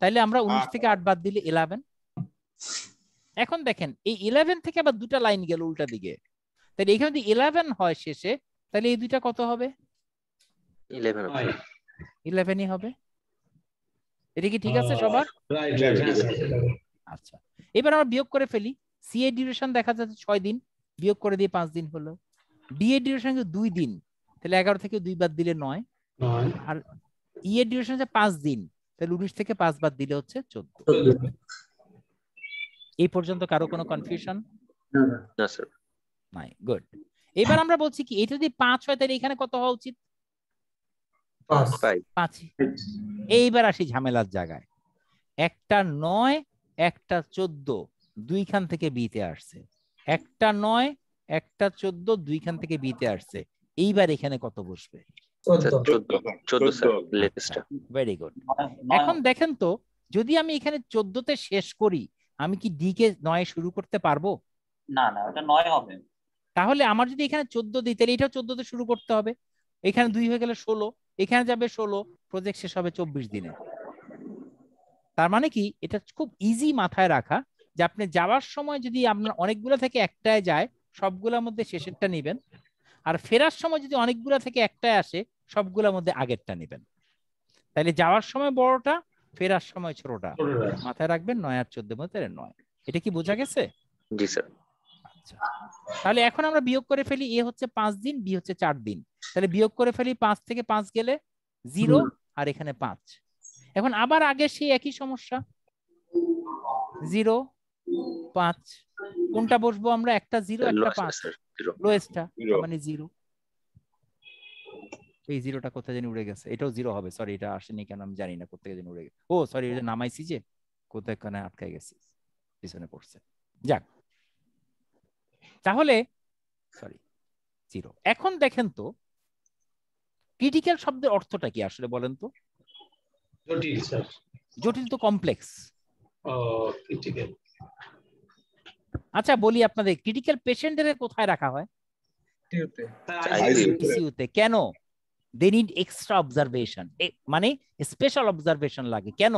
A: তাহলে আমরা উনিশ থেকে আট বাদ দিলে ইলেভেন এখন দেখেন এই ইলেভেন থেকে আবার দুটা লাইন গেল উল্টা দিকে তাহলে এখানে যদি ইলেভেন হয় শেষে তাহলে এই দুইটা কত হবে ইলেভেন ইলেভেনই হবে এটা কি ঠিক আছে সবার হ্যাঁ, হ্যাঁ। আচ্ছা এবার আমরা বিয়োগ করে ফেলি সি ডিউরেশন দেখা যাচ্ছে ছয় দিন বিয়োগ করে দিয়ে পাঁচ দিন হলো ডি ডিউরেশন দুই দিন তাহলে এগারো থেকে দুই বাদ দিলে নয় আর ই e এর ডিউরেশন হচ্ছে পাঁচ দিন তাহলে উনিশ থেকে পাঁচ বাদ দিলে হচ্ছে চোদ্দ এই পর্যন্ত কারো কোনো কনফিউশন নাই গুড এবার আমরা বলছি কি এটা যদি পাঁচ হয় তাহলে এখানে কত হওয়া উচিত পাঁচ এইবার আসি ঝামেলার জায়গায় একটা নয় একটা চোদ্দ দুইখান থেকে বিতে আসছে একটা নয় একটা চোদ্দ দুইখান থেকে বিতে আসছে এইবার এখানে কত বসবে ভেরি গুড এখন দেখেন তো যদি আমি এখানে চোদ্দতে শেষ করি আমি কি ডি কে নয় শুরু করতে পারবো না না ওটা নয় হবে তাহলে আমার যদি এখানে চোদ্দ দিই তাহলে এটা চোদ্দতে শুরু করতে হবে এখানে দুই হয়ে গেলে ষোলো এখানে যাবে ষোলো প্রজেক্ট শেষ হবে চব্বিশ দিনে তার মানে কি এটা খুব ইজি মাথায় রাখা যে আপনি যাওয়ার সময় যদি আপনার অনেকগুলো থেকে একটায় যায় সবগুলোর মধ্যে শেষেরটা নেবেন আর ফেরার সময় যদি অনেকগুলো থেকে একটায় আসে সবগুলোর মধ্যে আগেরটা নেবেন তাহলে যাওয়ার সময় বড়টা ফেরার সময় ছোটটা মাথায় রাখবেন নয় আর চোদ্দ মধ্যে নয় এটা কি বোঝা গেছে জি স্যার আচ্ছা। তাহলে এখন আমরা বিয়োগ করে ফেলি এ হচ্ছে পাঁচ দিন বি হচ্ছে চার দিন তাহলে বিয়োগ করে ফেলি পাঁচ থেকে পাঁচ গেলে জিরো আর এখানে পাঁচ এখন আবার আগে সেই একই সমস্যা জিরো পাঁচ কোনটা বসবো আমরা একটা জিরো একটা পাঁচ লোয়েস্টটা মানে জিরো এই জিরোটা কোথায় জানি উড়ে গেছে এটাও জিরো হবে সরি এটা আসেনি কেন আমি জানি না কোথায় জানি উড়ে গেছে ও সরি এটা নামাইছি যে কোথায় কানে আটকে গেছে পিছনে পড়ছে যাক তাহলে সরি জিরো এখন দেখেন তো ক্রিটিক্যাল শব্দের অর্থটা কি আসলে বলেন তো জটিল স্যার জটিল তো কমপ্লেক্স আচ্ছা বলি আপনাদের ক্রিটিক্যাল পেশেন্টদের কোথায় রাখা হয় আচ্ছা, কেন দে নিড এক্সট্রা অবজারভেশন মানে স্পেশাল অবজারভেশন লাগে কেন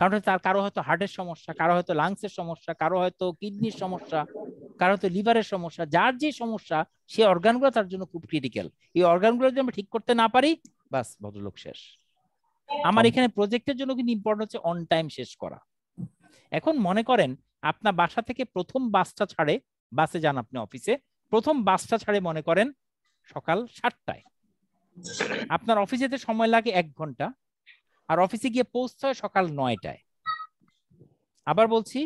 A: কারণ তার কারো হয়তো হার্টের সমস্যা কারো হয়তো লাংসের সমস্যা কারো হয়তো কিডনির সমস্যা কারণ তো লিভারের সমস্যা যার যে সমস্যা সেই অর্গানগুলো তার জন্য খুব ক্রিটিক্যাল এই অর্গানগুলো যদি আমরা ঠিক করতে না পারি বাস ভদ্রলোক শেষ আমার এখানে প্রজেক্টের জন্য কিন্তু ইম্পর্টেন্ট হচ্ছে অন টাইম শেষ করা এখন মনে করেন আপনার বাসা থেকে প্রথম বাসটা ছাড়ে বাসে যান আপনি অফিসে প্রথম বাসটা ছাড়ে মনে করেন সকাল সাতটায় আপনার অফিসে যেতে সময় লাগে এক ঘন্টা আর অফিসে গিয়ে পৌঁছতে হয় সকাল নয়টায় আবার বলছি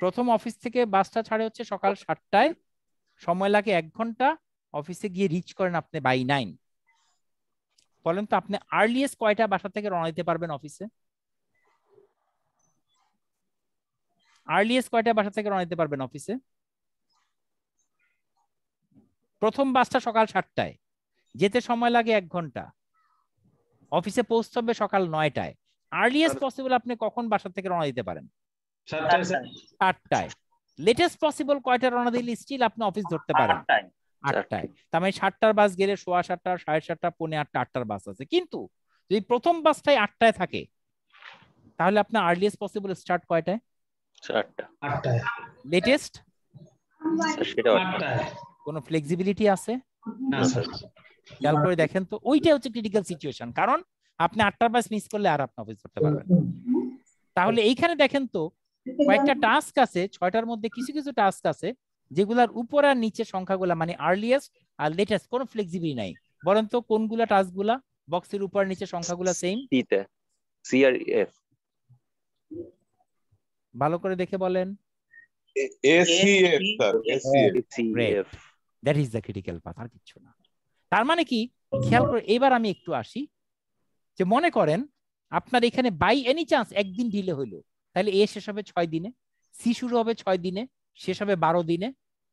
A: প্রথম অফিস থেকে বাসটা ছাড়ে হচ্ছে সকাল সাতটায় সময় লাগে এক ঘন্টা অফিসে গিয়ে রিচ করেন আপনি বাই নাইন বলেন তো আপনি আর্লিয়েস্ট কয়টা বাসা থেকে রওনা দিতে পারবেন অফিসে আর্লিয়েস্ট কয়টা বাসা থেকে রওনা দিতে পারবেন অফিসে প্রথম বাসটা সকাল সাতটায় যেতে সময় লাগে এক ঘন্টা অফিসে পৌঁছতে হবে সকাল নয়টায় আর্লিয়েস্ট পসিবল আপনি কখন বাসা থেকে রওনা দিতে পারেন আটটায় লেটেস্ট পসিবল কয়টা রওনা দিলে স্টিল আপনি অফিস ধরতে পারেন আটটায় আচ্ছা। তার মানে সাতটার বাস গেলে সোয়া সাতটা সাড়ে সাতটা পৌনে আটটা আটটার বাস আছে কিন্তু যদি প্রথম বাসটাই আটটায় থাকে তাহলে আপনার আর্লিয়েস্ট পসিবল স্টার্ট কয়টায় আটটায় লেটেস্ট কোনো ফ্লেক্সিবিলিটি আছে খেয়াল করে দেখেন তো ওইটা হচ্ছে ক্রিটিক্যাল সিচুয়েশন কারণ আপনি আটটার বাস মিস করলে আর আপনি অফিস ধরতে পারবেন তাহলে এইখানে দেখেন তো কয়েকটা টাস্ক আছে ছয়টার মধ্যে কিছু কিছু টাস্ক আছে যেগুলার উপর আর নিচে সংখ্যাগুলা মানে আর্লিয়েস্ট আর লেটেস্ট কোনো ফ্লেক্সিবিলিটি নাই বরং তো কোনগুলা টাস্কগুলা বক্সের উপর নিচে সংখ্যাগুলা সেম তে সি আর এফ ভালো করে দেখে বলেন F sir ACF that is the critical path আর কিছু না তার মানে কি খেয়াল করে এবার আমি একটু আসি যে মনে করেন আপনার এখানে বাই এনি চান্স একদিন ডিলে হইলো তাহলে এ শেষ হবে ছয় দিনে সি শুরু হবে ছয় দিনে শেষ হবে বারো দিনে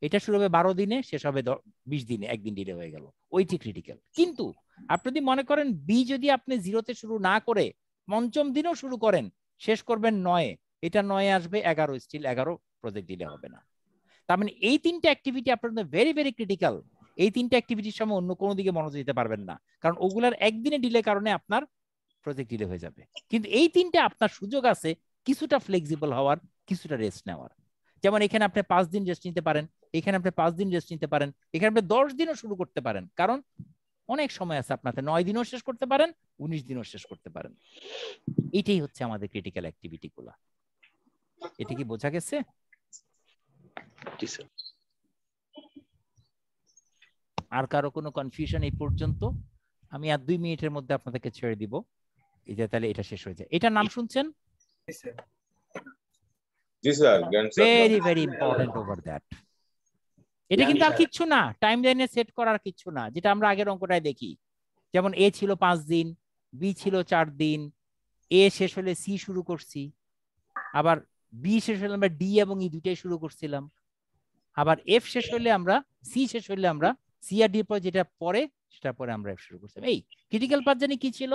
A: এটা শুরু হবে বারো দিনে শেষ হবে বিশ দিনে একদিন ডিলে হয়ে গেল ওইটি ক্রিটিক্যাল কিন্তু আপনি যদি মনে করেন বি যদি আপনি জিরোতে শুরু না করে পঞ্চম দিনও শুরু করেন শেষ করবেন নয়ে এটা নয়ে আসবে এগারো স্টিল এগারো প্রজেক্ট ডিলে হবে না তার মানে এই তিনটা অ্যাক্টিভিটি আপনার জন্য ভেরি ভেরি ক্রিটিক্যাল এই তিনটা অ্যাক্টিভিটির সময় অন্য কোনো দিকে মনোযোগ দিতে পারবেন না কারণ ওগুলার একদিনে ডিলে কারণে আপনার প্রজেক্ট ডিলে হয়ে যাবে কিন্তু এই তিনটা আপনার সুযোগ আছে কিছুটা ফ্লেক্সিবল হওয়ার কিছুটা রেস্ট নেওয়ার যেমন এখানে আপনি পাঁচ দিন রেস্ট নিতে পারেন এখানে আপনি পাঁচ দিন রেস্ট নিতে পারেন এখানে আপনি দশ দিনও শুরু করতে পারেন কারণ অনেক সময় আছে আপনাতে নয় দিনও শেষ করতে পারেন উনিশ দিনও শেষ করতে পারেন এটাই হচ্ছে আমাদের ক্রিটিক্যাল অ্যাক্টিভিটি গুলা এটা কি বোঝা গেছে আর কারো কোনো কনফিউশন এই পর্যন্ত আমি আর দুই মিনিটের মধ্যে আপনাদেরকে ছেড়ে দিব এটা তাহলে এটা শেষ হয়ে যায় এটার নাম শুনছেন very very important over that এটা কিন্তু আর কিচ্ছু না টাইম লাইনে সেট করার কিচ্ছু না যেটা আমরা আগের অঙ্কটায় দেখি যেমন এ ছিল পাঁচ দিন বি ছিল চার দিন এ শেষ হলে সি শুরু করছি আবার বি শেষ হলে আমরা ডি এবং ই e দুটাই শুরু করছিলাম আবার এফ শেষ হলে আমরা সি শেষ হলে আমরা সি আর ডি পর যেটা পরে সেটা পরে আমরা এফ শুরু করছিলাম এই ক্রিটিক্যাল পাথ জানি কি ছিল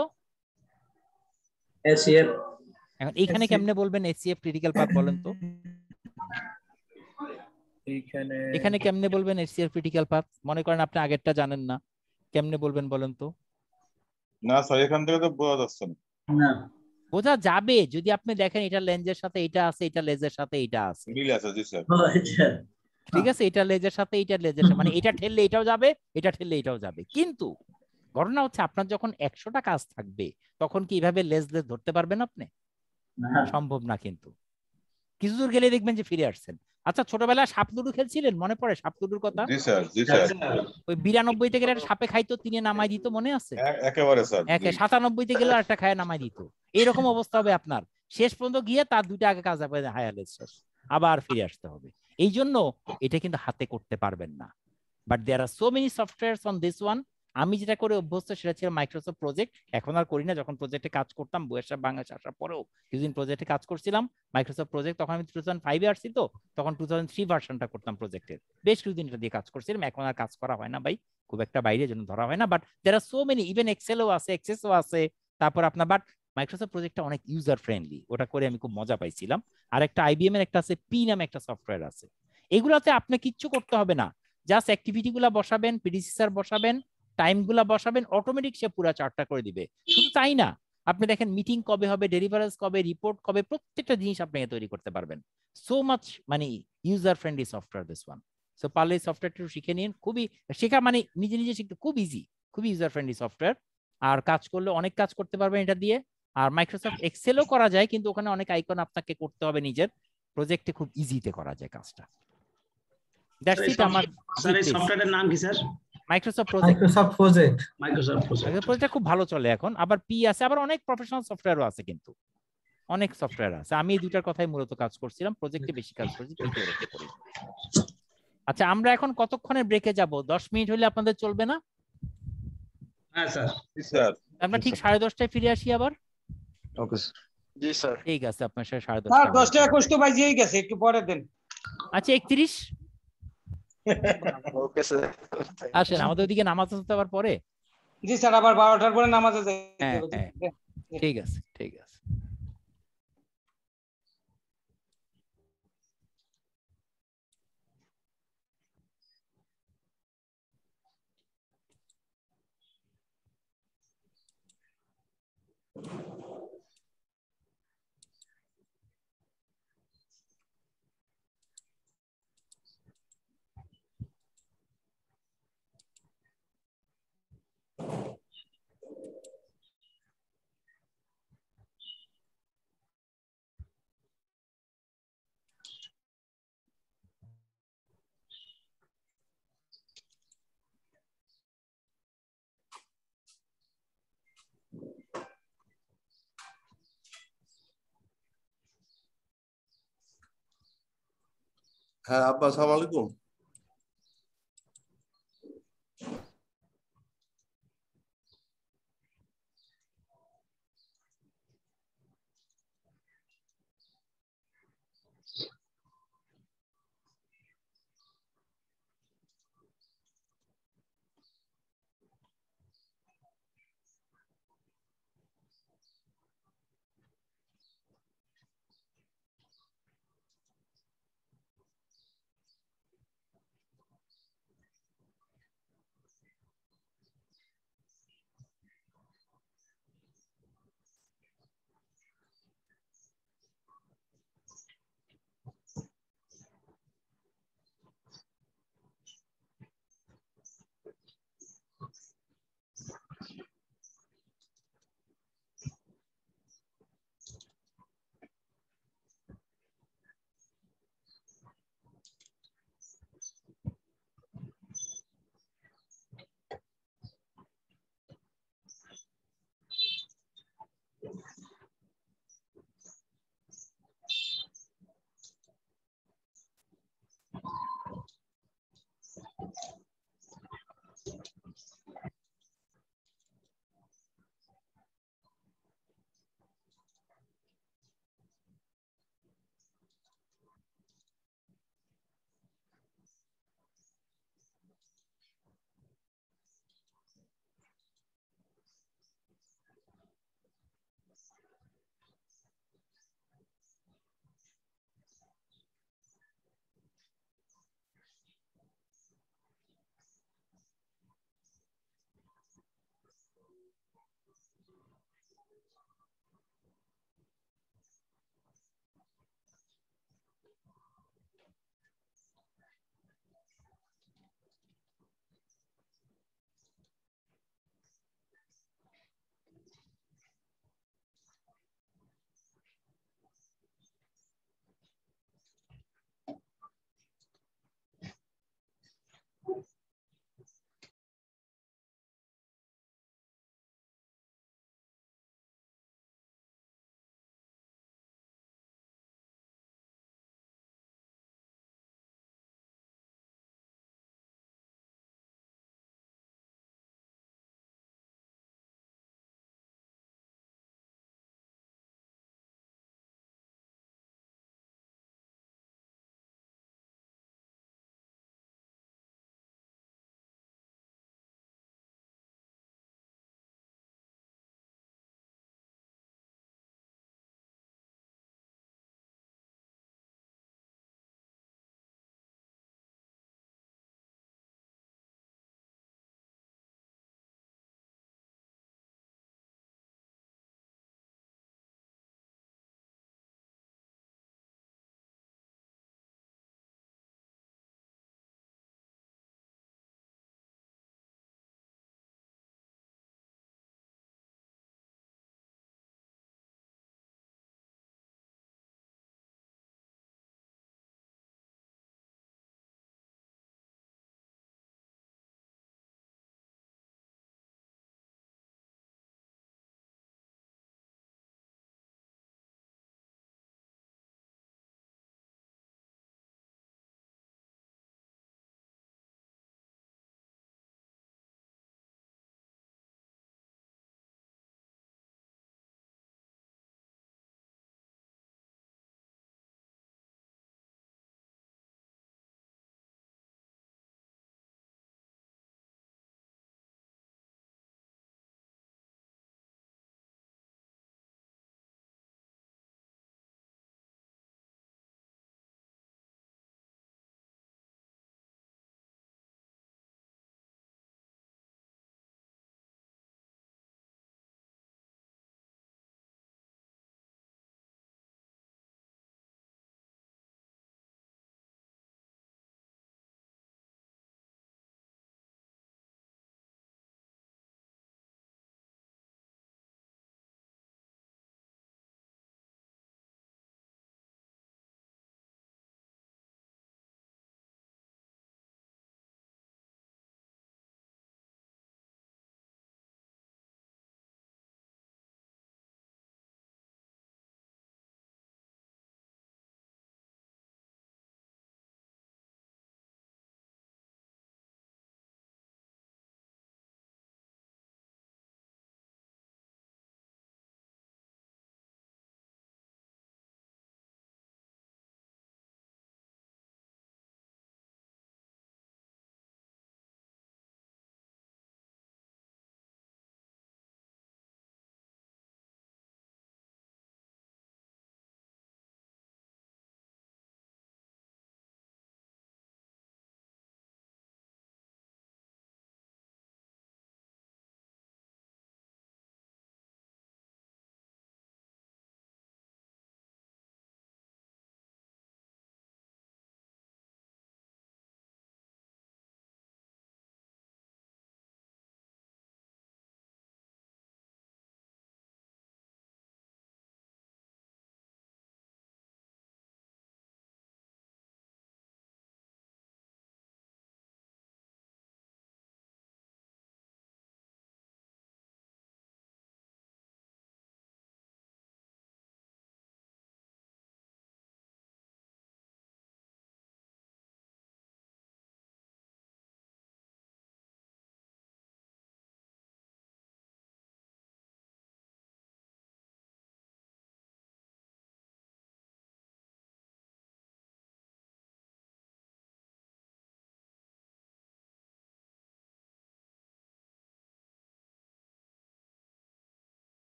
A: এখন এখানে কেমনে বলবেন এসিএফ ক্রিটিক্যাল পাথ বলেন তো
C: এইখানে এখানে
A: কেমনে বলবেন এসিএফ ক্রিটিক্যাল পাথ মনে করেন আপনি আগেরটা জানেন না কেমনে বলবেন বলেন তো
C: না
B: স্যার এখান থেকে তো বোঝা যাচ্ছে
A: না বোঝা যাবে যদি আপনি দেখেন এটা লেন্সের সাথে এটা আছে এটা লেজের সাথে এটা আছে মিল আছে জি স্যার আচ্ছা। ঠিক আছে এটা লেজের সাথে এটা লেজের সাথে মানে এটা ঠেললে এটাও যাবে এটা ঠেললে এটাও যাবে কিন্তু ঘটনা হচ্ছে আপনার যখন একশোটা কাজ থাকবে তখন কি এভাবে লেজ লেজ ধরতে পারবেন আপনি সম্ভব না কিন্তু কিছু দূর গেলে দেখবেন যে ফিরে আসছেন আচ্ছা ছোটবেলা সাপ লুডু খেলছিলেন মনে পড়ে সাপ লুডুর কথা ওই বিরানব্বই থেকে সাপে খাইতো তিনি নামাই দিত মনে আছে একেবারে সাতানব্বই থেকে গেলে একটা খায় নামাই দিত এরকম অবস্থা হবে আপনার শেষ পর্যন্ত গিয়ে তার দুইটা আগে কাজ হবে হায়ালের শেষ আবার ফিরে আসতে হবে এই জন্য এটা কিন্তু হাতে করতে পারবেন না but there are so many software on this one আমি যেটা করে অভ্যস্ত সেটা ছিল মাইক্রোসফট প্রজেক্ট এখন আর করি না যখন প্রজেক্টে কাজ করতাম বয়সা বাংলাদেশ আসার পরেও কিছুদিন প্রজেক্টে কাজ করছিলাম মাইক্রোসফট প্রজেক্ট তখন আমি টু থাউজেন্ড ফাইভে আসছি তো তখন টু থাউজেন্ড থ্রি ভার্সনটা করতাম প্রজেক্টের বেশ কিছুদিন এটা দিয়ে কাজ করছিলাম এখন আর কাজ করা হয় না ভাই খুব একটা বাইরে জন্য ধরা হয় না but there are so many even এক্সেলও আছে এক্সেসও আছে তারপর আপনার বাট মাইক্রোসফট প্রজেক্টটা অনেক ইউজার ফ্রেন্ডলি ওটা করে আমি খুব মজা পাইছিলাম আর একটা আইবিএম এর একটা আছে পি নামে একটা সফটওয়্যার আছে এগুলোতে আপনি কিচ্ছু করতে হবে না জাস্ট অ্যাক্টিভিটিগুলো বসাবেন পিডিসিসার বসাবেন টাইমগুলা বসাবেন অটোমেটিক সে পুরো চার্টটা করে দিবে শুধু তাই না আপনি দেখেন মিটিং কবে হবে ডেলিভারেন্স কবে রিপোর্ট কবে প্রত্যেকটা জিনিস আপনি তৈরি করতে পারবেন সো মাচ মানে user friendly software this one so পারলে সফটওয়্যারটি শিখে নিন খুবই শেখা মানে নিজে নিজে শিখতে খুব ইজি খুবই ইউজার ফ্রেন্ডলি সফটওয়্যার আর কাজ করলে অনেক কাজ করতে পারবেন এটা দিয়ে আর মাইক্রোসফট এক্সেলও করা যায় কিন্তু ওখানে অনেক আইকন আপনাকে করতে হবে নিজের প্রজেক্টে খুব ইজিতে করা যায় কাজটা দ্যাটস ইট আমার স্যার এই সফটওয়্যারের নাম কি sir Microsoft project Microsoft project Microsoft project প্রজেক্টটা খুব ভালো চলে এখন আবার পি আছে আবার অনেক প্রফেশনাল সফটওয়্যারও আছে কিন্তু অনেক সফটওয়্যার আছে আমি এই দুটার কথাই মূলত কাজ করছিলাম প্রজেক্টে বেশি কাজ করছি আচ্ছা আমরা এখন কতক্ষণের ব্রেকে যাব 10 মিনিট হলে আপনাদের চলবে না হ্যাঁ স্যার স্যার আমরা ঠিক 10:30 টায় ফিরে আসি আবার ওকে স্যার জি স্যার ঠিক আছে আপনার সাথে 10:30 স্যার 10টা 21 তো বাজিয়েই গেছে একটু পরে দেন আচ্ছা 31 আসেন আমাদের ওদিকে নামাজ আসতে আবার পরে জি স্যার আবার বারোটার পরে নামাজ আছে হ্যাঁ, হ্যাঁ। ঠিক আছে ঠিক আছে
B: হ্যাঁ আব্বা আসসালামু আলাইকুম Thank you.